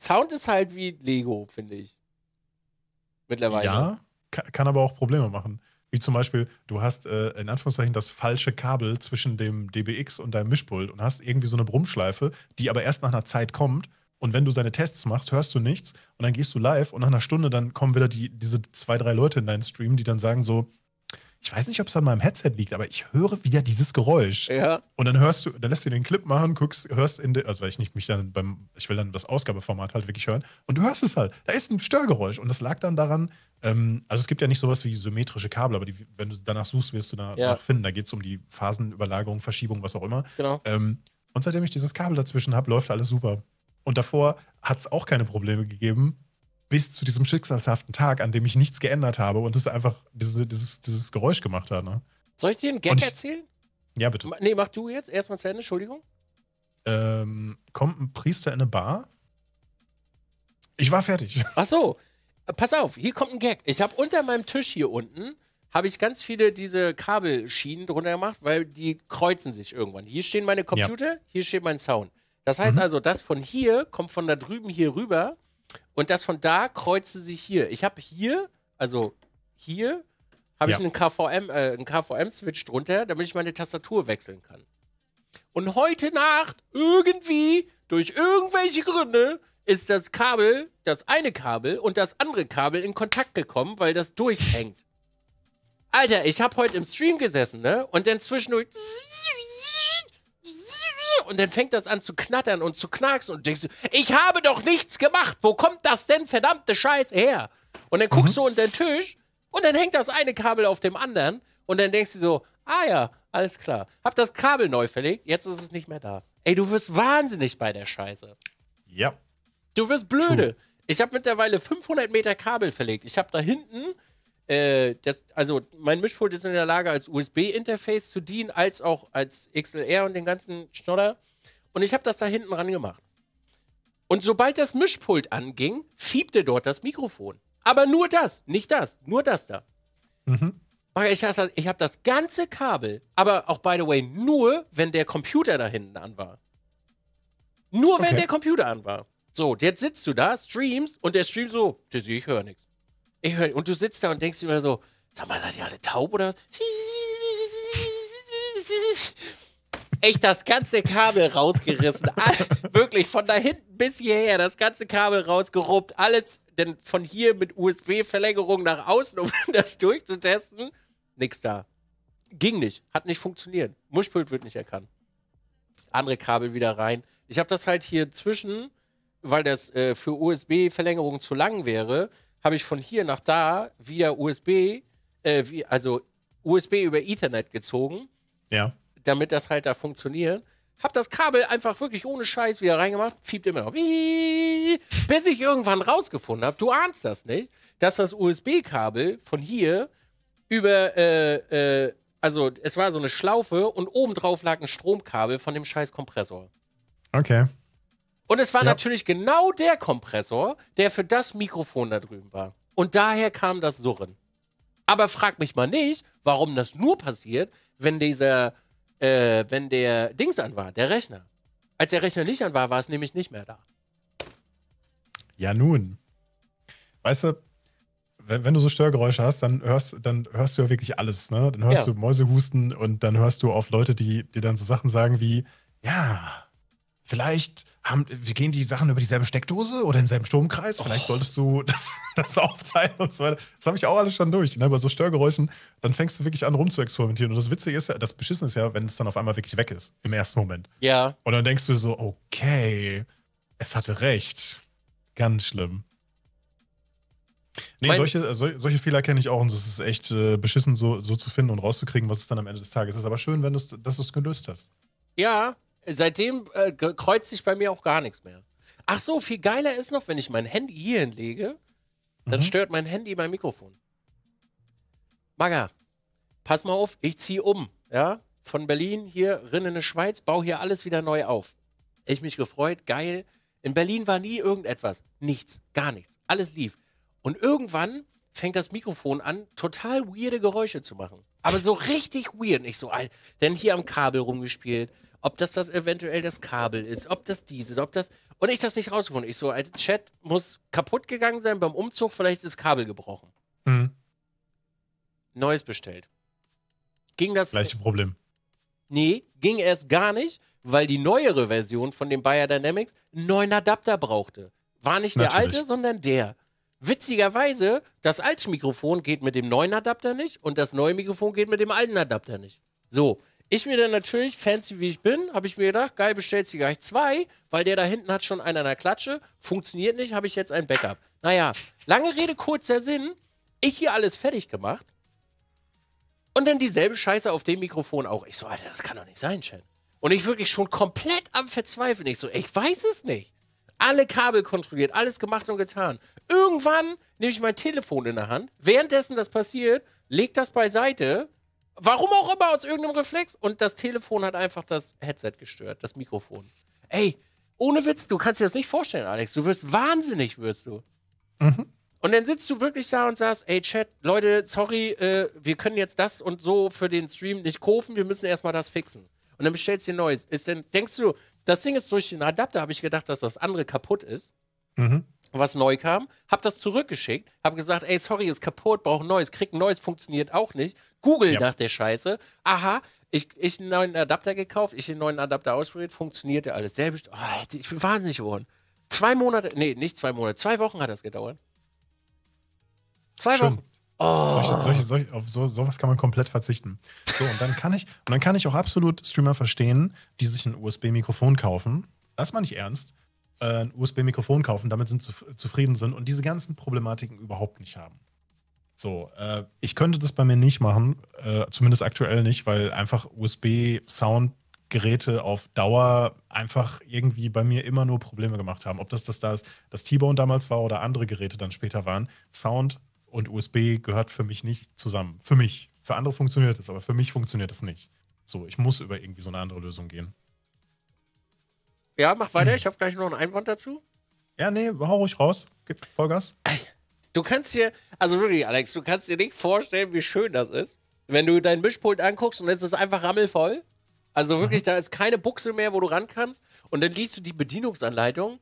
Sound ist halt wie Lego, finde ich. Mittlerweile. Ja, kann aber auch Probleme machen. Wie zum Beispiel, du hast äh, in Anführungszeichen das falsche Kabel zwischen dem DBX und deinem Mischpult und hast irgendwie so eine Brummschleife, die aber erst nach einer Zeit kommt und wenn du seine Tests machst, hörst du nichts und dann gehst du live und nach einer Stunde dann kommen wieder die, diese zwei, drei Leute in deinen Stream, die dann sagen so, ich weiß nicht, ob es an meinem Headset liegt, aber ich höre wieder dieses Geräusch. Ja. Und dann hörst du, dann lässt du den Clip machen, guckst, hörst in, der, also weil ich nicht mich dann beim, ich will dann das Ausgabeformat halt wirklich hören und du hörst es halt. Da ist ein Störgeräusch und das lag dann daran, ähm, also es gibt ja nicht sowas wie symmetrische Kabel, aber die, wenn du danach suchst, wirst du danach ja. finden. Da geht es um die Phasenüberlagerung, Verschiebung, was auch immer. Genau. Ähm, und seitdem ich dieses Kabel dazwischen habe, läuft alles super. Und davor hat es auch keine Probleme gegeben, bis zu diesem schicksalshaften Tag, an dem ich nichts geändert habe und es einfach diese, dieses, dieses Geräusch gemacht hat. Ne? Soll ich dir einen Gag ich, erzählen? Ja, bitte. Nee, mach du jetzt erstmal zu Ende, Entschuldigung. Ähm, kommt ein Priester in eine Bar? Ich war fertig. Ach so. Pass auf, hier kommt ein Gag. Ich habe unter meinem Tisch hier unten habe ich ganz viele diese Kabelschienen drunter gemacht, weil die kreuzen sich irgendwann. Hier stehen meine Computer, ja. hier steht mein Sound. Das heißt mhm. also, das von hier kommt von da drüben hier rüber und das von da kreuzt sich hier. Ich habe hier, also hier, habe ja. ich einen KVM, äh, einen KVM-Switch drunter, damit ich meine Tastatur wechseln kann. Und heute Nacht, irgendwie, durch irgendwelche Gründe, ist das Kabel, das eine Kabel und das andere Kabel in Kontakt gekommen, weil das durchhängt. Alter, ich habe heute im Stream gesessen, ne? Und dann zwischendurch und dann fängt das an zu knattern und zu knacksen und denkst du, ich habe doch nichts gemacht. Wo kommt das denn verdammte Scheiß her? Und dann guckst mhm. du unter den Tisch und dann hängt das eine Kabel auf dem anderen und dann denkst du so, ah ja, alles klar. Hab das Kabel neu verlegt, jetzt ist es nicht mehr da. Ey, du wirst wahnsinnig bei der Scheiße. Ja. Du wirst blöde. True. Ich habe mittlerweile 500 Meter Kabel verlegt. Ich habe da hinten äh, das, also mein Mischpult ist in der Lage, als USB-Interface zu dienen, als auch als XLR und den ganzen Schnodder. Und ich habe das da hinten ran gemacht. Und sobald das Mischpult anging, fiebte dort das Mikrofon. Aber nur das, nicht das, nur das da. Mhm. Ich habe hab das ganze Kabel, aber auch, by the way, nur, wenn der Computer da hinten an war. Nur, okay. wenn der Computer an war. So, jetzt sitzt du da, streamst und der streamt so, tschüssi, ich höre nichts. Ich höre, und du sitzt da und denkst immer so, sag mal, seid ihr alle taub oder was? Echt das ganze Kabel rausgerissen. Ah, wirklich, von da hinten bis hierher, das ganze Kabel rausgeruppt. Alles, denn von hier mit USB-Verlängerung nach außen, um das durchzutesten, nix da. Ging nicht, hat nicht funktioniert. Muschpult wird nicht erkannt. Andere Kabel wieder rein. Ich habe das halt hier zwischen, weil das äh, für USB-Verlängerung zu lang wäre, habe ich von hier nach da via USB, äh, wie, also USB über Ethernet gezogen. Ja. Damit das halt da funktioniert. Hab das Kabel einfach wirklich ohne Scheiß wieder reingemacht, fiebt immer noch. Bis ich irgendwann rausgefunden habe, du ahnst das nicht, dass das USB-Kabel von hier über, äh, äh, also es war so eine Schlaufe und obendrauf lag ein Stromkabel von dem scheiß Kompressor. Okay. Und es war ja. natürlich genau der Kompressor, der für das Mikrofon da drüben war. Und daher kam das Surren. Aber frag mich mal nicht, warum das nur passiert, wenn dieser, äh, wenn der Dings an war, der Rechner. Als der Rechner nicht an war, war es nämlich nicht mehr da. Ja, nun. Weißt du, wenn, wenn, du so Störgeräusche hast, dann hörst, dann hörst du ja wirklich alles. Ne? Dann hörst ja. du Mäuse husten und dann hörst du auf Leute, die dir dann so Sachen sagen wie, ja, vielleicht haben, gehen die Sachen über dieselbe Steckdose oder denselben Stromkreis. Vielleicht oh. solltest du das, das, aufteilen und so weiter. Das habe ich auch alles schon durch. Ne? Bei so Störgeräuschen, dann fängst du wirklich an, rum zu experimentieren. Und das Witzige ist ja, das Beschissen ist ja, wenn es dann auf einmal wirklich weg ist, im ersten Moment. Ja. Und dann denkst du so, okay, es hatte recht. Ganz schlimm. Nee, solche, solche Fehler kenne ich auch und es ist echt äh, beschissen, so, so zu finden und rauszukriegen, was es dann am Ende des Tages ist. Aber schön, wenn dass du es gelöst hast. Ja, seitdem äh, kreuzt sich bei mir auch gar nichts mehr. Ach so, viel geiler ist noch, wenn ich mein Handy hier hinlege, dann mhm. stört mein Handy mein Mikrofon. Maga, pass mal auf, ich ziehe um, ja? Von Berlin hier rin in die Schweiz, baue hier alles wieder neu auf. Ich mich gefreut, geil. In Berlin war nie irgendetwas. Nichts, gar nichts. Alles lief. Und irgendwann fängt das Mikrofon an, total weirde Geräusche zu machen. Aber so richtig weird. Nicht so, alt. denn hier am Kabel rumgespielt, ob das das eventuell das Kabel ist, ob das dieses, ob das. Und ich das nicht rausgefunden. Ich so, als Chat muss kaputt gegangen sein beim Umzug, vielleicht ist das Kabel gebrochen. Mhm. Neues bestellt. Ging das. Gleiche Problem. Nee, ging erst gar nicht, weil die neuere Version von dem Bayer Dynamics einen neuen Adapter brauchte. War nicht Natürlich. der alte, sondern der. Witzigerweise, das alte Mikrofon geht mit dem neuen Adapter nicht und das neue Mikrofon geht mit dem alten Adapter nicht. So, ich mir dann natürlich, fancy wie ich bin, habe ich mir gedacht, geil, bestellst du gleich zwei, weil der da hinten hat schon einen an der Klatsche. Funktioniert nicht, habe ich jetzt ein Backup. Naja, lange Rede, kurzer Sinn. Ich hier alles fertig gemacht. Und dann dieselbe Scheiße auf dem Mikrofon auch. Ich so, Alter, das kann doch nicht sein, Chen. Und ich wirklich schon komplett am Verzweifeln. Ich so, ich weiß es nicht. Alle Kabel kontrolliert, alles gemacht und getan. Irgendwann nehme ich mein Telefon in der Hand. Währenddessen das passiert, leg das beiseite, Warum auch immer, aus irgendeinem Reflex. Und das Telefon hat einfach das Headset gestört, das Mikrofon. Ey, ohne Witz, du kannst dir das nicht vorstellen, Alex. Du wirst wahnsinnig, wirst du. Mhm. Und dann sitzt du wirklich da und sagst, ey Chat, Leute, sorry, äh, wir können jetzt das und so für den Stream nicht kaufen, wir müssen erstmal das fixen. Und dann bestellst du ein neues. Ist denn, denkst du, das Ding ist durch den Adapter, habe ich gedacht, dass das andere kaputt ist. Mhm was neu kam, hab das zurückgeschickt, hab gesagt, ey, sorry, ist kaputt, brauche neues, krieg neues, funktioniert auch nicht. Google ja. nach der Scheiße. Aha, ich, ich einen neuen Adapter gekauft, ich den neuen Adapter ausprobiert, funktioniert ja alles. Selbst, oh, ich bin wahnsinnig geworden. Zwei Monate, nee, nicht zwei Monate, zwei Wochen hat das gedauert. Zwei Schön. Wochen. Oh. Solche, solche, solche, auf so, sowas kann man komplett verzichten. So, und dann kann ich, und dann kann ich auch absolut Streamer verstehen, die sich ein USB-Mikrofon kaufen. Das meine ich ernst äh, ein USB-Mikrofon kaufen, damit sind zufrieden sind und diese ganzen Problematiken überhaupt nicht haben. So, äh, ich könnte das bei mir nicht machen, äh, zumindest aktuell nicht, weil einfach usb soundgeräte auf Dauer einfach irgendwie bei mir immer nur Probleme gemacht haben. Ob das das, das, das T-Bone damals war oder andere Geräte dann später waren. Sound und USB gehört für mich nicht zusammen. Für mich. Für andere funktioniert es, aber für mich funktioniert es nicht. So, ich muss über irgendwie so eine andere Lösung gehen. Ja, mach weiter. Ich habe gleich noch einen Einwand dazu. Ja, nee, hau ruhig raus. Gib Vollgas. Du kannst dir, also wirklich, Alex, du kannst dir nicht vorstellen, wie schön das ist, wenn du dein Mischpult anguckst und es ist einfach rammelvoll. Also wirklich, mhm. da ist keine Buchse mehr, wo du ran kannst. Und dann liest du die Bedienungsanleitung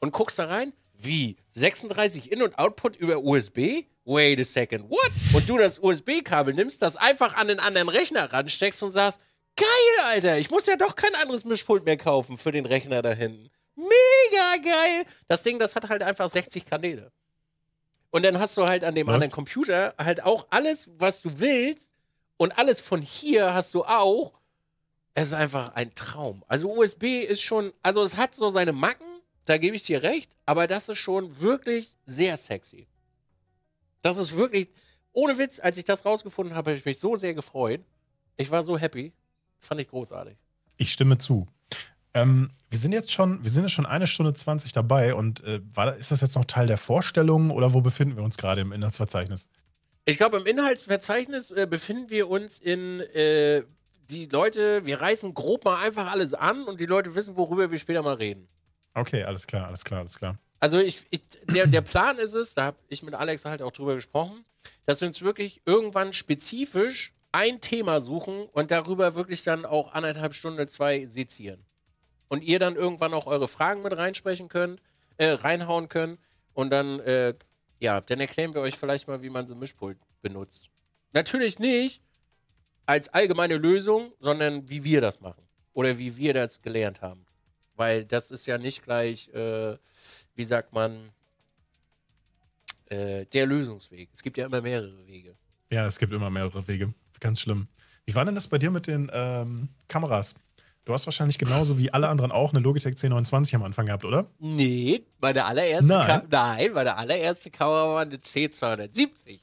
und guckst da rein. Wie? 36 In- und Output über USB? Wait a second, what? Und du das USB-Kabel nimmst, das einfach an den anderen Rechner ransteckst und sagst, Geil, Alter. Ich muss ja doch kein anderes Mischpult mehr kaufen für den Rechner da hinten. Mega geil. Das Ding, das hat halt einfach 60 Kanäle. Und dann hast du halt an dem was? anderen Computer halt auch alles, was du willst. Und alles von hier hast du auch. Es ist einfach ein Traum. Also USB ist schon, also es hat so seine Macken, da gebe ich dir recht, aber das ist schon wirklich sehr sexy. Das ist wirklich, ohne Witz, als ich das rausgefunden habe, habe ich mich so sehr gefreut. Ich war so happy. Fand ich großartig. Ich stimme zu. Ähm, wir sind jetzt schon, wir sind jetzt schon eine Stunde 20 dabei und äh, war, ist das jetzt noch Teil der Vorstellung oder wo befinden wir uns gerade im Inhaltsverzeichnis? Ich glaube, im Inhaltsverzeichnis äh, befinden wir uns in äh, die Leute, wir reißen grob mal einfach alles an und die Leute wissen, worüber wir später mal reden. Okay, alles klar, alles klar, alles klar. Also ich, ich der, der Plan ist es, da habe ich mit Alex halt auch drüber gesprochen, dass wir uns wirklich irgendwann spezifisch ein Thema suchen und darüber wirklich dann auch anderthalb Stunden, zwei sezieren. Und ihr dann irgendwann auch eure Fragen mit reinsprechen könnt, äh, reinhauen könnt. Und dann, äh, ja, dann erklären wir euch vielleicht mal, wie man so ein Mischpult benutzt. Natürlich nicht als allgemeine Lösung, sondern wie wir das machen. Oder wie wir das gelernt haben. Weil das ist ja nicht gleich, äh, wie sagt man, äh, der Lösungsweg. Es gibt ja immer mehrere Wege. Ja, es gibt immer mehrere Wege. Ganz schlimm. Wie war denn das bei dir mit den ähm, Kameras? Du hast wahrscheinlich genauso wie alle anderen auch eine Logitech C29 am Anfang gehabt, oder? Nee, meine allererste, nein. Ka nein, meine allererste Kamera war eine C270.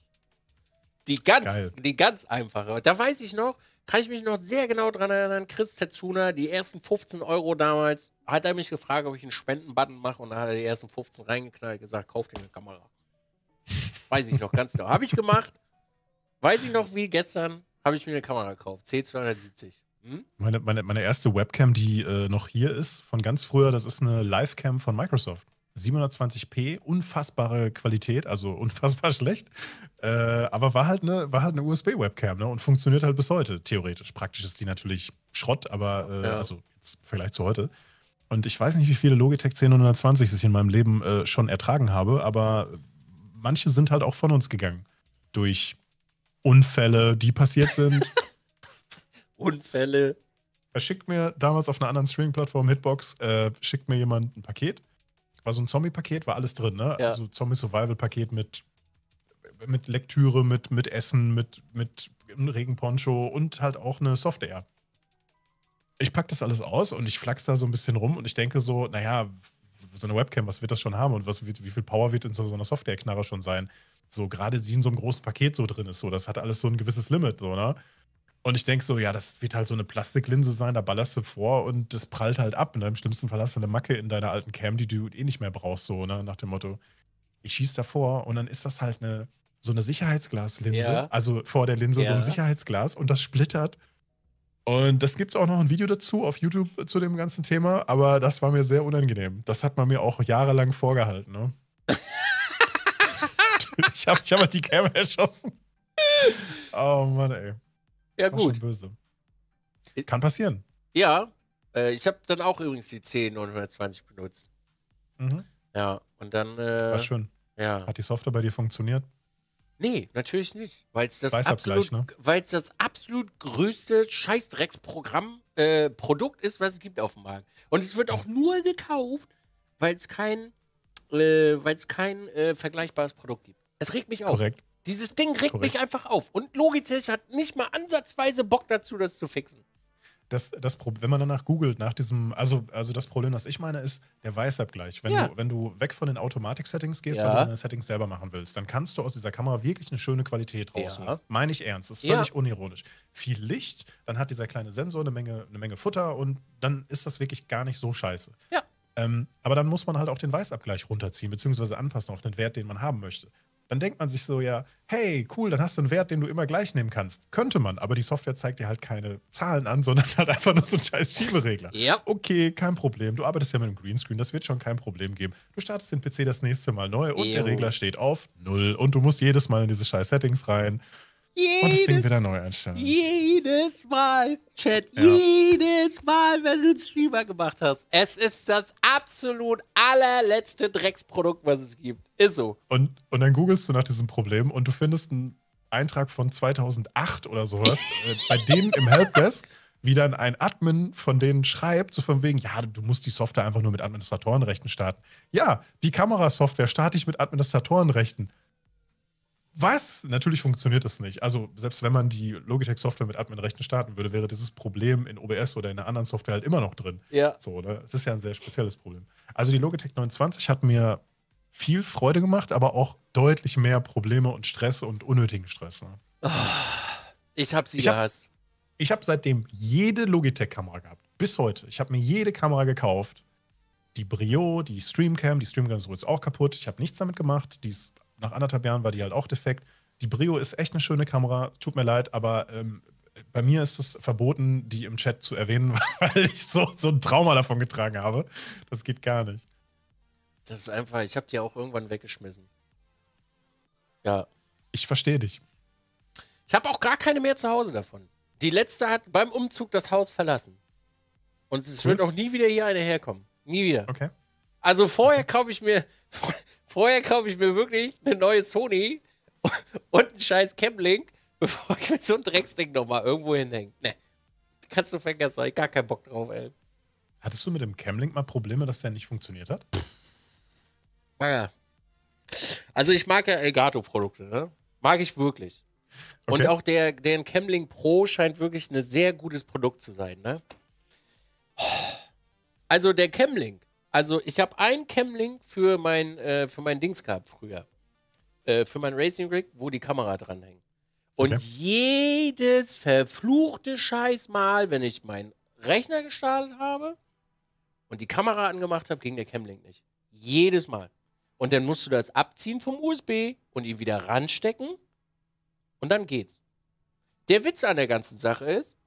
Die ganz, die ganz einfache. Da weiß ich noch, kann ich mich noch sehr genau dran erinnern, Chris Tetsuna, die ersten 15 Euro damals, hat er mich gefragt, ob ich einen Spendenbutton mache und dann hat er die ersten 15 reingeknallt und gesagt, kauf dir eine Kamera. Weiß ich noch ganz genau. Habe ich gemacht. Weiß ich noch, wie gestern habe ich mir eine Kamera gekauft. C270. Hm? Meine, meine, meine erste Webcam, die äh, noch hier ist, von ganz früher, das ist eine Livecam von Microsoft. 720p, unfassbare Qualität, also unfassbar schlecht. Äh, aber war halt eine, halt eine USB-Webcam ne? und funktioniert halt bis heute, theoretisch. Praktisch ist die natürlich Schrott, aber äh, ja. also jetzt im Vergleich zu heute. Und ich weiß nicht, wie viele Logitech 1020 ich in meinem Leben äh, schon ertragen habe, aber manche sind halt auch von uns gegangen. Durch Unfälle, die passiert sind. Unfälle. Er schickt mir damals auf einer anderen Streaming-Plattform, Hitbox, äh, schickt mir jemand ein Paket. War so ein Zombie-Paket, war alles drin, ne? Ja. Also Zombie-Survival-Paket mit, mit Lektüre, mit, mit Essen, mit, mit Regenponcho und halt auch eine Software. Ich packe das alles aus und ich flachs da so ein bisschen rum und ich denke so, naja, so eine Webcam, was wird das schon haben und was, wie, wie viel Power wird in so, so einer Software-Knarre schon sein? So, gerade sie in so einem großen Paket so drin ist. So, das hat alles so ein gewisses Limit, so, ne? Und ich denke so, ja, das wird halt so eine Plastiklinse sein, da ballerst du vor und das prallt halt ab. Ne? Im schlimmsten Fall hast du eine Macke in deiner alten Cam, die du eh nicht mehr brauchst, so, ne? Nach dem Motto, ich schieß davor und dann ist das halt eine, so eine Sicherheitsglaslinse. Ja. Also vor der Linse ja. so ein Sicherheitsglas und das splittert. Und das gibt auch noch ein Video dazu auf YouTube zu dem ganzen Thema, aber das war mir sehr unangenehm. Das hat man mir auch jahrelang vorgehalten, ne? ich habe ich hab halt die Kamera erschossen. Oh Mann, ey. Das ja, gut. böse. Kann passieren. Ja. Äh, ich habe dann auch übrigens die c 920 benutzt. Mhm. Ja, und dann. Äh, War schön. Ja. Hat die Software bei dir funktioniert? Nee, natürlich nicht. Weil es das, absolut, ne? das absolut größte Scheißdrecksprogramm, äh, Produkt ist, was es gibt auf dem Markt. Und es wird auch nur gekauft, weil es kein, äh, weil es kein äh, vergleichbares Produkt gibt. Es regt mich auf. Korrekt. Dieses Ding regt Korrekt. mich einfach auf. Und Logitech hat nicht mal ansatzweise Bock dazu, das zu fixen. Das, das, wenn man danach googelt, nach diesem, also, also das Problem, was ich meine, ist der Weißabgleich. Halt wenn, ja. du, wenn du weg von den Automatik-Settings gehst, ja. weil du deine Settings selber machen willst, dann kannst du aus dieser Kamera wirklich eine schöne Qualität rausholen. Ja. Meine ich ernst, das ist völlig unironisch. Viel Licht, dann hat dieser kleine Sensor eine Menge, eine Menge Futter und dann ist das wirklich gar nicht so scheiße. Ja. Ähm, aber dann muss man halt auch den Weißabgleich runterziehen, beziehungsweise anpassen auf den Wert, den man haben möchte dann denkt man sich so ja, hey, cool, dann hast du einen Wert, den du immer gleich nehmen kannst. Könnte man, aber die Software zeigt dir halt keine Zahlen an, sondern hat einfach nur so einen scheiß Schieberegler. Ja. Okay, kein Problem. Du arbeitest ja mit einem Greenscreen, das wird schon kein Problem geben. Du startest den PC das nächste Mal neu und Ew. der Regler steht auf null und du musst jedes Mal in diese scheiß Settings rein jedes, und das Ding wieder neu einstellen. Jedes Mal, Chat, ja. jedes Mal, wenn du einen Streamer gemacht hast. Es ist das absolut allerletzte Drecksprodukt, was es gibt. Ist so. Und, und dann googelst du nach diesem Problem und du findest einen Eintrag von 2008 oder sowas, äh, bei dem im Helpdesk wie dann ein Admin von denen schreibt, so von wegen, ja, du musst die Software einfach nur mit Administratorenrechten starten. Ja, die Kamerasoftware starte ich mit Administratorenrechten. Was? Natürlich funktioniert das nicht. Also, selbst wenn man die Logitech-Software mit Admin-Rechten starten würde, wäre dieses Problem in OBS oder in einer anderen Software halt immer noch drin. Ja. So, oder? Ne? Es ist ja ein sehr spezielles Problem. Also, die Logitech 29 hat mir viel Freude gemacht, aber auch deutlich mehr Probleme und Stress und unnötigen Stress. Ne? Oh, ich habe sie ich hab, Ich habe seitdem jede Logitech-Kamera gehabt. Bis heute. Ich habe mir jede Kamera gekauft. Die Brio, die Streamcam, die Streamcam ist auch kaputt. Ich habe nichts damit gemacht. Die ist nach anderthalb Jahren war die halt auch defekt. Die Brio ist echt eine schöne Kamera. Tut mir leid, aber ähm, bei mir ist es verboten, die im Chat zu erwähnen, weil ich so, so ein Trauma davon getragen habe. Das geht gar nicht. Das ist einfach, ich habe die auch irgendwann weggeschmissen. Ja. Ich verstehe dich. Ich habe auch gar keine mehr zu Hause davon. Die letzte hat beim Umzug das Haus verlassen. Und es cool. wird auch nie wieder hier eine herkommen. Nie wieder. Okay. Also vorher okay. kaufe ich mir Vorher kaufe ich mir wirklich eine neue Sony und einen scheiß Camlink, bevor ich mir so ein Drecksding nochmal irgendwo hinhänge. Ne. Kannst du vergessen, weil ich gar keinen Bock drauf, ey. Hattest du mit dem Camlink mal Probleme, dass der nicht funktioniert hat? Naja. Also ich mag ja Elgato-Produkte, ne? Mag ich wirklich. Okay. Und auch der, der Camlink Pro scheint wirklich ein sehr gutes Produkt zu sein, ne? Also der Camlink also ich habe einen Camlink für mein, äh, für mein Dings gehabt früher. Äh, für mein Racing Rig, wo die Kamera dranhängt. Und okay. jedes verfluchte Scheißmal, wenn ich meinen Rechner gestartet habe und die Kamera angemacht habe, ging der Camlink nicht. Jedes Mal. Und dann musst du das abziehen vom USB und ihn wieder ranstecken und dann geht's. Der Witz an der ganzen Sache ist,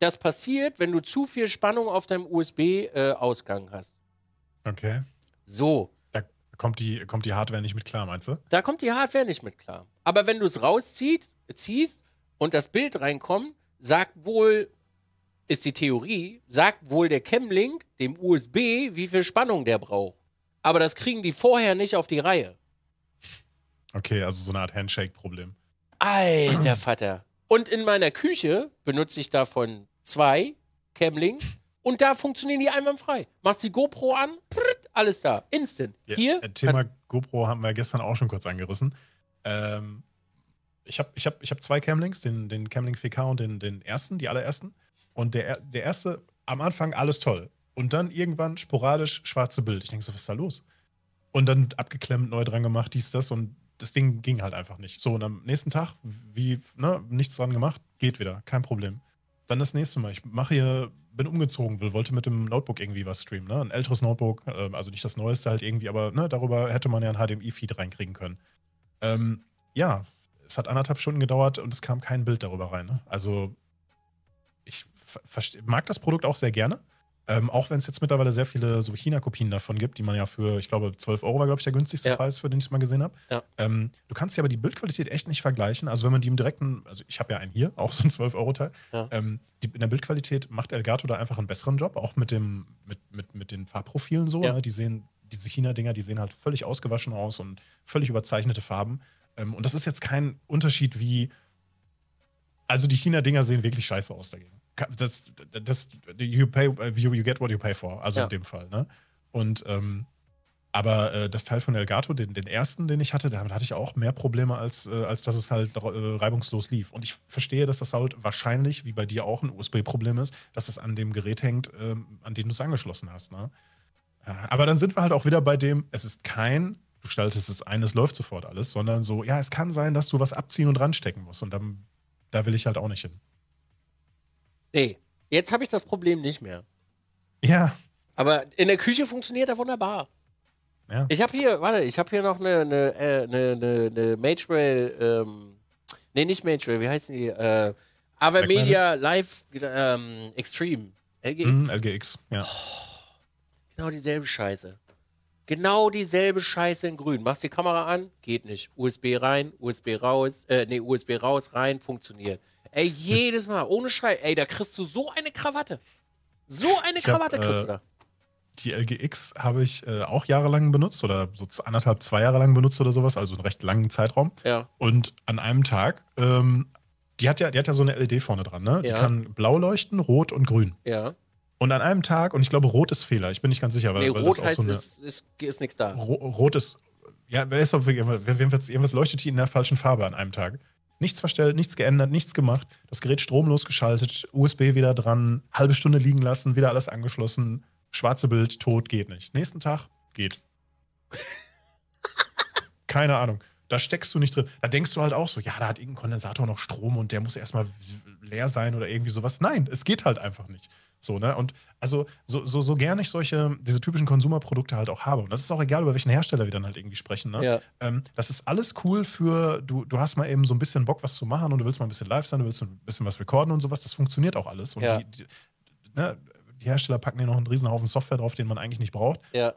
das passiert, wenn du zu viel Spannung auf deinem USB-Ausgang äh, hast. Okay. So. Da kommt die, kommt die Hardware nicht mit klar, meinst du? Da kommt die Hardware nicht mit klar. Aber wenn du es rausziehst und das Bild reinkommt, sagt wohl, ist die Theorie, sagt wohl der Chemlink dem USB, wie viel Spannung der braucht. Aber das kriegen die vorher nicht auf die Reihe. Okay, also so eine Art Handshake-Problem. Alter Vater. Und in meiner Küche benutze ich davon zwei Camlink und da funktionieren die einwandfrei. Machst die GoPro an, prrrt, alles da, instant. Ja, Hier. Äh, Thema GoPro haben wir gestern auch schon kurz angerissen. Ähm, ich habe ich hab, ich hab zwei Camlinks, den, den Camlink VK und den, den ersten, die allerersten. Und der, der erste, am Anfang alles toll. Und dann irgendwann sporadisch schwarze Bild. Ich denke so, was ist da los? Und dann abgeklemmt, neu dran gemacht, dies, das. Und das Ding ging halt einfach nicht. So, und am nächsten Tag, wie, ne, nichts dran gemacht, geht wieder, kein Problem. Dann das nächste Mal. Ich mache hier, bin umgezogen, wollte mit dem Notebook irgendwie was streamen, ne? Ein älteres Notebook, äh, also nicht das neueste halt irgendwie, aber ne, darüber hätte man ja ein HDMI-Feed reinkriegen können. Ähm, ja, es hat anderthalb Stunden gedauert und es kam kein Bild darüber rein. Ne? Also ich mag das Produkt auch sehr gerne. Ähm, auch wenn es jetzt mittlerweile sehr viele so China-Kopien davon gibt, die man ja für, ich glaube, 12 Euro war, glaube ich, der günstigste ja. Preis, für den ich es mal gesehen habe. Ja. Ähm, du kannst ja aber die Bildqualität echt nicht vergleichen. Also wenn man die im direkten, also ich habe ja einen hier, auch so ein 12-Euro-Teil, ja. ähm, die, in der Bildqualität macht Elgato da einfach einen besseren Job, auch mit dem, mit, mit, mit den Farbprofilen so. Ne? Die sehen, diese China-Dinger, die sehen halt völlig ausgewaschen aus und völlig überzeichnete Farben. Ähm, und das ist jetzt kein Unterschied wie, also die China-Dinger sehen wirklich scheiße aus dagegen das, das, you pay, you, you get what you pay for, also ja. in dem Fall, ne? Und, ähm, aber äh, das Teil von Elgato, den, den ersten, den ich hatte, damit hatte ich auch mehr Probleme, als, äh, als dass es halt äh, reibungslos lief. Und ich verstehe, dass das halt wahrscheinlich, wie bei dir auch ein USB-Problem ist, dass es an dem Gerät hängt, ähm, an dem du es angeschlossen hast. Ne? Äh, aber dann sind wir halt auch wieder bei dem, es ist kein, du schaltest es ein, es läuft sofort alles, sondern so, ja, es kann sein, dass du was abziehen und ranstecken musst. Und dann, da will ich halt auch nicht hin. Nee, jetzt habe ich das Problem nicht mehr. Ja. Aber in der Küche funktioniert er wunderbar. Ja. Ich habe hier, warte, ich habe hier noch eine, eine, äh, eine, eine, eine Mage Rail, ähm, nee, nicht Mage Rail, wie heißen die? Äh, Ava Media Live ähm, Extreme. LGX. Mm, LGX, ja. Oh, genau dieselbe Scheiße. Genau dieselbe Scheiße in grün. Machst die Kamera an, geht nicht. USB rein, USB raus, äh, nee, USB raus, rein, funktioniert. Ey, jedes Mal, ohne Schrei. Ey, da kriegst du so eine Krawatte. So eine ich Krawatte hab, kriegst äh, du da. Die LGX habe ich äh, auch jahrelang benutzt oder so anderthalb, zwei Jahre lang benutzt oder sowas, also einen recht langen Zeitraum. Ja. Und an einem Tag, ähm, die, hat ja, die hat ja so eine LED vorne dran, ne? Ja. Die kann blau leuchten, rot und grün. Ja. Und an einem Tag, und ich glaube, rot ist Fehler, ich bin nicht ganz sicher, weil, nee, weil rot das heißt, so eine, ist, ist, ist nichts da. Ro rot ist, ja, wer ist auf irgendwas leuchtet die in der falschen Farbe an einem Tag nichts verstellt, nichts geändert, nichts gemacht, das Gerät stromlos geschaltet, USB wieder dran, halbe Stunde liegen lassen, wieder alles angeschlossen, schwarze Bild, tot, geht nicht. Nächsten Tag geht. Keine Ahnung. Da steckst du nicht drin. Da denkst du halt auch so, ja, da hat irgendein Kondensator noch Strom und der muss erstmal leer sein oder irgendwie sowas. Nein, es geht halt einfach nicht. So, ne? Und also, so, so, so gerne ich solche, diese typischen Konsumerprodukte halt auch habe, und das ist auch egal, über welchen Hersteller wir dann halt irgendwie sprechen, ne? Ja. Ähm, das ist alles cool für, du, du hast mal eben so ein bisschen Bock, was zu machen und du willst mal ein bisschen live sein, du willst ein bisschen was recorden und sowas, das funktioniert auch alles. Und ja. die, die, ne? die Hersteller packen dir noch einen Haufen Software drauf, den man eigentlich nicht braucht. Ja.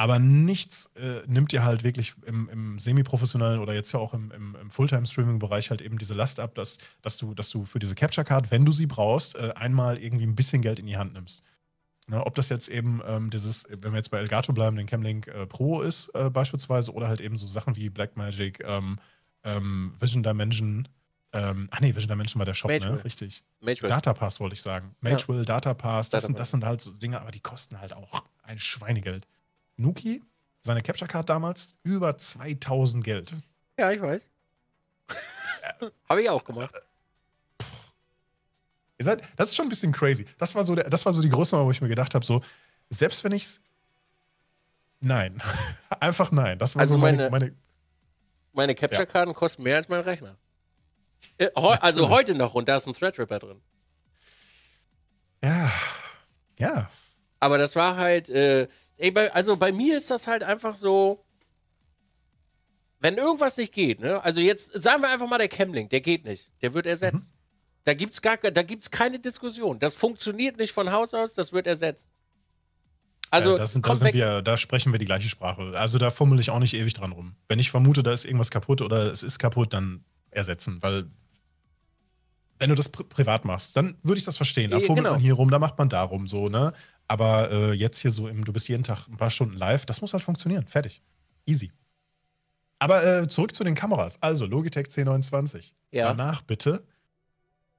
Aber nichts äh, nimmt dir halt wirklich im, im semi-professionellen oder jetzt ja auch im, im, im Fulltime-Streaming-Bereich halt eben diese Last ab, dass, dass, du, dass du für diese Capture-Card, wenn du sie brauchst, äh, einmal irgendwie ein bisschen Geld in die Hand nimmst. Ne, ob das jetzt eben ähm, dieses, wenn wir jetzt bei Elgato bleiben, den Camlink äh, Pro ist äh, beispielsweise oder halt eben so Sachen wie Blackmagic, ähm, ähm, Vision Dimension, ähm, ah nee, Vision Dimension war der Shop, Mage ne? Will. Richtig. Mage Data Pass wollte ich sagen. Mage ja. Will, Data das, Data das sind halt so Dinge, aber die kosten halt auch ein Schweinegeld. Nuki, seine Capture Card damals, über 2000 Geld. Ja, ich weiß. Habe ich auch gemacht. Ihr seid, das ist schon ein bisschen crazy. Das war so, der, das war so die Größe, wo ich mir gedacht habe, so, selbst wenn ich es. Nein. Einfach nein. Das war also so meine, meine, meine, meine Capture-Karten ja. kosten mehr als mein Rechner. Äh, heu, also heute noch und da ist ein Threadripper drin. Ja. Ja. Aber das war halt, äh, Ey, bei, also bei mir ist das halt einfach so, wenn irgendwas nicht geht, ne? Also jetzt sagen wir einfach mal der Camlink, der geht nicht, der wird ersetzt. Mhm. Da gibt's gar, da gibt's keine Diskussion. Das funktioniert nicht von Haus aus, das wird ersetzt. Also ja, das sind, das sind wir, da sprechen wir die gleiche Sprache. Also da fummel ich auch nicht ewig dran rum. Wenn ich vermute, da ist irgendwas kaputt oder es ist kaputt, dann ersetzen, weil wenn du das pri privat machst, dann würde ich das verstehen. Da äh, fummelt genau. man hier rum, da macht man darum so, ne? Aber äh, jetzt hier so im, du bist jeden Tag ein paar Stunden live, das muss halt funktionieren. Fertig. Easy. Aber äh, zurück zu den Kameras. Also Logitech C29. Ja. Danach bitte.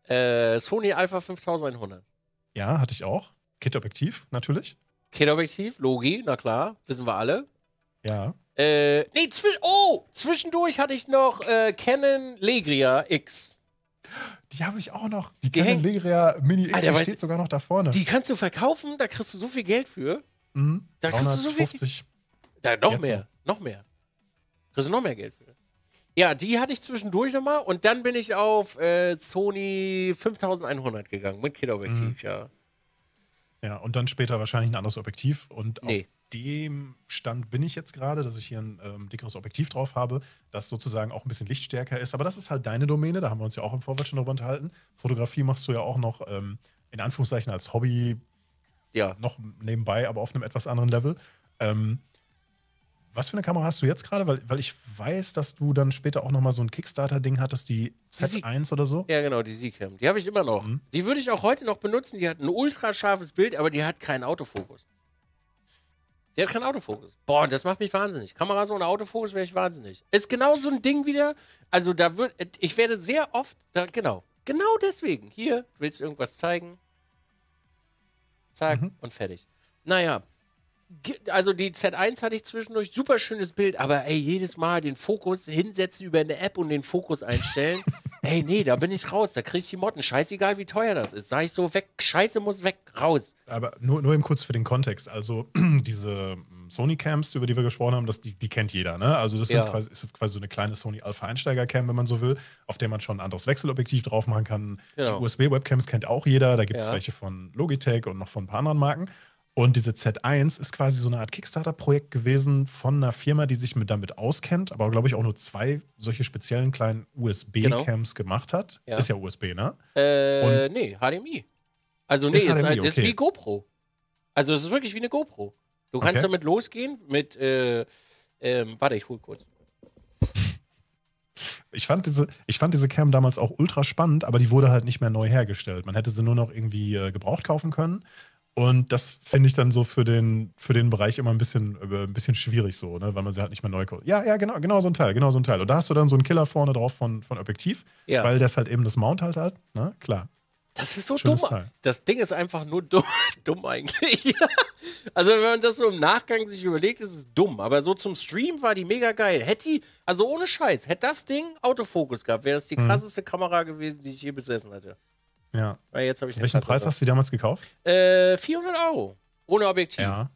Äh, Sony Alpha 5100. Ja, hatte ich auch. Kit-Objektiv, natürlich. Kit-Objektiv, Logi, na klar, wissen wir alle. Ja. Äh, nee, zwi oh, zwischendurch hatte ich noch äh, Canon Legria X. Die habe ich auch noch. Die Leria Mini X, Alter, die steht sogar noch da vorne. Die kannst du verkaufen, da kriegst du so viel Geld für. Mhm. Da kriegst du so viel. Da noch Jetzt mehr, noch mehr. Kriegst du noch mehr Geld für. Ja, die hatte ich zwischendurch nochmal und dann bin ich auf äh, Sony 5100 gegangen mit Kinderobjektiv, mhm. ja. Ja, und dann später wahrscheinlich ein anderes Objektiv und nee dem Stand bin ich jetzt gerade, dass ich hier ein ähm, dickeres Objektiv drauf habe, das sozusagen auch ein bisschen lichtstärker ist. Aber das ist halt deine Domäne, da haben wir uns ja auch im Vorwärts schon drüber unterhalten. Fotografie machst du ja auch noch ähm, in Anführungszeichen als Hobby, ja. noch nebenbei, aber auf einem etwas anderen Level. Ähm, was für eine Kamera hast du jetzt gerade? Weil, weil ich weiß, dass du dann später auch nochmal so ein Kickstarter-Ding hattest, die Z1 die oder so. Ja, genau, die Seacam. Die habe ich immer noch. Mhm. Die würde ich auch heute noch benutzen. Die hat ein ultrascharfes Bild, aber die hat keinen Autofokus. Der hat keinen Autofokus. Boah, das macht mich wahnsinnig. Kameras ohne Autofokus wäre ich wahnsinnig. Ist genau so ein Ding wieder. Also da wird, ich werde sehr oft, da, genau, genau deswegen. Hier, willst du irgendwas zeigen? Zack mhm. und fertig. Naja, also die Z1 hatte ich zwischendurch, super schönes Bild, aber ey, jedes Mal den Fokus hinsetzen über eine App und den Fokus einstellen. Ey, nee, da bin ich raus, da krieg ich die Motten. Scheißegal, wie teuer das ist. Sag ich so, weg, Scheiße muss weg, raus. Aber nur, nur eben kurz für den Kontext. Also, diese ähm, Sony-Camps, über die wir gesprochen haben, das, die, die kennt jeder. Ne? Also, das ja. quasi, ist quasi so eine kleine Sony Alpha-Einsteiger-Cam, wenn man so will, auf der man schon ein anderes Wechselobjektiv drauf machen kann. Genau. Die USB-Webcams kennt auch jeder. Da gibt es ja. welche von Logitech und noch von ein paar anderen Marken. Und diese Z1 ist quasi so eine Art Kickstarter-Projekt gewesen von einer Firma, die sich mit, damit auskennt, aber glaube ich auch nur zwei solche speziellen kleinen USB-Cams genau. gemacht hat. Ja. Ist ja USB, ne? Äh, Und nee, HDMI. Also nee, ist, HDMI, halt, ist, okay. ist wie GoPro. Also es ist wirklich wie eine GoPro. Du kannst okay. damit losgehen mit, äh, ähm, warte, ich hol kurz. Ich fand, diese, ich fand diese Cam damals auch ultra spannend, aber die wurde halt nicht mehr neu hergestellt. Man hätte sie nur noch irgendwie äh, gebraucht kaufen können. Und das finde ich dann so für den, für den Bereich immer ein bisschen, äh, ein bisschen schwierig so, ne? weil man sie halt nicht mehr neu kauft. Ja, ja, genau, genau so ein Teil, genau so ein Teil. Und da hast du dann so einen Killer vorne drauf von, von Objektiv, ja. weil das halt eben das Mount halt hat, ne? Klar. Das ist so Schönes dumm. Teil. Das Ding ist einfach nur dumm, dumm eigentlich. also, wenn man das so im Nachgang sich überlegt, ist es dumm. Aber so zum Stream war die mega geil. Hätte die, also ohne Scheiß, hätte das Ding Autofokus gehabt, wäre es die mhm. krasseste mhm. Kamera gewesen, die ich je besessen hätte. Ja. Weil jetzt ich Welchen Preis hast du damals gekauft? Äh, 400 Euro. Ohne Objektiv. Ja.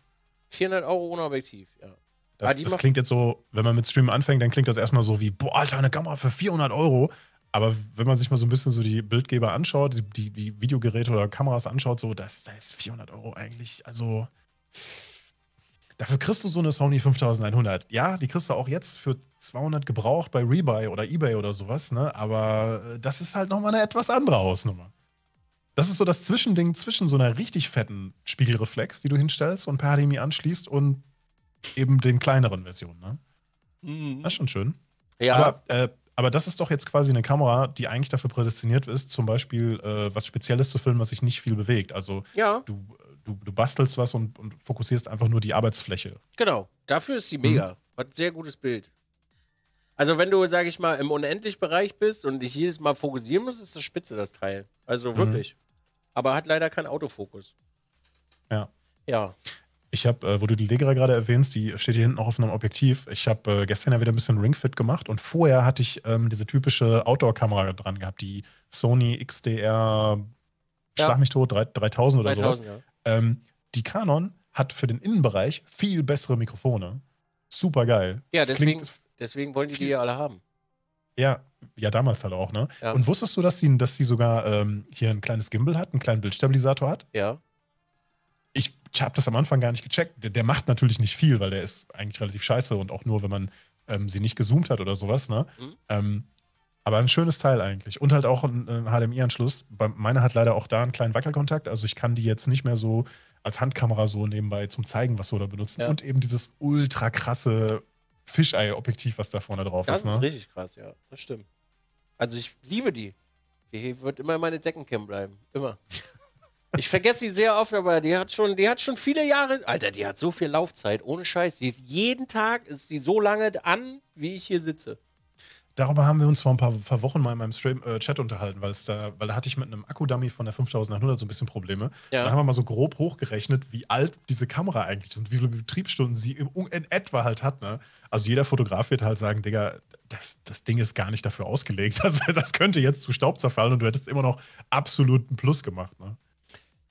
400 Euro ohne Objektiv, ja. Das, ah, das klingt jetzt so, wenn man mit Streamen anfängt, dann klingt das erstmal so wie, boah, Alter, eine Kamera für 400 Euro. Aber wenn man sich mal so ein bisschen so die Bildgeber anschaut, die, die Videogeräte oder Kameras anschaut, so, das, da ist 400 Euro eigentlich, also. Dafür kriegst du so eine Sony 5100. Ja, die kriegst du auch jetzt für 200 gebraucht bei Rebuy oder Ebay oder sowas, ne? Aber äh, das ist halt nochmal eine etwas andere Hausnummer. Das ist so das Zwischending zwischen so einer richtig fetten Spiegelreflex, die du hinstellst und per HDMI anschließt und eben den kleineren Versionen. Ne? Mhm. Das ist schon schön. Ja. Aber, äh, aber das ist doch jetzt quasi eine Kamera, die eigentlich dafür prädestiniert ist, zum Beispiel äh, was Spezielles zu filmen, was sich nicht viel bewegt. Also ja. du, du, du bastelst was und, und, fokussierst einfach nur die Arbeitsfläche. Genau, dafür ist sie mega. Mhm. Hat sehr gutes Bild. Also wenn du, sag ich mal, im Unendlich-Bereich bist und dich jedes Mal fokussieren musst, ist das spitze, das Teil. Also mhm. wirklich. Mhm aber hat leider keinen Autofokus. Ja. Ja. Ich habe, äh, wo du die Legra gerade erwähnst, die steht hier hinten auch auf einem Objektiv. Ich habe äh, gestern ja wieder ein bisschen Ringfit gemacht und vorher hatte ich ähm, diese typische Outdoor-Kamera dran gehabt, die Sony XDR, schlag mich tot, 3, 3000 oder 3000, sowas. Ja. Ähm, die Canon hat für den Innenbereich viel bessere Mikrofone. Super geil. Ja, deswegen, deswegen wollen die die ja alle haben. Ja, ja, damals halt auch, ne? Ja. Und wusstest du, dass sie, dass sie sogar ähm, hier ein kleines Gimbal hat, einen kleinen Bildstabilisator hat? Ja. Ich, ich habe das am Anfang gar nicht gecheckt. Der, der, macht natürlich nicht viel, weil der ist eigentlich relativ scheiße und auch nur, wenn man ähm, sie nicht gezoomt hat oder sowas, ne? Mhm. Ähm, aber ein schönes Teil eigentlich. Und halt auch ein, ein äh, HDMI-Anschluss. Meine hat leider auch da einen kleinen Wackelkontakt. Also ich kann die jetzt nicht mehr so als Handkamera so nebenbei zum Zeigen, was so da benutzen. Ja. Und eben dieses ultra krasse Fischei-Objektiv, was da vorne drauf das ist. Das ist ne? richtig krass, ja. Das stimmt. Also ich liebe die. Die wird immer meine Deckencam bleiben. Immer. ich vergesse sie sehr oft, aber die hat schon, die hat schon viele Jahre. Alter, die hat so viel Laufzeit, ohne Scheiß. Die ist jeden Tag ist sie so lange an, wie ich hier sitze. Darüber haben wir uns vor ein paar, paar Wochen mal in meinem Stream, äh, Chat unterhalten, weil es da, weil da hatte ich mit einem Akkudummy von der 5800 so ein bisschen Probleme. Ja. Da haben wir mal so grob hochgerechnet, wie alt diese Kamera eigentlich ist und wie viele Betriebsstunden sie in etwa halt hat. Ne? Also jeder Fotograf wird halt sagen, Digga, das, das Ding ist gar nicht dafür ausgelegt. Das, das könnte jetzt zu Staub zerfallen und du hättest immer noch absoluten Plus gemacht. Ne?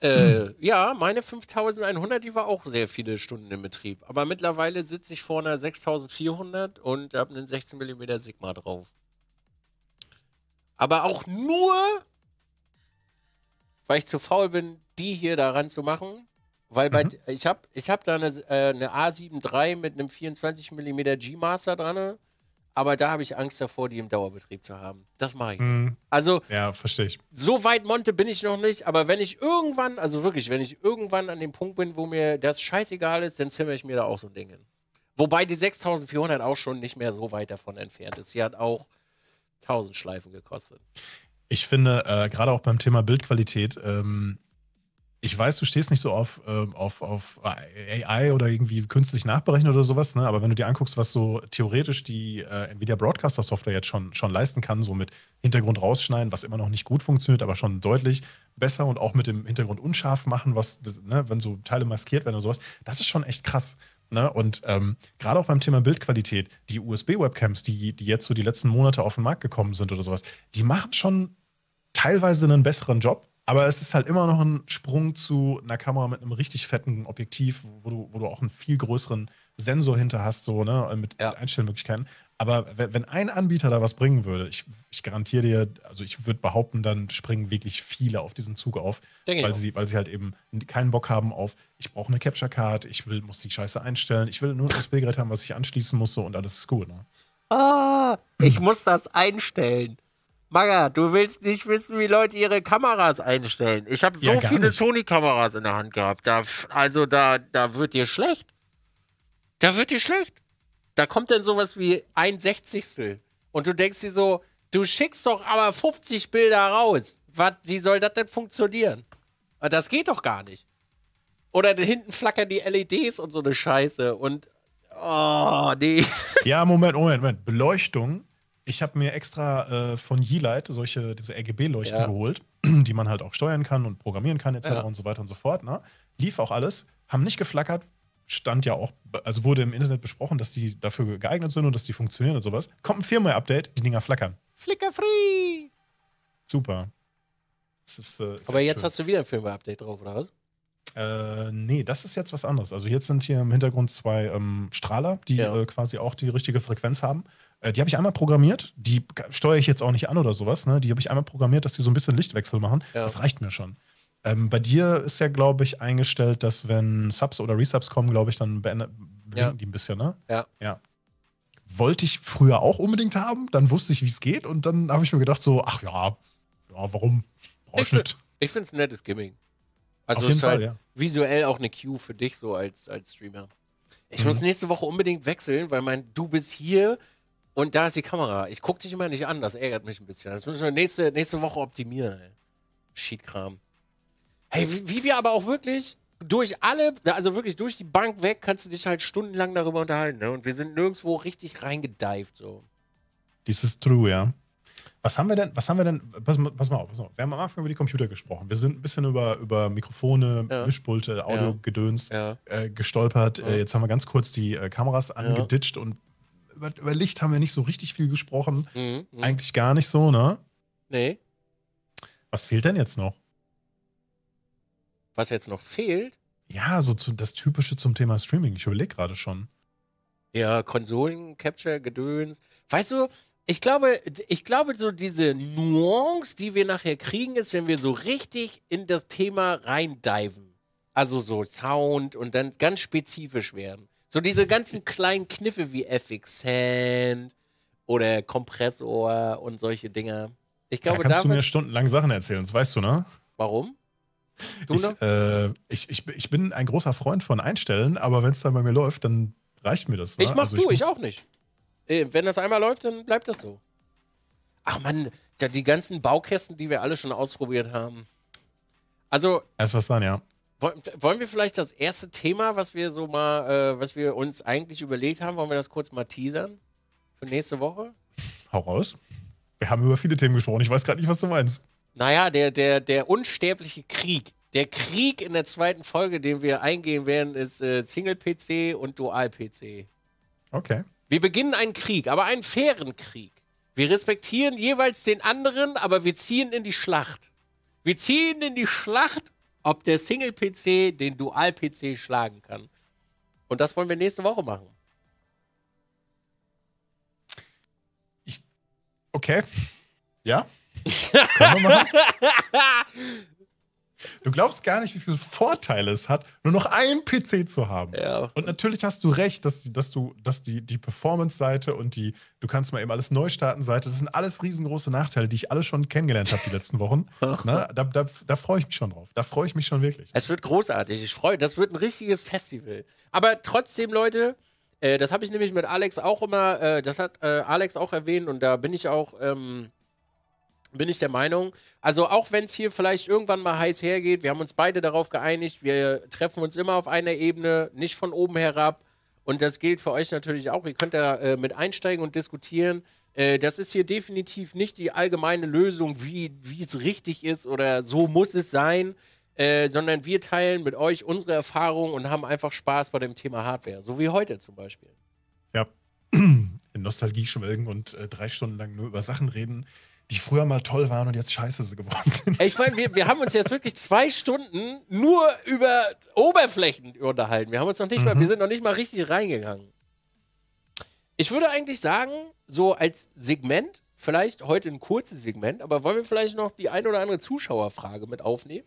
Äh, ja, meine 5100, die war auch sehr viele Stunden im Betrieb. Aber mittlerweile sitze ich vor einer 6400 und habe einen 16 mm Sigma drauf. Aber auch nur, weil ich zu faul bin, die hier daran zu machen. Weil bei, mhm. ich habe ich hab da eine, äh, eine A7 III mit einem 24 mm G-Master dran, aber da habe ich Angst davor, die im Dauerbetrieb zu haben. Das mache ich. Mhm. Also, ja, verstehe ich. So weit Monte bin ich noch nicht, aber wenn ich irgendwann, also wirklich, wenn ich irgendwann an dem Punkt bin, wo mir das scheißegal ist, dann zimmer ich mir da auch so ein Ding hin. Wobei die 6400 auch schon nicht mehr so weit davon entfernt ist. Sie hat auch 1000 Schleifen gekostet. Ich finde, äh, gerade auch beim Thema Bildqualität, ähm, ich weiß, du stehst nicht so auf, ähm, auf, auf AI oder irgendwie künstlich nachberechnet oder sowas, ne? aber wenn du dir anguckst, was so theoretisch die äh, Nvidia Broadcaster Software jetzt schon, schon leisten kann, so mit Hintergrund rausschneiden, was immer noch nicht gut funktioniert, aber schon deutlich besser und auch mit dem Hintergrund unscharf machen, was, ne, wenn so Teile maskiert werden oder sowas, das ist schon echt krass. Ne? Und ähm, gerade auch beim Thema Bildqualität, die USB-Webcams, die, die jetzt so die letzten Monate auf den Markt gekommen sind oder sowas, die machen schon teilweise einen besseren Job aber es ist halt immer noch ein Sprung zu einer Kamera mit einem richtig fetten Objektiv, wo du, wo du auch einen viel größeren Sensor hinter hast, so, ne, mit ja. Einstellmöglichkeiten. Aber wenn ein Anbieter da was bringen würde, ich, ich garantiere dir, also ich würde behaupten, dann springen wirklich viele auf diesen Zug auf, weil sie, weil sie halt eben keinen Bock haben auf, ich brauche eine Capture Card, ich will, muss die Scheiße einstellen, ich will nur ein Bildgerät haben, was ich anschließen muss so, und alles ist gut. Ne? Ah, ich muss das einstellen. Maga, du willst nicht wissen, wie Leute ihre Kameras einstellen. Ich habe so ja, viele Sony-Kameras in der Hand gehabt. Da, also da, da wird dir schlecht. Da wird dir schlecht. Da kommt dann sowas wie ein Sechzigstel. Und du denkst dir so, du schickst doch aber 50 Bilder raus. Was, wie soll das denn funktionieren? Ah, das geht doch gar nicht. Oder hinten flackern die LEDs und so eine Scheiße. Und, oh, nee. Ja, Moment, Moment, Moment. Beleuchtung ich habe mir extra äh, von Yeelight solche, diese RGB-Leuchten ja. geholt, die man halt auch steuern kann und programmieren kann, etc. Ja. und so weiter und so fort. Ne? Lief auch alles, haben nicht geflackert, stand ja auch, also wurde im Internet besprochen, dass die dafür geeignet sind und dass die funktionieren und sowas. Kommt ein Firmware-Update, die Dinger flackern. Flicker-free! Super. Ist, äh, Aber jetzt schön. hast du wieder ein Firmware-Update drauf, oder was? Äh, nee, das ist jetzt was anderes. Also jetzt sind hier im Hintergrund zwei ähm, Strahler, die ja. äh, quasi auch die richtige Frequenz haben. Äh, die habe ich einmal programmiert. Die steuere ich jetzt auch nicht an oder sowas. Ne? Die habe ich einmal programmiert, dass die so ein bisschen Lichtwechsel machen. Ja. Das reicht mir schon. Ähm, bei dir ist ja, glaube ich, eingestellt, dass wenn Subs oder Resubs kommen, glaube ich, dann blinken ja. die ein bisschen, ne? Ja. ja. Wollte ich früher auch unbedingt haben, dann wusste ich, wie es geht und dann habe ich mir gedacht, so, ach ja, ja warum? Brauch ich find, ich finde es ein nettes Gimmick. Also ist halt Fall, halt ja. visuell auch eine Cue für dich so als, als Streamer. Ich mhm. muss nächste Woche unbedingt wechseln, weil mein Du bist hier und da ist die Kamera. Ich gucke dich immer nicht an, das ärgert mich ein bisschen. Das müssen wir nächste, nächste Woche optimieren, ey. Sheetkram. Hey, wie, wie wir aber auch wirklich durch alle, also wirklich durch die Bank weg, kannst du dich halt stundenlang darüber unterhalten. Ne? Und wir sind nirgendwo richtig reingedeift. So. Dies ist true, ja. Was haben wir denn, was haben wir denn, pass, pass, mal auf, pass mal auf, wir haben am Anfang über die Computer gesprochen. Wir sind ein bisschen über, über Mikrofone, ja. Mischpulte, Audio ja. äh, gestolpert. Ja. Äh, jetzt haben wir ganz kurz die äh, Kameras angeditscht und über, über, Licht haben wir nicht so richtig viel gesprochen. Mhm, mhm, Eigentlich gar nicht so, ne? Nee. Was fehlt denn jetzt noch? Was jetzt noch fehlt? Ja, so zu, das Typische zum Thema Streaming. Ich überlege gerade schon. Ja, Konsolen, Capture, Gedöns. Weißt du, ich glaube, ich glaube, so diese Nuance, die wir nachher kriegen, ist, wenn wir so richtig in das Thema reindiven. Also so Sound und dann ganz spezifisch werden. So diese ganzen kleinen Kniffe wie FX Hand oder Kompressor und solche Dinger. Ich glaube, da kannst du mir stundenlang Sachen erzählen, das weißt du, ne? Warum? Du ich, noch? Äh, ich, ich, ich bin ein großer Freund von Einstellen, aber wenn es dann bei mir läuft, dann reicht mir das. Ne? Ich mach also, du, ich, ich auch nicht. Äh, wenn das einmal läuft, dann bleibt das so. Ach man, die ganzen Baukästen, die wir alle schon ausprobiert haben. Also. Erst was dann, ja. Wollen wir vielleicht das erste Thema, was wir so mal, äh, was wir uns eigentlich überlegt haben, wollen wir das kurz mal teasern? Für nächste Woche? Hau raus. Wir haben über viele Themen gesprochen. Ich weiß gerade nicht, was du meinst. Naja, der, der, der unsterbliche Krieg. Der Krieg in der zweiten Folge, den wir eingehen werden, ist äh, Single-PC und Dual-PC. Okay. Wir beginnen einen Krieg, aber einen fairen Krieg. Wir respektieren jeweils den anderen, aber wir ziehen in die Schlacht. Wir ziehen in die Schlacht ob der Single-PC den Dual-PC schlagen kann. Und das wollen wir nächste Woche machen. Ich. Okay. Ja. Du glaubst gar nicht, wie viele Vorteile es hat, nur noch einen PC zu haben. Ja. Und natürlich hast du recht, dass, dass du, dass die, die Performance-Seite und die, du kannst mal eben alles neu starten Seite, das sind alles riesengroße Nachteile, die ich alle schon kennengelernt habe die letzten Wochen. Na, da da, da freue ich mich schon drauf. Da freue ich mich schon wirklich. Es wird großartig. Ich freue, das wird ein richtiges Festival. Aber trotzdem, Leute, äh, das habe ich nämlich mit Alex auch immer, äh, das hat äh, Alex auch erwähnt und da bin ich auch. Ähm, bin ich der Meinung. Also auch wenn es hier vielleicht irgendwann mal heiß hergeht, wir haben uns beide darauf geeinigt, wir treffen uns immer auf einer Ebene, nicht von oben herab. Und das gilt für euch natürlich auch. Ihr könnt da äh, mit einsteigen und diskutieren. Äh, das ist hier definitiv nicht die allgemeine Lösung, wie es richtig ist oder so muss es sein, äh, sondern wir teilen mit euch unsere Erfahrungen und haben einfach Spaß bei dem Thema Hardware, so wie heute zum Beispiel. Ja, in Nostalgie schwelgen und äh, drei Stunden lang nur über Sachen reden die früher mal toll waren und jetzt scheiße geworden sind. Ich meine, wir, wir haben uns jetzt wirklich zwei Stunden nur über Oberflächen unterhalten. Wir haben uns noch nicht mhm. mal, wir mhm. sind noch nicht mal richtig reingegangen. Ich würde eigentlich sagen, so als Segment, vielleicht heute ein kurzes Segment, aber wollen wir vielleicht noch die ein oder andere Zuschauerfrage mit aufnehmen?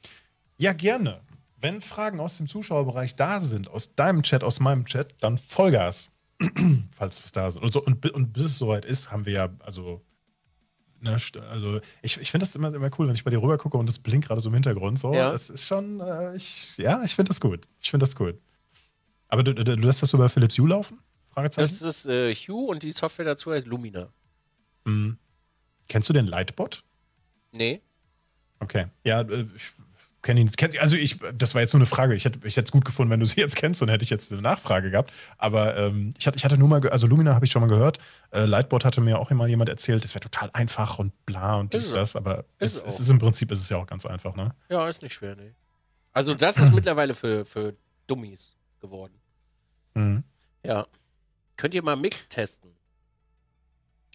Ja, gerne. Wenn Fragen aus dem Zuschauerbereich da sind, aus deinem Chat, aus meinem Chat, dann Vollgas. Falls es da ist. Und, so, und, und bis es soweit ist, haben wir ja, also Ne, also ich, ich finde das immer, immer cool, wenn ich bei dir rüber gucke und das blinkt gerade so im Hintergrund. So, ja. das ist schon, äh, ich, ja, ich finde das gut. Ich finde das gut. Aber du, du, du, lässt das über Philips Hue laufen? Fragezeichen? Das ist äh, Hue und die Software dazu heißt Lumina. Mhm. Kennst du den Lightbot? Nee. Okay. Ja, äh, ich kenne ihn. Kenn, also ich, das war jetzt nur eine Frage. Ich hätte, ich hätte es gut gefunden, wenn du sie jetzt kennst, dann hätte ich jetzt eine Nachfrage gehabt. Aber ähm, ich, hatte, ich hatte nur mal, also Lumina habe ich schon mal gehört. Äh, Lightboard hatte mir auch immer jemand erzählt, das wäre total einfach und bla und dies, ist das. Aber ist es, es, ist im Prinzip ist es ja auch ganz einfach, ne? Ja, ist nicht schwer, ne. Also das ist mittlerweile für, für Dummies geworden. Mhm. Ja. Könnt ihr mal Mix testen?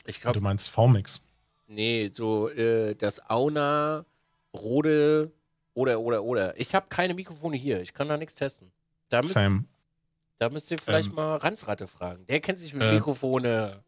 Ich ah, glaub, du meinst V-Mix? Nee, so äh, das Auna, Rode, oder, oder, oder. Ich habe keine Mikrofone hier. Ich kann da nichts testen. Da müsst, Same. Da müsst ihr vielleicht ähm, mal Ranzratte fragen. Der kennt sich mit äh, Mikrofone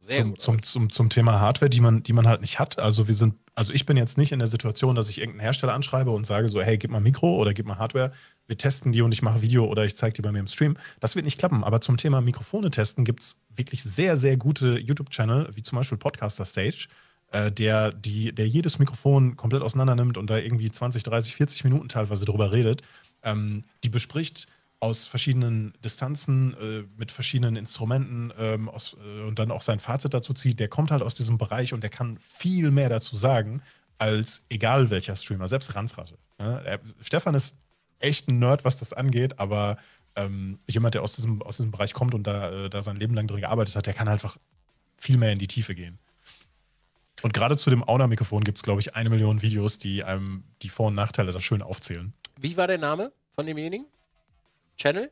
sehr zum, gut. Zum, zum, zum Thema Hardware, die man, die man halt nicht hat. Also wir sind, also ich bin jetzt nicht in der Situation, dass ich irgendeinen Hersteller anschreibe und sage so, hey, gib mal Mikro oder gib mal Hardware. Wir testen die und ich mache Video oder ich zeige die bei mir im Stream. Das wird nicht klappen. Aber zum Thema Mikrofone testen gibt es wirklich sehr, sehr gute YouTube-Channel, wie zum Beispiel Podcaster Stage äh, der, die, der jedes Mikrofon komplett auseinander nimmt und da irgendwie 20, 30, 40 Minuten teilweise drüber redet. Ähm, die bespricht aus verschiedenen Distanzen, äh, mit verschiedenen Instrumenten ähm, aus, äh, und dann auch sein Fazit dazu zieht, der kommt halt aus diesem Bereich und der kann viel mehr dazu sagen, als egal welcher Streamer, selbst Ranzratte. Ja, ne? er, Stefan ist echt ein Nerd, was das angeht, aber ähm, jemand, der aus diesem, aus diesem Bereich kommt und da, äh, da sein Leben lang drin gearbeitet hat, der kann halt einfach viel mehr in die Tiefe gehen. Und gerade zu dem Auna-Mikrofon gibt es, glaube ich, eine Million Videos, die einem ähm, die Vor- und Nachteile da schön aufzählen. Wie war der Name von demjenigen? Channel?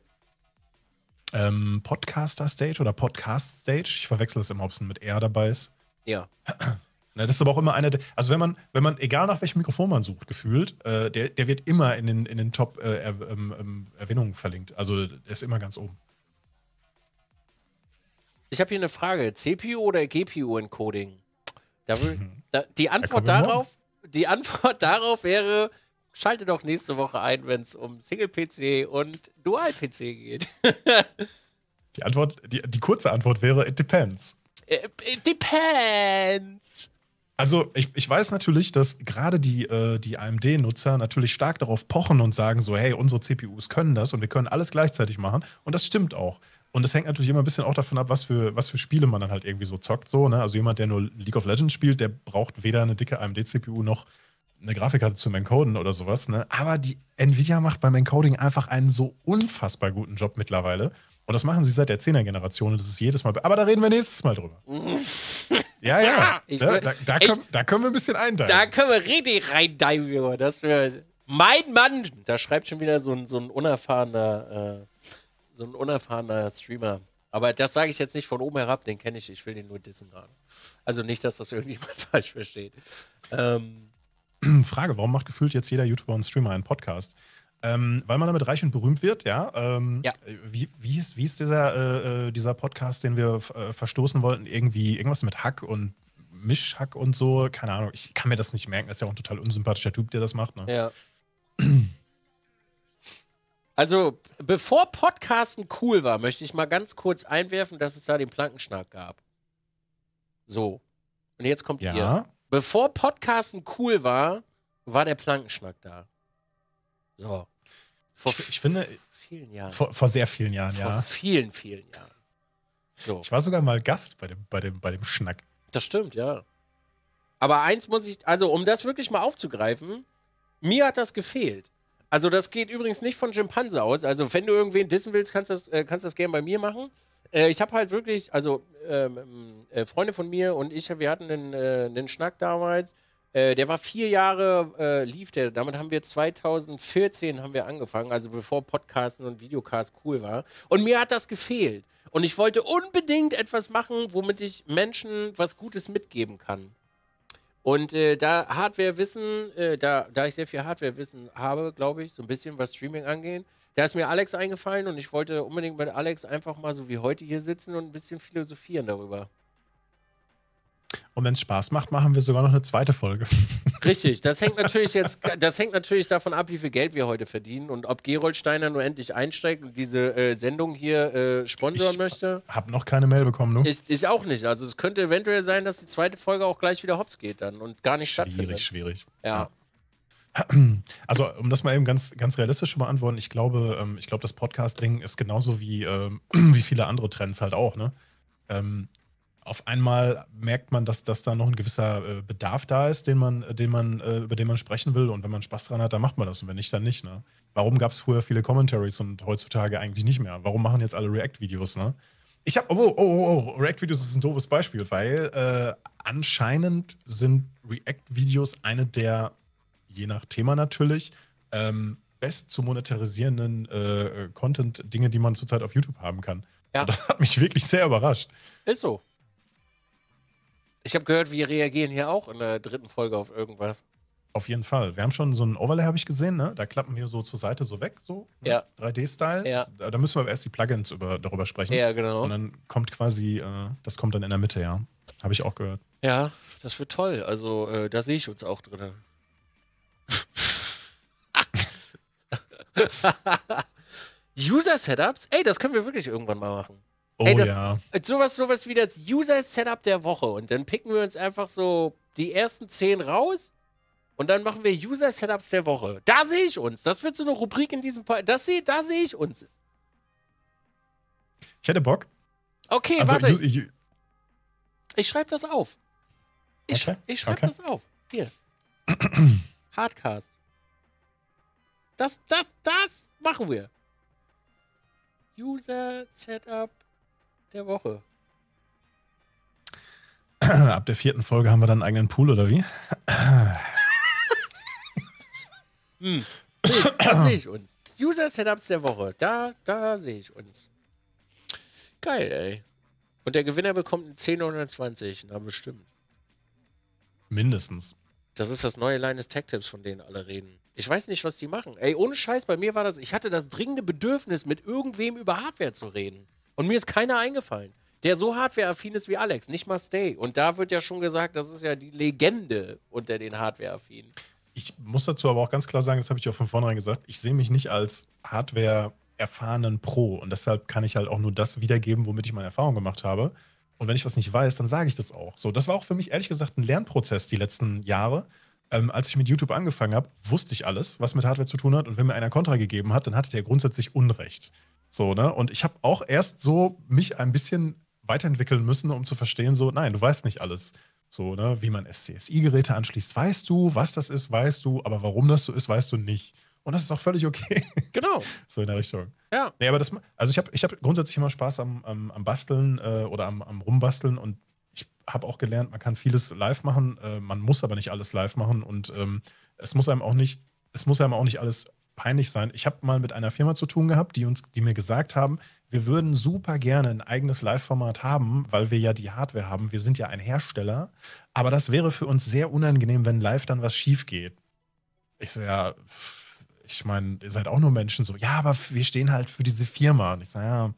Ähm, Podcaster Stage oder Podcast Stage. Ich verwechsel das immer, ob es mit R dabei ist. Ja. Na, ne, das ist aber auch immer einer, der. also wenn man, wenn man, egal nach welchem Mikrofon man sucht, gefühlt, äh, der, der wird immer in den, in den Top äh, ähm, ähm, Erwähnungen verlinkt. Also der ist immer ganz oben. Ich habe hier eine Frage. CPU oder GPU-Encoding? Da, mhm. da, die, Antwort ja, darauf, morgen. die Antwort darauf wäre, schalte doch nächste Woche ein, wenn es um Single-PC und Dual-PC geht. die Antwort, die, die kurze Antwort wäre, it depends. Äh, äh, it depends. Also ich, ich weiß natürlich, dass gerade die, äh, die AMD-Nutzer natürlich stark darauf pochen und sagen so, hey, unsere CPUs können das und wir können alles gleichzeitig machen. Und das stimmt auch. Und das hängt natürlich immer ein bisschen auch davon ab, was für, was für Spiele man dann halt irgendwie so zockt. So, ne? Also jemand, der nur League of Legends spielt, der braucht weder eine dicke AMD-CPU noch eine Grafikkarte zum Encoden oder sowas. Ne? Aber die Nvidia macht beim Encoding einfach einen so unfassbar guten Job mittlerweile. Und das machen sie seit der 10er-Generation. Das ist jedes Mal. Aber da reden wir nächstes Mal drüber. ja, ja. ja da, da, können, ich, da, können, wir ein bisschen eindiven. Da können wir richtig reindiven, Junge. Das wir mein Mann, da schreibt schon wieder so ein, so ein unerfahrener. Äh so ein unerfahrener Streamer. Aber das sage ich jetzt nicht von oben herab, den kenne ich, ich will den nur dissen gerade. Also nicht, dass das irgendjemand falsch versteht. Ähm, Frage, warum macht gefühlt jetzt jeder YouTuber und Streamer einen Podcast? Ähm, weil man damit reich und berühmt wird, ja. Ähm, ja. Äh, wie, wie, ist, wie ist dieser, äh, äh dieser Podcast, den wir äh, verstoßen wollten? Irgendwie irgendwas mit Hack und Mischhack und so? Keine Ahnung, ich kann mir das nicht merken. Das ist ja auch ein total unsympathischer Typ, der das macht. Ne? Ja. Also, bevor Podcasten cool war, möchte ich mal ganz kurz einwerfen, dass es da den Plankenschnack gab. So. Und jetzt kommt ja. ihr. Bevor Podcasten cool war, war der Plankenschnack da. So. Vor ich, ich finde, vielen Jahren. Vor, vor, sehr vielen Jahren, vor ja. Vor vielen, vielen Jahren. So. Ich war sogar mal Gast bei dem, bei dem, bei dem Schnack. Das stimmt, ja. Aber eins muss ich, also um das wirklich mal aufzugreifen, mir hat das gefehlt. Also das geht übrigens nicht von Schimpanse aus. Also wenn du irgendwen dissen willst, kannst das, äh, kannst das gerne bei mir machen. Äh, ich habe halt wirklich, also ähm, äh, Freunde von mir und ich, wir hatten einen, äh, einen Schnack damals. Äh, der war vier Jahre, äh, lief der. Damit haben wir 2014 haben wir angefangen, also bevor Podcasten und Videocast cool war. Und mir hat das gefehlt. Und ich wollte unbedingt etwas machen, womit ich Menschen was Gutes mitgeben kann. Und äh, da Hardware-Wissen, äh, da, da ich sehr viel Hardware-Wissen habe, glaube ich, so ein bisschen was Streaming angeht, da ist mir Alex eingefallen und ich wollte unbedingt mit Alex einfach mal so wie heute hier sitzen und ein bisschen philosophieren darüber. Und wenn es Spaß macht, machen wir sogar noch eine zweite Folge. Richtig, das hängt natürlich jetzt, das hängt natürlich davon ab, wie viel Geld wir heute verdienen und ob Gerold Steiner nur endlich einsteigt und diese äh, Sendung hier äh, sponsoren ich möchte. Hab noch keine Mail bekommen, ne? Ich, ich, auch nicht. Also es könnte eventuell sein, dass die zweite Folge auch gleich wieder hops geht dann und gar nicht schwierig, stattfindet. Schwierig, schwierig. Ja. Also, um das mal eben ganz, ganz realistisch zu beantworten, ich glaube, ähm, ich glaube, das Podcast-Ding ist genauso wie, ähm, wie viele andere Trends halt auch, ne? Ähm, auf einmal merkt man, dass, dass da noch ein gewisser äh, Bedarf da ist, den man, äh, den man, äh, über den man sprechen will. Und wenn man Spaß dran hat, dann macht man das. Und wenn nicht, dann nicht. Ne? Warum gab es früher viele Commentaries und heutzutage eigentlich nicht mehr? Warum machen jetzt alle React-Videos? Ne? Ich habe, oh, oh, oh, oh React-Videos ist ein doofes Beispiel, weil äh, anscheinend sind React-Videos eine der, je nach Thema natürlich, ähm, best zu monetarisierenden äh, Content-Dinge, die man zurzeit auf YouTube haben kann. Ja. das hat mich wirklich sehr überrascht. Ist so. Ich habe gehört, wir reagieren hier auch in der dritten Folge auf irgendwas. Auf jeden Fall. Wir haben schon so einen Overlay, habe ich gesehen, ne? Da klappen wir so zur Seite so weg, so ne? ja. 3D-Style. Ja. Da, da, müssen wir aber erst die Plugins über, darüber sprechen. Ja, genau. Und dann kommt quasi, äh, das kommt dann in der Mitte, ja. Habe ich auch gehört. Ja, das wird toll. Also äh, da sehe ich uns auch drin. User Setups? Ey, das können wir wirklich irgendwann mal machen. Oh Ey, das, ja. Sowas, sowas wie das User-Setup der Woche. Und dann picken wir uns einfach so die ersten zehn raus und dann machen wir User-Setups der Woche. Da sehe ich uns. Das wird so eine Rubrik in diesem Podcast. Das sehe, da sehe ich uns. Ich hätte Bock. Okay, also, warte. Ich, ich schreibe das auf. Ich, okay. ich schreibe okay. das auf. Hier. Hardcast. Das, das, das machen wir. User Setup der Woche. Ab der vierten Folge haben wir dann einen eigenen Pool, oder wie? hm. Sehe, da sehe ich uns. User Setups der Woche. Da, da sehe ich uns. Geil, ey. Und der Gewinner bekommt einen 1020. Na, bestimmt. Mindestens. Das ist das neue Line des Tech Tips, von denen alle reden. Ich weiß nicht, was die machen. Ey, ohne Scheiß, bei mir war das, ich hatte das dringende Bedürfnis, mit irgendwem über Hardware zu reden. Und mir ist keiner eingefallen, der so hardwareaffin ist wie Alex, nicht mal Stay. Und da wird ja schon gesagt, das ist ja die Legende unter den hardwareaffinen. Ich muss dazu aber auch ganz klar sagen, das habe ich auch von vornherein gesagt, ich sehe mich nicht als Hardware erfahrenen Pro und deshalb kann ich halt auch nur das wiedergeben, womit ich meine Erfahrung gemacht habe. Und wenn ich was nicht weiß, dann sage ich das auch. So, das war auch für mich ehrlich gesagt ein Lernprozess die letzten Jahre. Ähm, als ich mit YouTube angefangen habe, wusste ich alles, was mit Hardware zu tun hat. Und wenn mir einer Kontra gegeben hat, dann hatte der grundsätzlich Unrecht. So, ne? Und ich habe auch erst so mich ein bisschen weiterentwickeln müssen, um zu verstehen, so, nein, du weißt nicht alles. So, ne, wie man SCSI-Geräte anschließt, weißt du, was das ist, weißt du, aber warum das so ist, weißt du nicht. Und das ist auch völlig okay. Genau. so in der Richtung. Ja. Nee, aber das, also ich habe ich hab grundsätzlich immer Spaß am, am, am Basteln äh, oder am, am Rumbasteln und ich habe auch gelernt, man kann vieles live machen, äh, man muss aber nicht alles live machen und ähm, es muss einem auch nicht, es muss einem auch nicht alles peinlich sein. Ich habe mal mit einer Firma zu tun gehabt, die uns, die mir gesagt haben, wir würden super gerne ein eigenes Live-Format haben, weil wir ja die Hardware haben. Wir sind ja ein Hersteller, aber das wäre für uns sehr unangenehm, wenn live dann was schief geht. Ich so, ja, ich meine, ihr seid auch nur Menschen so, ja, aber wir stehen halt für diese Firma. Und ich so, ja,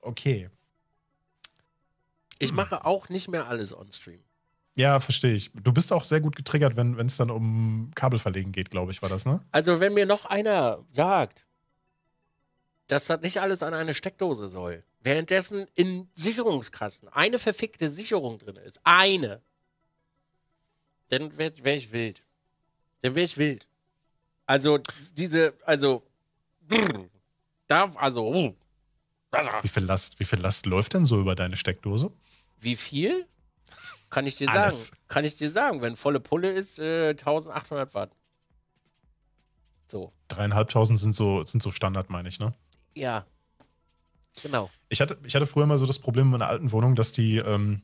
okay. Ich mache auch nicht mehr alles on Stream. Ja, verstehe ich. Du bist auch sehr gut getriggert, wenn es dann um Kabelverlegen geht, glaube ich, war das, ne? Also, wenn mir noch einer sagt, dass das nicht alles an eine Steckdose soll, währenddessen in Sicherungskassen eine verfickte Sicherung drin ist, eine, dann wäre wär ich wild. Dann wäre ich wild. Also, diese, also, da, also, wie viel, Last, wie viel Last läuft denn so über deine Steckdose? Wie viel? Kann ich dir Alles. sagen. Kann ich dir sagen, wenn volle Pulle ist, äh, 1800 Watt. So. Dreieinhalbtausend sind so, sind so Standard, meine ich, ne? Ja. Genau. Ich hatte, ich hatte früher mal so das Problem in meiner alten Wohnung, dass die, ähm,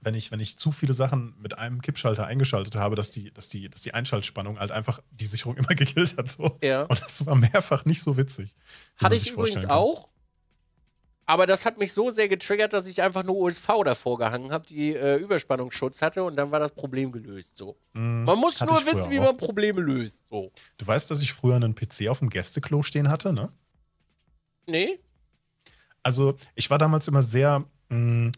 wenn ich, wenn ich zu viele Sachen mit einem Kippschalter eingeschaltet habe, dass die, dass die, dass die Einschaltspannung halt einfach die Sicherung immer gekillt hat. So. Ja. Und das war mehrfach nicht so witzig. Hatte ich übrigens auch. Aber das hat mich so sehr getriggert, dass ich einfach nur USV davor gehangen habe, die äh, Überspannungsschutz hatte und dann war das Problem gelöst. So. Mm, man muss nur wissen, wie man Probleme löst. So. Du weißt, dass ich früher einen PC auf dem Gästeklo stehen hatte, ne? Nee. Also, ich war damals immer sehr. Mh, mm,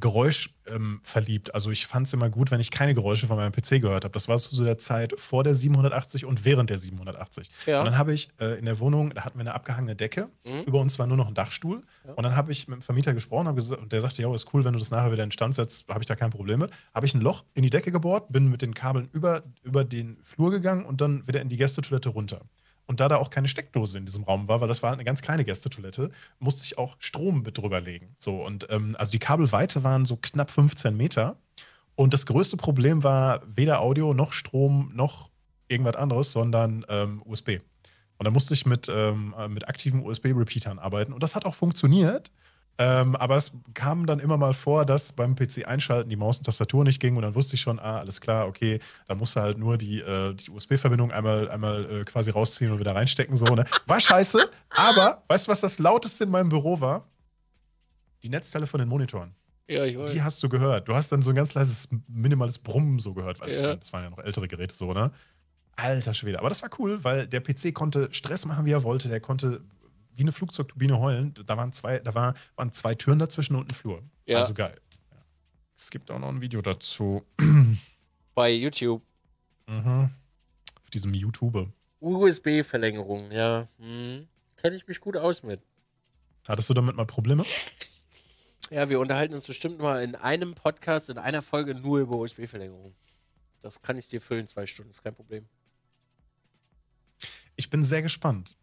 Geräusch ähm, verliebt. Also ich fand es immer gut, wenn ich keine Geräusche von meinem PC gehört habe. Das war zu der Zeit vor der 780 und während der 780. Ja. Und dann habe ich äh, in der Wohnung, da hatten wir eine abgehangene Decke, mhm. über uns war nur noch ein Dachstuhl. Ja. Und dann habe ich mit dem Vermieter gesprochen und der sagte, ja, ist cool, wenn du das nachher wieder in Stand setzt, habe ich da kein Problem mit. Habe ich ein Loch in die Decke gebohrt, bin mit den Kabeln über, über den Flur gegangen und dann wieder in die Gästetoilette runter. Und da da auch keine Steckdose in diesem Raum war, weil das war eine ganz kleine Gästetoilette, musste ich auch Strom mit drüber legen. So, und ähm, also die Kabelweite waren so knapp 15 Meter. Und das größte Problem war weder Audio noch Strom noch irgendwas anderes, sondern ähm, USB. Und da musste ich mit, ähm, mit aktiven USB-Repeatern arbeiten. Und das hat auch funktioniert. Ähm, aber es kam dann immer mal vor, dass beim PC einschalten die Maus und Tastatur nicht ging und dann wusste ich schon, ah, alles klar, okay, dann musst du halt nur die, äh, die USB-Verbindung einmal, einmal äh, quasi rausziehen und wieder reinstecken. So, ne? War scheiße, aber weißt du, was das lauteste in meinem Büro war? Die Netzteile von den Monitoren. Ja, ich weiß. Die hast du gehört. Du hast dann so ein ganz leises, minimales Brummen so gehört, weil ja. das waren ja noch ältere Geräte so, ne? Alter Schwede. Aber das war cool, weil der PC konnte Stress machen, wie er wollte. Der konnte wie eine Flugzeugturbine heulen. Da waren zwei, da war, waren zwei Türen dazwischen und ein Flur. Ja. Also geil. Ja. Es gibt auch noch ein Video dazu. Bei YouTube. Mhm. Auf diesem YouTube. USB-Verlängerung, ja. Hm. Kenne ich mich gut aus mit. Hattest du damit mal Probleme? Ja, wir unterhalten uns bestimmt mal in einem Podcast, in einer Folge nur über USB-Verlängerung. Das kann ich dir füllen, zwei Stunden, ist kein Problem. Ich bin sehr gespannt.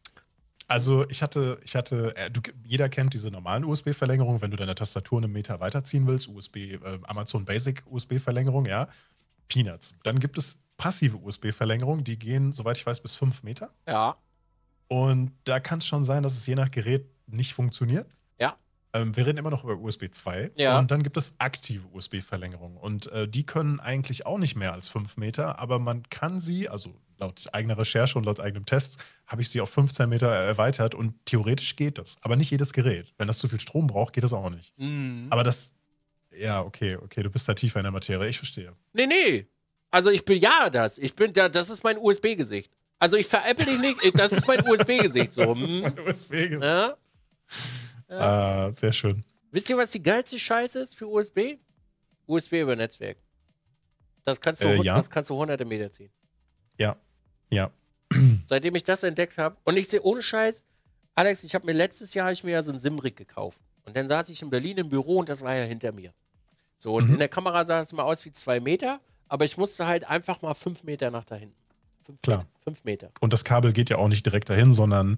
Also ich hatte, ich hatte, äh, du, jeder kennt diese normalen USB-Verlängerungen, wenn du deine Tastatur einen Meter weiterziehen willst, USB, äh, Amazon Basic USB-Verlängerung, ja, Peanuts. Dann gibt es passive USB-Verlängerungen, die gehen, soweit ich weiß, bis 5 Meter. Ja. Und da kann es schon sein, dass es je nach Gerät nicht funktioniert. Ja. Ähm, wir reden immer noch über USB 2. Ja. Und dann gibt es aktive USB-Verlängerungen. Und äh, die können eigentlich auch nicht mehr als 5 Meter, aber man kann sie, also laut eigener Recherche und laut eigenem Test habe ich sie auf 15 Meter erweitert und theoretisch geht das. Aber nicht jedes Gerät. Wenn das zu viel Strom braucht, geht das auch nicht. Mhm. Aber das, ja, okay, okay, du bist da tiefer in der Materie, ich verstehe. Nee, nee. Also ich bejahre das. Ich bin da, das ist mein USB-Gesicht. Also ich veräpple dich nicht, das ist mein USB-Gesicht so. Das ist hm? mein USB-Gesicht. Ja? Ja. Ah, sehr schön. Wisst ihr, was die geilste Scheiße ist für USB? USB über Netzwerk. Das kannst du, äh, ja. das kannst du hunderte Meter ziehen. Ja, ja. Seitdem ich das entdeckt habe. Und ich sehe ohne Scheiß, Alex, ich habe mir letztes Jahr ich mir ja so einen Simrig gekauft. Und dann saß ich in Berlin im Büro und das war ja hinter mir. So, und mhm. in der Kamera sah es mal aus wie zwei Meter, aber ich musste halt einfach mal fünf Meter nach da hinten. Fünf Klar. Meter, fünf Meter. Und das Kabel geht ja auch nicht direkt dahin, sondern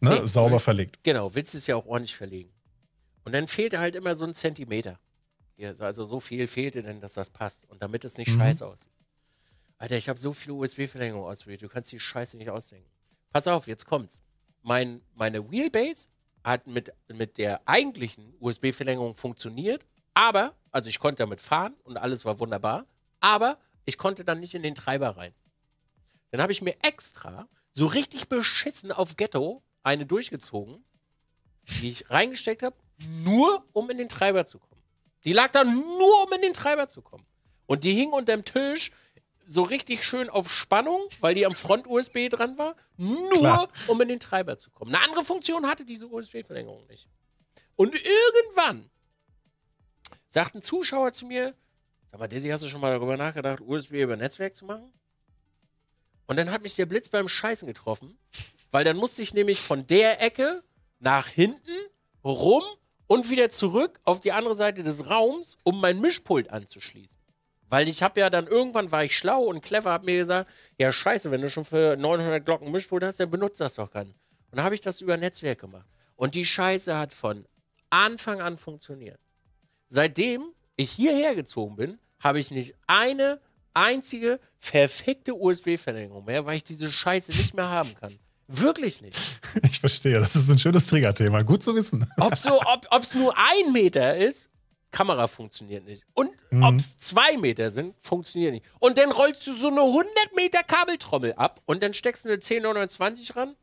ne, nee. sauber verlegt. Genau, willst du es ja auch ordentlich verlegen. Und dann fehlte halt immer so ein Zentimeter. Also so viel fehlte denn, dass das passt. Und damit es nicht mhm. scheiße aussieht. Alter, ich habe so viele USB-Verlängerungen ausprobiert. Du kannst die Scheiße nicht ausdenken. Pass auf, jetzt kommt's. Mein, meine Wheelbase hat mit, mit der eigentlichen USB-Verlängerung funktioniert, aber, also ich konnte damit fahren und alles war wunderbar, aber ich konnte dann nicht in den Treiber rein. Dann habe ich mir extra so richtig beschissen auf Ghetto eine durchgezogen, die ich reingesteckt habe, nur um in den Treiber zu kommen. Die lag da nur, um in den Treiber zu kommen. Und die hing unterm Tisch so richtig schön auf Spannung, weil die am Front-USB dran war, nur Klar. um in den Treiber zu kommen. Eine andere Funktion hatte diese USB-Verlängerung nicht. Und irgendwann sagt ein Zuschauer zu mir, sag mal, Dizzy, hast du schon mal darüber nachgedacht, USB über Netzwerk zu machen? Und dann hat mich der Blitz beim Scheißen getroffen, weil dann musste ich nämlich von der Ecke nach hinten, rum und wieder zurück auf die andere Seite des Raums, um mein Mischpult anzuschließen. Weil ich habe ja dann irgendwann war ich schlau und clever, habe mir gesagt, ja scheiße, wenn du schon für 900 Glocken Mischpult hast, dann benutzt das doch dann. Und dann habe ich das über Netzwerk gemacht. Und die Scheiße hat von Anfang an funktioniert. Seitdem ich hierher gezogen bin, habe ich nicht eine einzige verfickte USB-Verlängerung mehr, weil ich diese Scheiße nicht mehr haben kann. Wirklich nicht. Ich verstehe, das ist ein schönes Triggerthema. Gut zu wissen. Ob so, ob nur ein Meter ist Kamera funktioniert nicht. Und mhm. ob es zwei Meter sind, funktioniert nicht. Und dann rollst du so eine 100 Meter Kabeltrommel ab und dann steckst du eine 1029 ran.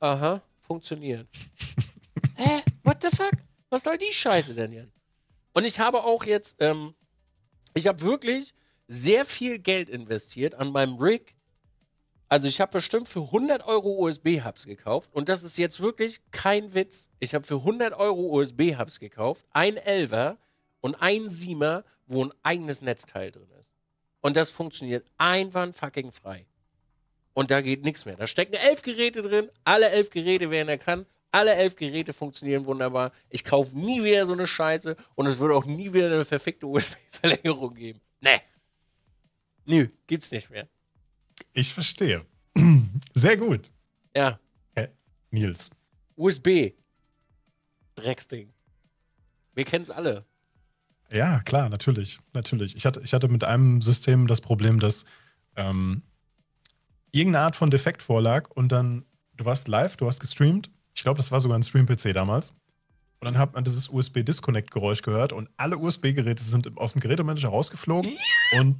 Aha, funktioniert. Hä? What the fuck? Was soll die Scheiße denn jetzt? Und ich habe auch jetzt, ähm, ich habe wirklich sehr viel Geld investiert an meinem Rig, also ich habe bestimmt für 100 Euro USB-Hubs gekauft und das ist jetzt wirklich kein Witz. Ich habe für 100 Euro USB-Hubs gekauft, ein Elver und ein Siemer, wo ein eigenes Netzteil drin ist. Und das funktioniert einwandfucking frei. Und da geht nichts mehr. Da stecken elf Geräte drin, alle elf Geräte, werden erkannt, Alle elf Geräte funktionieren wunderbar. Ich kaufe nie wieder so eine Scheiße und es wird auch nie wieder eine verfickte USB-Verlängerung geben. Nee. Nö, gibt's nicht mehr. Ich verstehe. Sehr gut. Ja. Äh, Nils. USB. Drecksding. Wir kennen es alle. Ja, klar, natürlich. Natürlich. Ich hatte, ich hatte mit einem System das Problem, dass ähm, irgendeine Art von Defekt vorlag und dann, du warst live, du hast gestreamt. Ich glaube, das war sogar ein Stream-PC damals. Und dann hat man dieses USB-Disconnect-Geräusch gehört und alle USB-Geräte sind aus dem Gerätemanager rausgeflogen und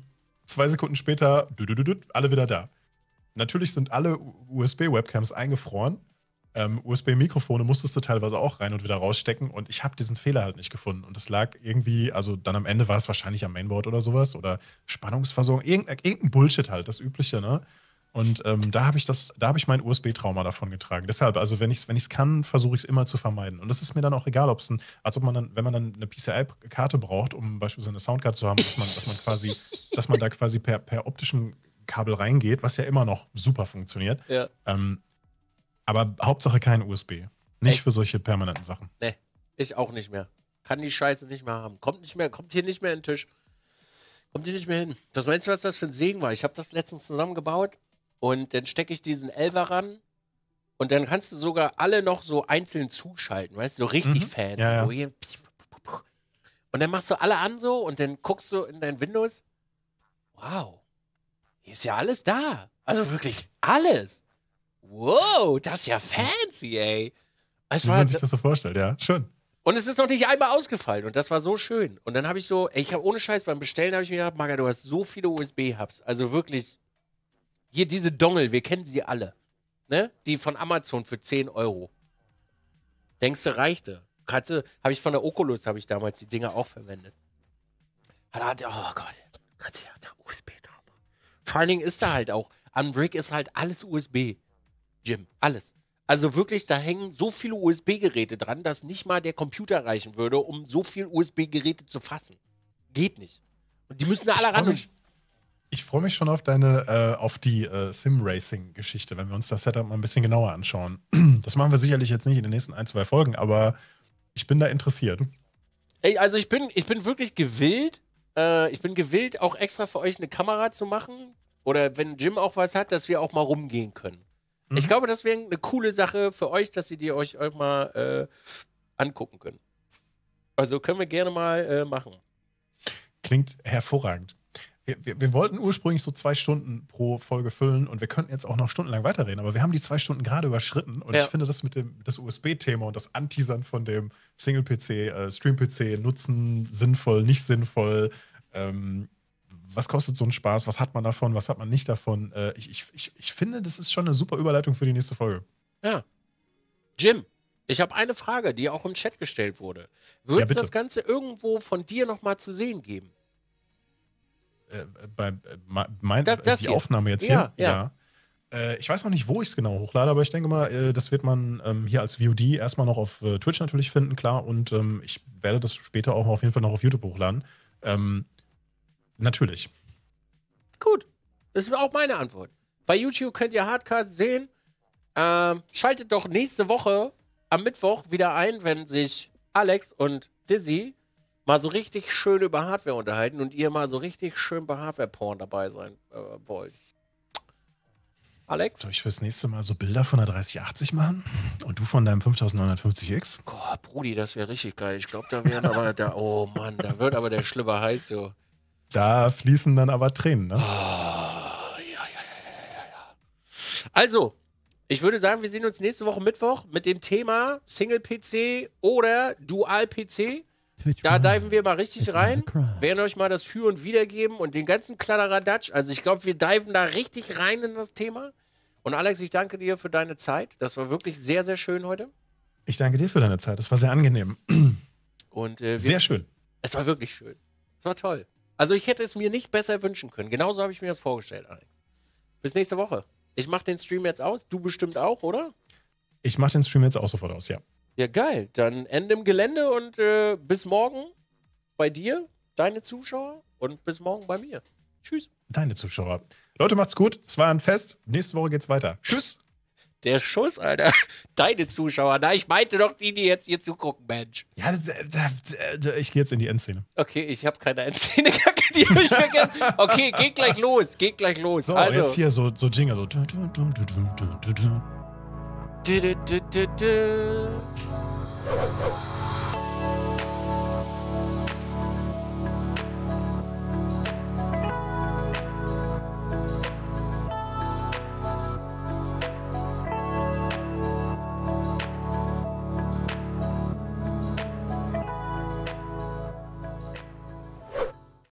zwei Sekunden später, alle wieder da. Natürlich sind alle USB-Webcams eingefroren. Ähm, USB-Mikrofone musstest du teilweise auch rein und wieder rausstecken und ich habe diesen Fehler halt nicht gefunden. Und es lag irgendwie, also dann am Ende war es wahrscheinlich am Mainboard oder sowas oder Spannungsversorgung, irgendein, irgendein Bullshit halt, das Übliche, ne? Und ähm, da habe ich das, da habe ich mein USB-Trauma davon getragen. Deshalb, also wenn ich es wenn kann, versuche ich es immer zu vermeiden. Und es ist mir dann auch egal, ob es ein, als ob man dann, wenn man dann eine PCI-Karte braucht, um beispielsweise eine Soundkarte zu haben, dass man, dass man quasi, dass man da quasi per, per optischem Kabel reingeht, was ja immer noch super funktioniert. Ja. Ähm, aber Hauptsache kein USB. Nicht Ey. für solche permanenten Sachen. Nee, ich auch nicht mehr. Kann die Scheiße nicht mehr haben. Kommt nicht mehr, kommt hier nicht mehr in den Tisch. Kommt hier nicht mehr hin. Das meinst du, was das für ein Segen war? Ich habe das letztens zusammengebaut und dann stecke ich diesen Elfer ran und dann kannst du sogar alle noch so einzeln zuschalten, weißt du, so richtig mhm. Fans. Ja, ja. Und dann machst du alle an so und dann guckst du in dein Windows. Wow, hier ist ja alles da. Also wirklich alles. Wow, das ist ja fancy, ey. Es Wie man sich das so vorstellt, ja, schön. Und es ist noch nicht einmal ausgefallen und das war so schön. Und dann habe ich so, ich habe ohne Scheiß beim Bestellen habe ich mir gedacht, Maga, du hast so viele USB-Hubs. Also wirklich hier diese Dongel, wir kennen sie alle. Ne? Die von Amazon für 10 Euro. Denkst du, reichte? Hatte, habe ich von der Oculus, habe ich damals die Dinger auch verwendet. oh Gott, Gott, ja, da USB drauf. Vor allen Dingen ist da halt auch, an Brick ist halt alles USB. Jim, alles. Also wirklich, da hängen so viele USB-Geräte dran, dass nicht mal der Computer reichen würde, um so viele USB-Geräte zu fassen. Geht nicht. Und die müssen da alle ran. Mich, ich freue mich schon auf deine, äh, auf die äh, Sim-Racing-Geschichte, wenn wir uns das Setup mal ein bisschen genauer anschauen. Das machen wir sicherlich jetzt nicht in den nächsten ein, zwei Folgen, aber ich bin da interessiert. Ey, also ich bin, ich bin wirklich gewillt. Äh, ich bin gewillt, auch extra für euch eine Kamera zu machen. Oder wenn Jim auch was hat, dass wir auch mal rumgehen können. Mhm. Ich glaube, das wäre eine coole Sache für euch, dass ihr die euch auch mal äh, angucken könnt. Also können wir gerne mal äh, machen. Klingt hervorragend wir, wir, wir, wollten ursprünglich so zwei Stunden pro Folge füllen und wir könnten jetzt auch noch stundenlang weiterreden, aber wir haben die zwei Stunden gerade überschritten und ja. ich finde das mit dem USB-Thema und das Anteasern von dem Single-PC, äh, Stream-PC, Nutzen, sinnvoll, nicht sinnvoll, ähm, was kostet so ein Spaß, was hat man davon, was hat man nicht davon, äh, ich, ich, ich, ich finde, das ist schon eine super Überleitung für die nächste Folge. Ja. Jim, ich habe eine Frage, die auch im Chat gestellt wurde. Würde ja, das Ganze irgendwo von dir nochmal zu sehen geben? äh, bei, äh, mein, das, das die hier. Aufnahme jetzt ja, hier. Ja. ja. Äh, ich weiß noch nicht, wo ich es genau hochlade, aber ich denke mal, äh, das wird man ähm, hier als VOD erstmal noch auf Twitch natürlich finden, klar. Und ähm, ich werde das später auch auf jeden Fall noch auf YouTube hochladen. Ähm, natürlich. Gut. Das ist auch meine Antwort. Bei YouTube könnt ihr Hardcast sehen. Ähm, schaltet doch nächste Woche am Mittwoch wieder ein, wenn sich Alex und Dizzy mal so richtig schön über Hardware unterhalten und ihr mal so richtig schön bei Hardware-Porn dabei sein äh, wollt. Alex? Soll ich fürs nächste Mal so Bilder von der 3080 machen? Und du von deinem 5950X? Boah, Brudi, das wäre richtig geil. Ich glaube, da wären aber, da, oh Mann, da wird aber der Schlipper heiß, so. Da fließen dann aber Tränen, ne? Oh, ja, ja, ja, also, ich würde sagen, wir sehen uns nächste Woche Mittwoch mit dem Thema Single-PC oder Dual-PC. Da diven wir mal richtig rein, werden euch mal das Für und Wider geben und den ganzen Kladderadatsch. Also ich glaube, wir diven da richtig rein in das Thema. Und Alex, ich danke dir für deine Zeit. Das war wirklich sehr, sehr schön heute. Ich danke dir für deine Zeit. Das war sehr angenehm. Und, äh, sehr schön. Es war wirklich schön. Es war toll. Also ich hätte es mir nicht besser wünschen können. Genauso habe ich mir das vorgestellt, Alex. Bis nächste Woche. Ich mache den Stream jetzt aus. Du bestimmt auch, oder? Ich mache den Stream jetzt auch sofort aus, ja. Ja, geil. Dann Ende im Gelände und äh, bis morgen bei dir, deine Zuschauer und bis morgen bei mir. Tschüss. Deine Zuschauer. Leute, macht's gut. Es war ein Fest. Nächste Woche geht's weiter. Tschüss. Der Schuss, Alter. Deine Zuschauer. Na, ich meinte doch die, die jetzt hier zugucken, Mensch. Ja, das, das, äh, das, ich gehe jetzt in die Endszene. Okay, ich habe keine Endszene. Kacke, die habe ich vergessen. Okay, geht gleich los. Geht gleich los. So, also. jetzt hier so, so Jingle. So. Do do do do do.